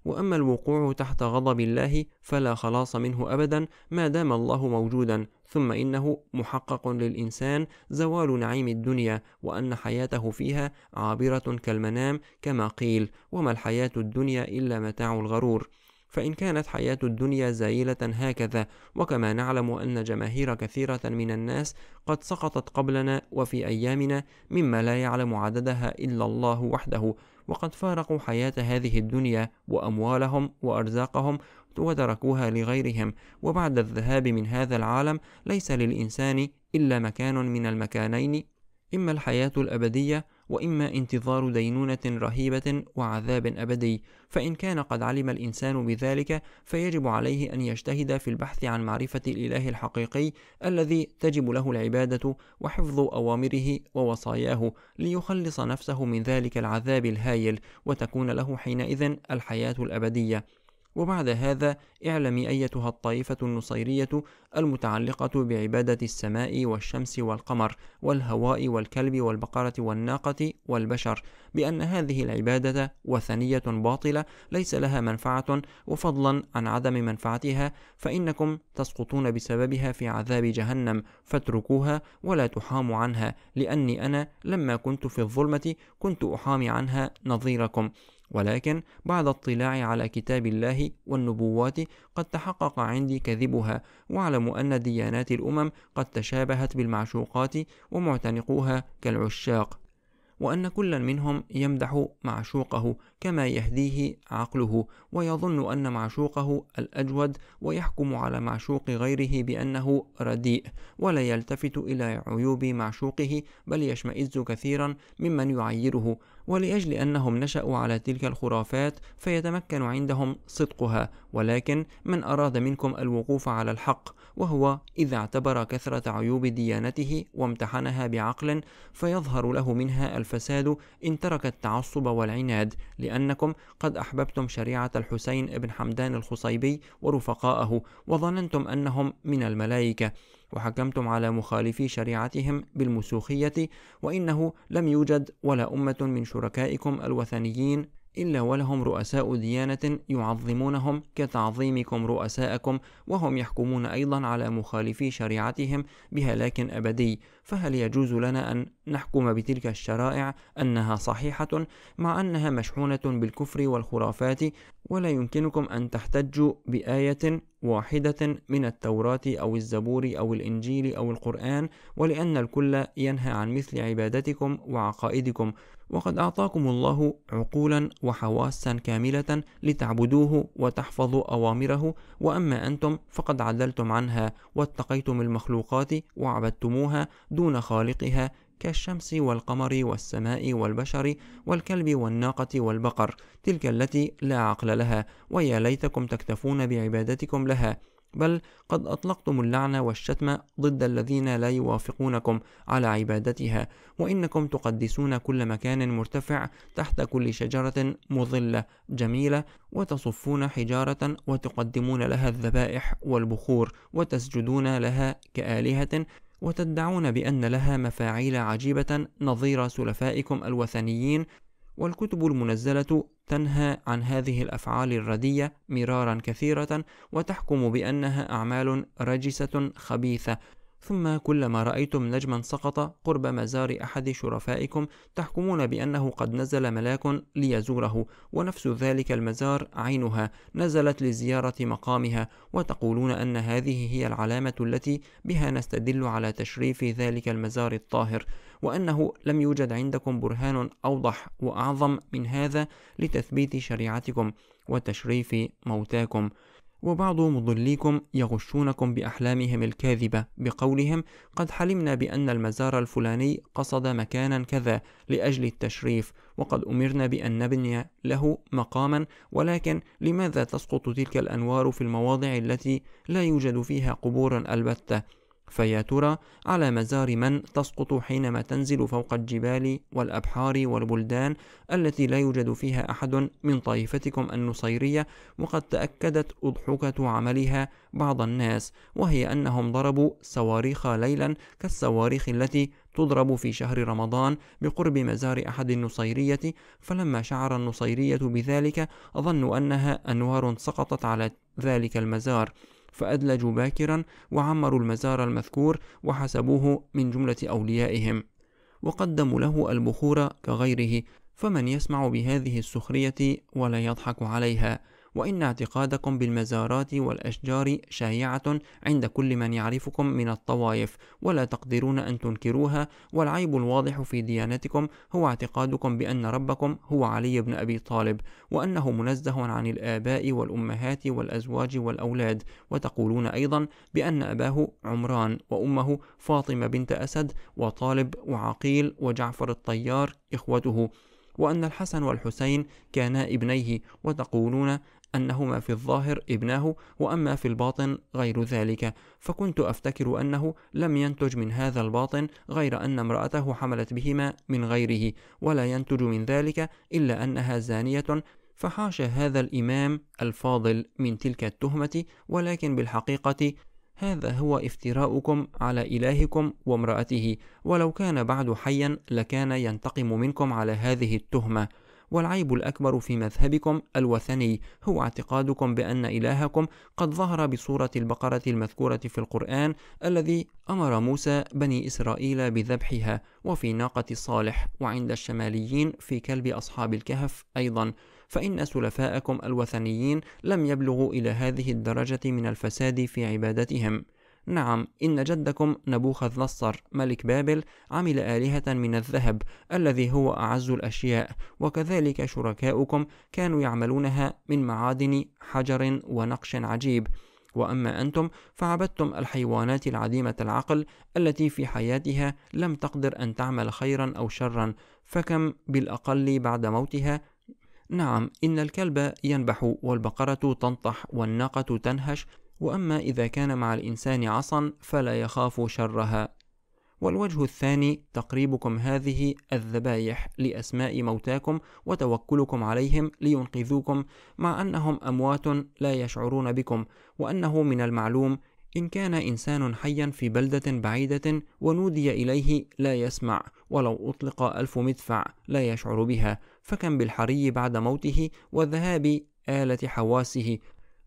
واما الوقوع تحت غضب الله فلا خلاص منه ابدا ما دام الله موجودا ثم انه محقق للانسان زوال نعيم الدنيا وان حياته فيها عابره كالمنام كما قيل وما الحياه الدنيا الا متاع الغرور فإن كانت حياة الدنيا زائلة هكذا، وكما نعلم أن جماهير كثيرة من الناس قد سقطت قبلنا وفي أيامنا مما لا يعلم عددها إلا الله وحده، وقد فارقوا حياة هذه الدنيا وأموالهم وأرزاقهم وتركوها لغيرهم وبعد الذهاب من هذا العالم ليس للإنسان إلا مكان من المكانين إما الحياة الأبدية وإما انتظار دينونة رهيبة وعذاب أبدي فإن كان قد علم الإنسان بذلك فيجب عليه أن يجتهد في البحث عن معرفة الإله الحقيقي الذي تجب له العبادة وحفظ أوامره ووصاياه ليخلص نفسه من ذلك العذاب الهائل وتكون له حينئذ الحياة الأبدية وبعد هذا اعلمي أيتها الطائفة النصيرية المتعلقة بعبادة السماء والشمس والقمر والهواء والكلب والبقرة والناقة والبشر بأن هذه العبادة وثنية باطلة ليس لها منفعة وفضلا عن عدم منفعتها فإنكم تسقطون بسببها في عذاب جهنم فاتركوها ولا تحام عنها لأني أنا لما كنت في الظلمة كنت أحامي عنها نظيركم ولكن بعد اطلاعي على كتاب الله والنبوات قد تحقق عندي كذبها واعلم أن ديانات الأمم قد تشابهت بالمعشوقات ومعتنقوها كالعشاق وأن كل منهم يمدح معشوقه كما يهديه عقله ويظن أن معشوقه الأجود ويحكم على معشوق غيره بأنه رديء ولا يلتفت إلى عيوب معشوقه بل يشمئز كثيرا ممن يعيره ولأجل أنهم نشأوا على تلك الخرافات فيتمكن عندهم صدقها ولكن من أراد منكم الوقوف على الحق وهو إذا اعتبر كثرة عيوب ديانته وامتحنها بعقل فيظهر له منها الفساد إن ترك التعصب والعناد لأنكم قد أحببتم شريعة الحسين بن حمدان الخصيبي ورفقائه وظننتم أنهم من الملائكة وحكمتم على مخالفي شريعتهم بالمسوخية وإنه لم يوجد ولا أمة من شركائكم الوثنيين إلا ولهم رؤساء ديانة يعظمونهم كتعظيمكم رؤساءكم وهم يحكمون أيضا على مخالفي شريعتهم بهلاك أبدي فهل يجوز لنا أن نحكم بتلك الشرائع أنها صحيحة مع أنها مشحونة بالكفر والخرافات ولا يمكنكم أن تحتجوا بآية واحدة من التوراة أو الزبور أو الإنجيل أو القرآن ولأن الكل ينهى عن مثل عبادتكم وعقائدكم وقد أعطاكم الله عقولا وحواسا كاملة لتعبدوه وتحفظوا أوامره وأما أنتم فقد عدلتم عنها واتقيتم المخلوقات وعبدتموها دون خالقها كالشمس والقمر والسماء والبشر والكلب والناقة والبقر تلك التي لا عقل لها ويا ليتكم تكتفون بعبادتكم لها بل قد أطلقتم اللعن والشتم ضد الذين لا يوافقونكم على عبادتها وإنكم تقدسون كل مكان مرتفع تحت كل شجرة مظلة جميلة وتصفون حجارة وتقدمون لها الذبائح والبخور وتسجدون لها كآلهة وتدعون بأن لها مفاعيل عجيبة نظير سلفائكم الوثنيين والكتب المنزلة تنهى عن هذه الأفعال الردية مرارا كثيرة وتحكم بأنها أعمال رجسة خبيثة ثم كلما رأيتم نجما سقط قرب مزار أحد شرفائكم تحكمون بأنه قد نزل ملاك ليزوره ونفس ذلك المزار عينها نزلت لزيارة مقامها وتقولون أن هذه هي العلامة التي بها نستدل على تشريف ذلك المزار الطاهر وأنه لم يوجد عندكم برهان أوضح وأعظم من هذا لتثبيت شريعتكم وتشريف موتاكم وبعض مضليكم يغشونكم بأحلامهم الكاذبة بقولهم قد حلمنا بأن المزار الفلاني قصد مكانا كذا لأجل التشريف وقد أمرنا بأن نبني له مقاما ولكن لماذا تسقط تلك الأنوار في المواضع التي لا يوجد فيها قبور البتة فيا ترى على مزار من تسقط حينما تنزل فوق الجبال والأبحار والبلدان التي لا يوجد فيها أحد من طائفتكم النصيرية وقد تأكدت أضحكة عملها بعض الناس وهي أنهم ضربوا صواريخ ليلا كالصواريخ التي تضرب في شهر رمضان بقرب مزار أحد النصيرية فلما شعر النصيرية بذلك ظنوا أنها أنوار سقطت على ذلك المزار فأدلجوا باكرا وعمروا المزار المذكور وحسبوه من جملة أوليائهم وقدموا له البخور كغيره فمن يسمع بهذه السخرية ولا يضحك عليها وإن اعتقادكم بالمزارات والأشجار شائعة عند كل من يعرفكم من الطوائف ولا تقدرون أن تنكروها والعيب الواضح في ديانتكم هو اعتقادكم بأن ربكم هو علي بن أبي طالب وأنه منزه عن الآباء والأمهات والأزواج والأولاد وتقولون أيضا بأن أباه عمران وأمه فاطمة بنت أسد وطالب وعقيل وجعفر الطيار إخوته وأن الحسن والحسين كانا ابنيه وتقولون أنهما في الظاهر ابناه وأما في الباطن غير ذلك فكنت أفتكر أنه لم ينتج من هذا الباطن غير أن امرأته حملت بهما من غيره ولا ينتج من ذلك إلا أنها زانية فحاشا هذا الإمام الفاضل من تلك التهمة ولكن بالحقيقة هذا هو افتراؤكم على إلهكم وامرأته ولو كان بعد حيا لكان ينتقم منكم على هذه التهمة والعيب الأكبر في مذهبكم الوثني هو اعتقادكم بأن إلهكم قد ظهر بصورة البقرة المذكورة في القرآن الذي أمر موسى بني إسرائيل بذبحها وفي ناقة صالح وعند الشماليين في كلب أصحاب الكهف أيضا فإن سلفاءكم الوثنيين لم يبلغوا إلى هذه الدرجة من الفساد في عبادتهم نعم إن جدكم نبوخذ نصر ملك بابل عمل آلهة من الذهب الذي هو أعز الأشياء وكذلك شركاؤكم كانوا يعملونها من معادن حجر ونقش عجيب وأما أنتم فعبدتم الحيوانات العديمة العقل التي في حياتها لم تقدر أن تعمل خيرا أو شرا فكم بالأقل بعد موتها نعم إن الكلب ينبح والبقرة تنطح والناقة تنهش وأما إذا كان مع الإنسان عصا فلا يخاف شرها والوجه الثاني تقريبكم هذه الذبائح لأسماء موتاكم وتوكلكم عليهم لينقذوكم مع أنهم أموات لا يشعرون بكم وأنه من المعلوم إن كان إنسان حيا في بلدة بعيدة ونودي إليه لا يسمع ولو أطلق ألف مدفع لا يشعر بها فكم بالحري بعد موته وذهاب آلة حواسه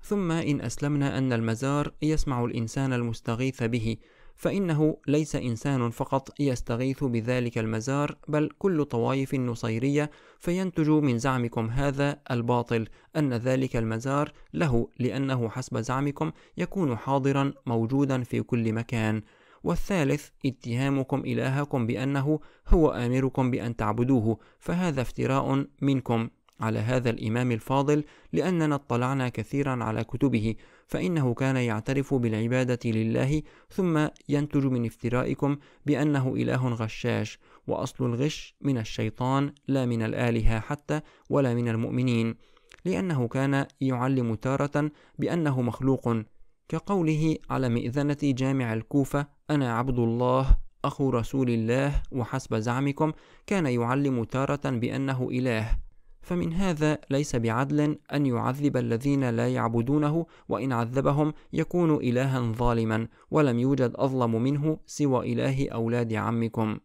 ثم إن أسلمنا أن المزار يسمع الإنسان المستغيث به فإنه ليس إنسان فقط يستغيث بذلك المزار بل كل طوائف النصيرية، فينتج من زعمكم هذا الباطل أن ذلك المزار له لأنه حسب زعمكم يكون حاضرا موجودا في كل مكان والثالث اتهامكم إلهكم بأنه هو آمركم بأن تعبدوه فهذا افتراء منكم على هذا الإمام الفاضل لأننا اطلعنا كثيرا على كتبه فإنه كان يعترف بالعبادة لله ثم ينتج من افترائكم بأنه إله غشاش وأصل الغش من الشيطان لا من الآلهة حتى ولا من المؤمنين لأنه كان يعلم تارة بأنه مخلوق كقوله على مئذنة جامع الكوفة أنا عبد الله أخو رسول الله وحسب زعمكم كان يعلم تارة بأنه إله فمن هذا ليس بعدل أن يعذب الذين لا يعبدونه وإن عذبهم يكون إلها ظالما ولم يوجد أظلم منه سوى إله أولاد عمكم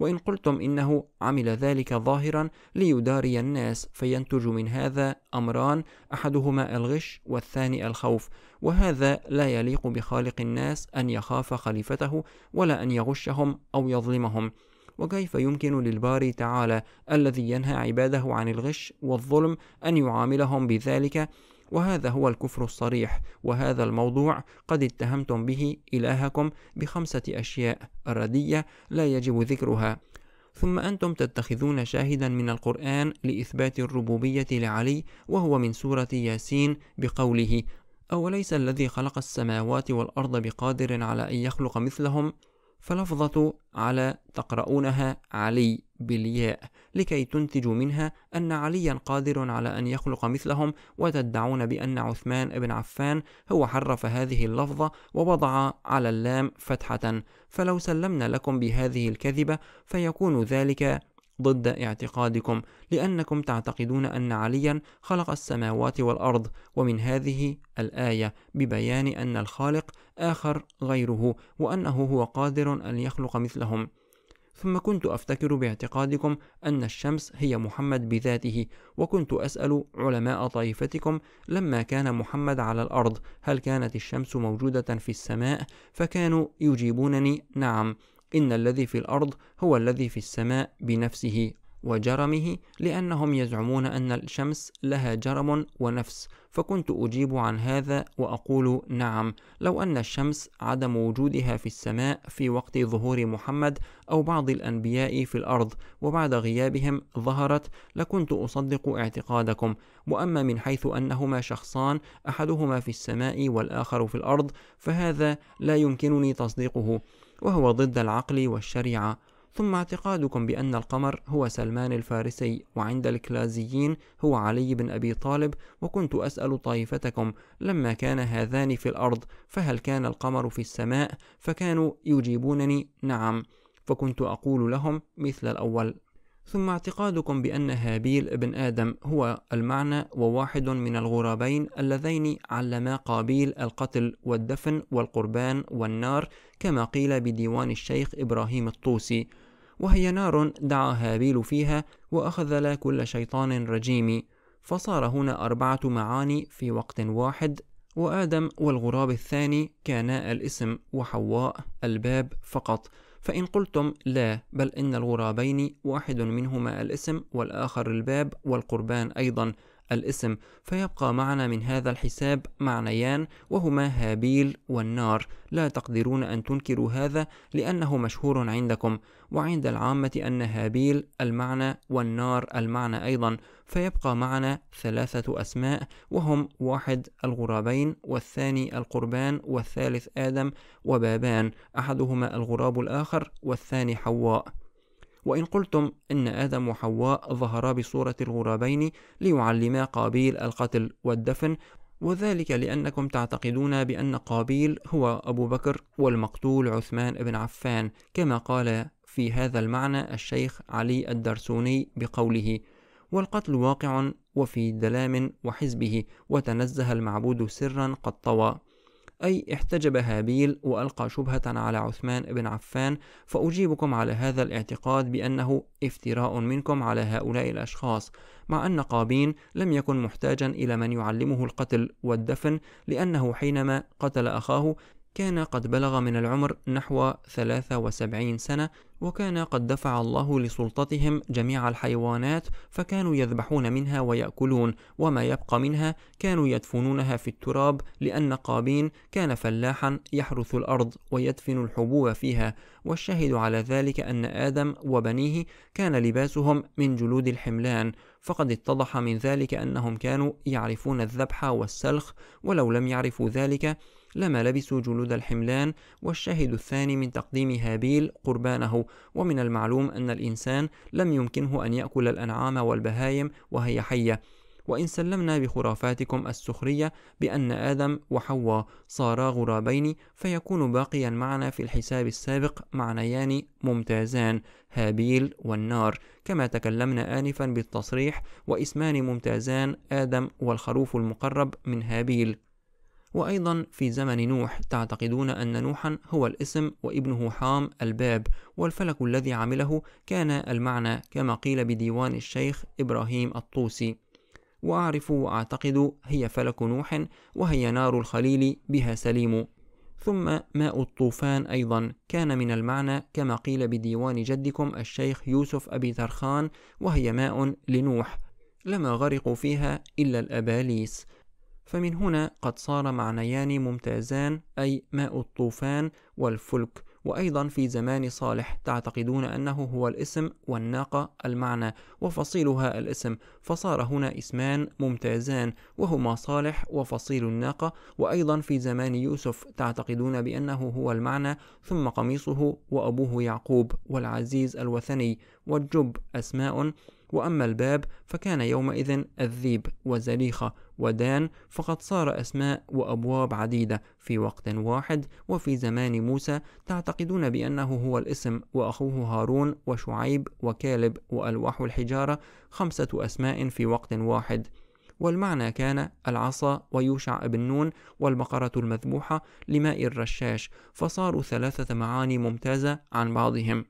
وإن قلتم إنه عمل ذلك ظاهرا ليداري الناس فينتج من هذا أمران أحدهما الغش والثاني الخوف وهذا لا يليق بخالق الناس أن يخاف خليفته ولا أن يغشهم أو يظلمهم وكيف يمكن للباري تعالى الذي ينهى عباده عن الغش والظلم أن يعاملهم بذلك وهذا هو الكفر الصريح وهذا الموضوع قد اتهمتم به إلهكم بخمسة أشياء ردية لا يجب ذكرها ثم أنتم تتخذون شاهدا من القرآن لإثبات الربوبية لعلي وهو من سورة ياسين بقوله أوليس الذي خلق السماوات والأرض بقادر على أن يخلق مثلهم فلفظة على تقرؤونها علي بالياء لكي تنتجوا منها أن عليا قادر على أن يخلق مثلهم وتدعون بأن عثمان بن عفان هو حرف هذه اللفظة ووضع على اللام فتحة فلو سلمنا لكم بهذه الكذبة فيكون ذلك ضد اعتقادكم لأنكم تعتقدون أن عليا خلق السماوات والأرض ومن هذه الآية ببيان أن الخالق آخر غيره وأنه هو قادر أن يخلق مثلهم ثم كنت أفتكر باعتقادكم أن الشمس هي محمد بذاته وكنت أسأل علماء طائفتكم لما كان محمد على الأرض هل كانت الشمس موجودة في السماء فكانوا يجيبونني نعم إن الذي في الأرض هو الذي في السماء بنفسه وجرمه لأنهم يزعمون أن الشمس لها جرم ونفس فكنت أجيب عن هذا وأقول نعم لو أن الشمس عدم وجودها في السماء في وقت ظهور محمد أو بعض الأنبياء في الأرض وبعد غيابهم ظهرت لكنت أصدق اعتقادكم وأما من حيث أنهما شخصان أحدهما في السماء والآخر في الأرض فهذا لا يمكنني تصديقه وهو ضد العقل والشريعة ثم اعتقادكم بأن القمر هو سلمان الفارسي وعند الكلازيين هو علي بن أبي طالب وكنت أسأل طائفتكم لما كان هذان في الأرض فهل كان القمر في السماء فكانوا يجيبونني نعم فكنت أقول لهم مثل الأول ثم اعتقادكم بأن هابيل ابن آدم هو المعنى وواحد من الغرابين اللذين علما قابيل القتل والدفن والقربان والنار كما قيل بديوان الشيخ إبراهيم الطوسي وهي نار دعا هابيل فيها لا كل شيطان رجيم فصار هنا أربعة معاني في وقت واحد وآدم والغراب الثاني كانا الاسم وحواء الباب فقط فإن قلتم لا بل إن الغرابين واحد منهما الاسم والآخر الباب والقربان أيضا الاسم فيبقى معنا من هذا الحساب معنيان وهما هابيل والنار لا تقدرون أن تنكروا هذا لأنه مشهور عندكم وعند العامة أن هابيل المعنى والنار المعنى أيضا فيبقى معنا ثلاثة أسماء وهم واحد الغرابين والثاني القربان والثالث آدم وبابان أحدهما الغراب الآخر والثاني حواء وإن قلتم إن آدم وحواء ظهرا بصورة الغرابين ليعلما قابيل القتل والدفن وذلك لأنكم تعتقدون بأن قابيل هو أبو بكر والمقتول عثمان بن عفان كما قال في هذا المعنى الشيخ علي الدرسوني بقوله والقتل واقع وفي دلام وحزبه وتنزه المعبود سرا قد طوى أي احتجب هابيل وألقى شبهة على عثمان بن عفان فأجيبكم على هذا الاعتقاد بأنه افتراء منكم على هؤلاء الأشخاص مع أن قابين لم يكن محتاجا إلى من يعلمه القتل والدفن لأنه حينما قتل أخاه كان قد بلغ من العمر نحو 73 سنة وكان قد دفع الله لسلطتهم جميع الحيوانات فكانوا يذبحون منها ويأكلون وما يبقى منها كانوا يدفنونها في التراب لأن قابين كان فلاحا يحرث الأرض ويدفن الحبوب فيها والشاهد على ذلك أن آدم وبنيه كان لباسهم من جلود الحملان فقد اتضح من ذلك أنهم كانوا يعرفون الذبح والسلخ ولو لم يعرفوا ذلك لما لبسوا جلود الحملان والشاهد الثاني من تقديم هابيل قربانه ومن المعلوم أن الإنسان لم يمكنه أن يأكل الأنعام والبهايم وهي حية وإن سلمنا بخرافاتكم السخرية بأن آدم وحواء صارا غرابين فيكون باقيا معنا في الحساب السابق معنيان ممتازان هابيل والنار كما تكلمنا آنفا بالتصريح واسمان ممتازان آدم والخروف المقرب من هابيل وأيضا في زمن نوح تعتقدون أن نوحا هو الاسم وابنه حام الباب والفلك الذي عمله كان المعنى كما قيل بديوان الشيخ إبراهيم الطوسي وأعرف وأعتقد هي فلك نوح وهي نار الخليل بها سليم ثم ماء الطوفان أيضا كان من المعنى كما قيل بديوان جدكم الشيخ يوسف أبي ترخان وهي ماء لنوح لما غرقوا فيها إلا الأباليس فمن هنا قد صار معنيان ممتازان أي ماء الطوفان والفلك وأيضا في زمان صالح تعتقدون أنه هو الاسم والناقة المعنى وفصيلها الاسم فصار هنا اسمان ممتازان وهما صالح وفصيل الناقة وأيضا في زمان يوسف تعتقدون بأنه هو المعنى ثم قميصه وأبوه يعقوب والعزيز الوثني والجب أسماء وأما الباب فكان يومئذ الذيب وزليخة ودان فقد صار أسماء وأبواب عديدة في وقت واحد وفي زمان موسى تعتقدون بأنه هو الاسم وأخوه هارون وشعيب وكالب وألواح الحجارة خمسة أسماء في وقت واحد والمعنى كان العصا ويوشع ابن نون والبقرة المذبوحة لماء الرشاش فصاروا ثلاثة معاني ممتازة عن بعضهم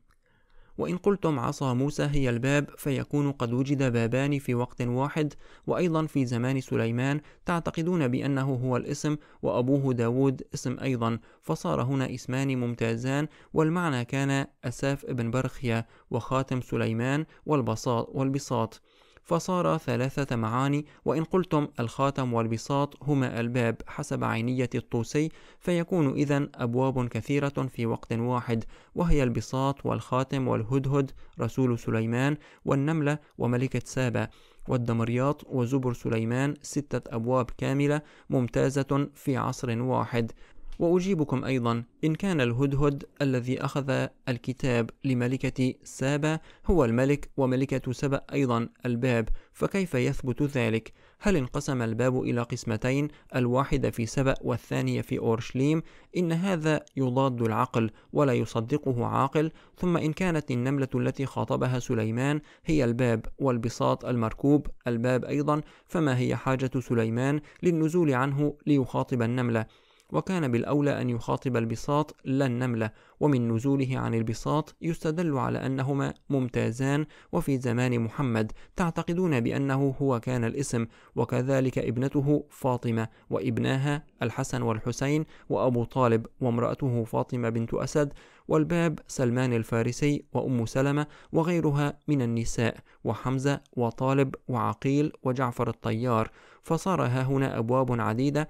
وإن قلتم عصا موسى هي الباب فيكون قد وجد بابان في وقت واحد وأيضا في زمان سليمان تعتقدون بأنه هو الاسم وأبوه داود اسم أيضا فصار هنا اسمان ممتازان والمعنى كان أساف ابن برخيا وخاتم سليمان والبساط والبساط فصار ثلاثة معاني وإن قلتم الخاتم والبساط هما الباب حسب عينية الطوسي فيكون إذا أبواب كثيرة في وقت واحد وهي البساط والخاتم والهدهد رسول سليمان والنملة وملكة سابا والدمرياط وزبر سليمان ستة أبواب كاملة ممتازة في عصر واحد وأجيبكم أيضا إن كان الهدهد الذي أخذ الكتاب لملكة سابا هو الملك وملكة سبأ أيضا الباب فكيف يثبت ذلك؟ هل انقسم الباب إلى قسمتين الواحدة في سبأ والثانية في أورشليم؟ إن هذا يضاد العقل ولا يصدقه عاقل ثم إن كانت النملة التي خاطبها سليمان هي الباب والبساط المركوب الباب أيضا فما هي حاجة سليمان للنزول عنه ليخاطب النملة وكان بالأولى أن يخاطب البساط لا النملة ومن نزوله عن البساط يستدل على أنهما ممتازان وفي زمان محمد تعتقدون بأنه هو كان الاسم وكذلك ابنته فاطمة وابناها الحسن والحسين وأبو طالب وامرأته فاطمة بنت أسد والباب سلمان الفارسي وأم سلمة وغيرها من النساء وحمزة وطالب وعقيل وجعفر الطيار فصار ها هنا أبواب عديدة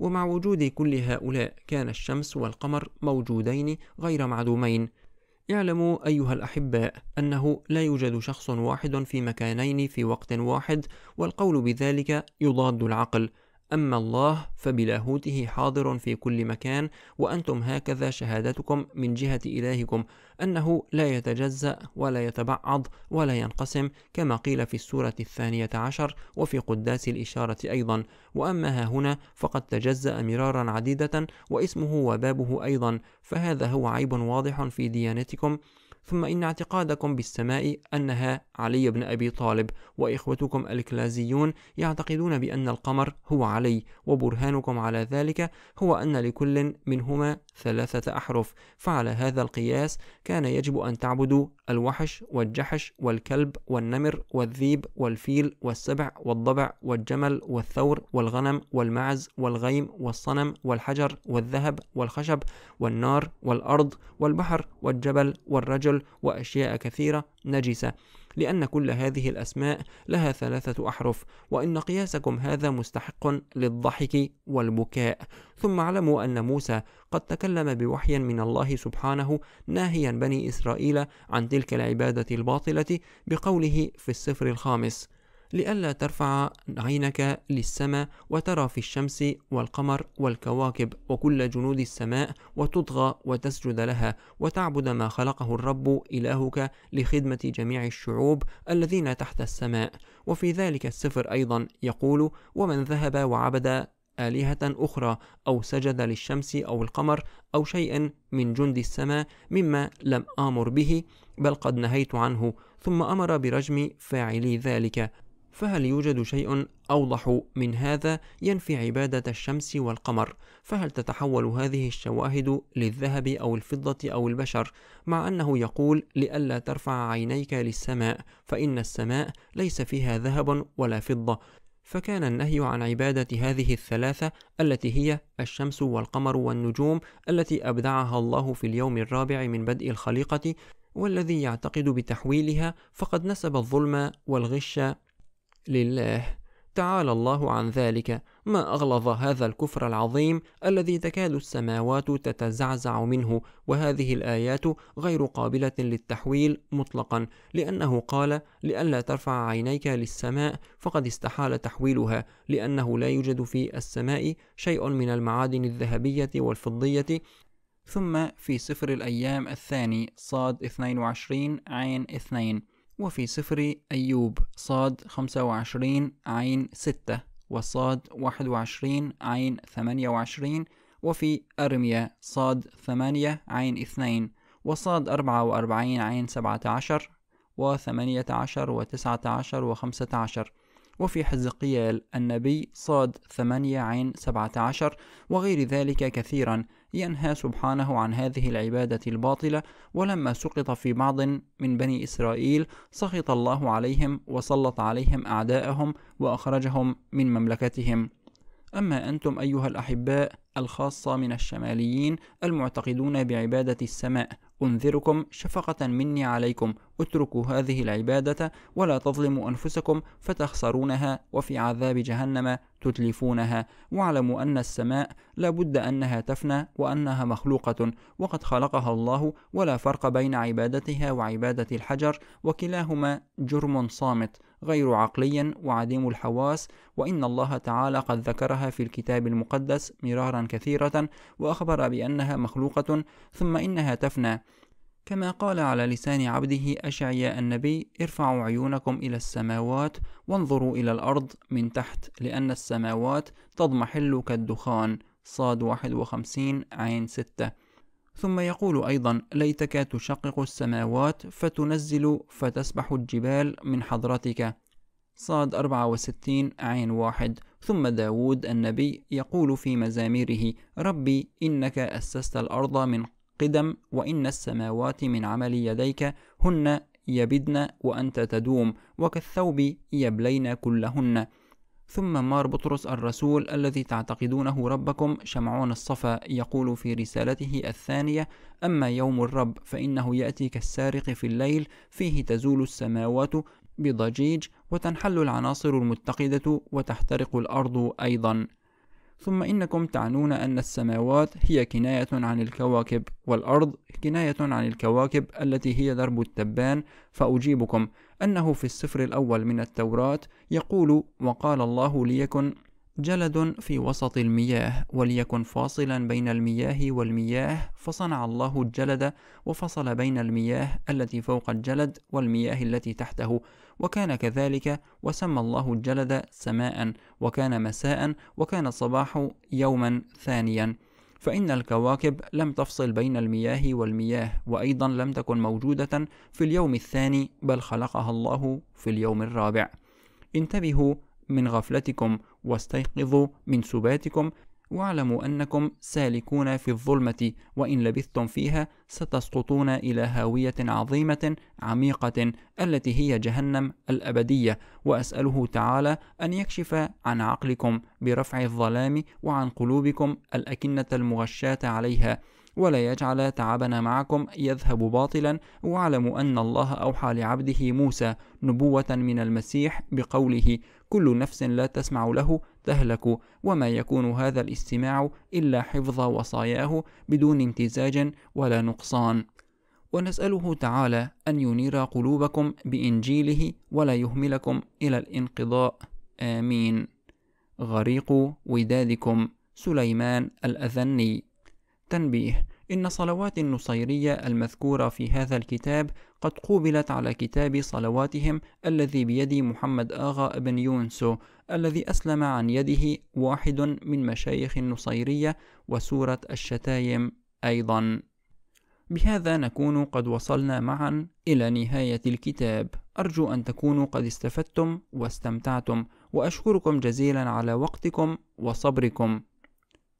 ومع وجود كل هؤلاء كان الشمس والقمر موجودين غير معدومين اعلموا أيها الأحباء أنه لا يوجد شخص واحد في مكانين في وقت واحد والقول بذلك يضاد العقل أما الله فبلاهوته حاضر في كل مكان وأنتم هكذا شهادتكم من جهة إلهكم أنه لا يتجزأ ولا يتبعض ولا ينقسم كما قيل في السورة الثانية عشر وفي قداس الإشارة أيضا وأما ها هنا فقد تجزأ مرارا عديدة واسمه وبابه أيضا فهذا هو عيب واضح في ديانتكم ثم إن اعتقادكم بالسماء أنها علي بن أبي طالب وإخوتكم الكلازيون يعتقدون بأن القمر هو علي وبرهانكم على ذلك هو أن لكل منهما ثلاثة أحرف فعلى هذا القياس كان يجب أن تعبدوا الوحش والجحش والكلب والنمر والذيب والفيل والسبع والضبع والجمل والثور والغنم والمعز والغيم والصنم والحجر والذهب والخشب والنار والأرض والبحر والجبل والرجل وأشياء كثيرة نجسة لأن كل هذه الأسماء لها ثلاثة أحرف وإن قياسكم هذا مستحق للضحك والبكاء ثم اعلموا أن موسى قد تكلم بوحي من الله سبحانه ناهيا بني إسرائيل عن تلك العبادة الباطلة بقوله في السفر الخامس لئلا ترفع عينك للسماء وترى في الشمس والقمر والكواكب وكل جنود السماء وتطغى وتسجد لها وتعبد ما خلقه الرب إلهك لخدمة جميع الشعوب الذين تحت السماء وفي ذلك السفر أيضا يقول ومن ذهب وعبد آلهة أخرى أو سجد للشمس أو القمر أو شيئا من جند السماء مما لم آمر به بل قد نهيت عنه ثم أمر برجم فاعلي ذلك فهل يوجد شيء أوضح من هذا ينفي عبادة الشمس والقمر؟ فهل تتحول هذه الشواهد للذهب أو الفضة أو البشر؟ مع أنه يقول لئلا ترفع عينيك للسماء فإن السماء ليس فيها ذهب ولا فضة فكان النهي عن عبادة هذه الثلاثة التي هي الشمس والقمر والنجوم التي أبدعها الله في اليوم الرابع من بدء الخليقة والذي يعتقد بتحويلها فقد نسب الظلم والغش لله تعالى الله عن ذلك ما أغلظ هذا الكفر العظيم الذي تكاد السماوات تتزعزع منه وهذه الآيات غير قابلة للتحويل مطلقا لأنه قال لئلا ترفع عينيك للسماء فقد استحال تحويلها لأنه لا يوجد في السماء شيء من المعادن الذهبية والفضية ثم في سفر الأيام الثاني صاد 22 عين 2 وفي سفر أيوب صاد خمسة وعشرين عين ستة وصاد واحد وعشرين عين ثمانية وعشرين وفي أرميا صاد ثمانية عين اثنين وصاد أربعة وأربعين عين سبعة عشر وثمانية عشر وتسعة عشر وخمسة عشر وفي حزقيال النبي صاد 8 عين 17 وغير ذلك كثيرا ينهى سبحانه عن هذه العبادة الباطلة ولما سقط في بعض من بني إسرائيل سخط الله عليهم وسلط عليهم أعداءهم وأخرجهم من مملكتهم أما أنتم أيها الأحباء الخاصة من الشماليين المعتقدون بعبادة السماء أنذركم شفقة مني عليكم اتركوا هذه العبادة ولا تظلموا أنفسكم فتخسرونها وفي عذاب جهنم تتلفونها واعلموا أن السماء لابد أنها تفنى وأنها مخلوقة وقد خلقها الله ولا فرق بين عبادتها وعبادة الحجر وكلاهما جرم صامت غير عقلي وعديم الحواس وإن الله تعالى قد ذكرها في الكتاب المقدس مرارا كثيرة وأخبر بأنها مخلوقة ثم إنها تفنى كما قال على لسان عبده أشعياء النبي ارفعوا عيونكم إلى السماوات وانظروا إلى الأرض من تحت لأن السماوات تضمحل كالدخان صاد 51 عين 6 ثم يقول أيضا ليتك تشقق السماوات فتنزل فتسبح الجبال من حضرتك صاد 64 عين واحد ثم داود النبي يقول في مزاميره ربي إنك أسست الأرض من قدم وإن السماوات من عمل يديك هن يبدن وأنت تدوم وكالثوب يبلين كلهن ثم مار بطرس الرسول الذي تعتقدونه ربكم شمعون الصفا يقول في رسالته الثانية أما يوم الرب فإنه يأتي كالسارق في الليل فيه تزول السماوات بضجيج وتنحل العناصر المتقدة وتحترق الأرض أيضا ثم إنكم تعنون أن السماوات هي كناية عن الكواكب والأرض كناية عن الكواكب التي هي درب التبان فأجيبكم أنه في السفر الأول من التوراة يقول وقال الله ليكن جلد في وسط المياه وليكن فاصلا بين المياه والمياه فصنع الله الجلد وفصل بين المياه التي فوق الجلد والمياه التي تحته وكان كذلك وسمى الله الجلد سماء وكان مساء وكان الصباح يوما ثانيا فإن الكواكب لم تفصل بين المياه والمياه وأيضا لم تكن موجودة في اليوم الثاني بل خلقها الله في اليوم الرابع انتبهوا من غفلتكم واستيقظوا من سباتكم واعلموا أنكم سالكون في الظلمة وإن لبثتم فيها ستسقطون إلى هاوية عظيمة عميقة التي هي جهنم الأبدية وأسأله تعالى أن يكشف عن عقلكم برفع الظلام وعن قلوبكم الأكنة المغشاة عليها ولا يجعل تعبنا معكم يذهب باطلا واعلموا أن الله أوحى لعبده موسى نبوة من المسيح بقوله كل نفس لا تسمع له تهلك وما يكون هذا الاستماع إلا حفظ وصاياه بدون امتزاج ولا نقصان ونسأله تعالى أن ينير قلوبكم بإنجيله ولا يهملكم إلى الانقضاء آمين غريق ودادكم سليمان الأذني تنبيه إن صلوات النصيرية المذكورة في هذا الكتاب قد قوبلت على كتاب صلواتهم الذي بيد محمد آغا بن يونسو الذي أسلم عن يده واحد من مشايخ النصيرية وسورة الشتايم أيضا بهذا نكون قد وصلنا معا إلى نهاية الكتاب أرجو أن تكونوا قد استفدتم واستمتعتم وأشكركم جزيلا على وقتكم وصبركم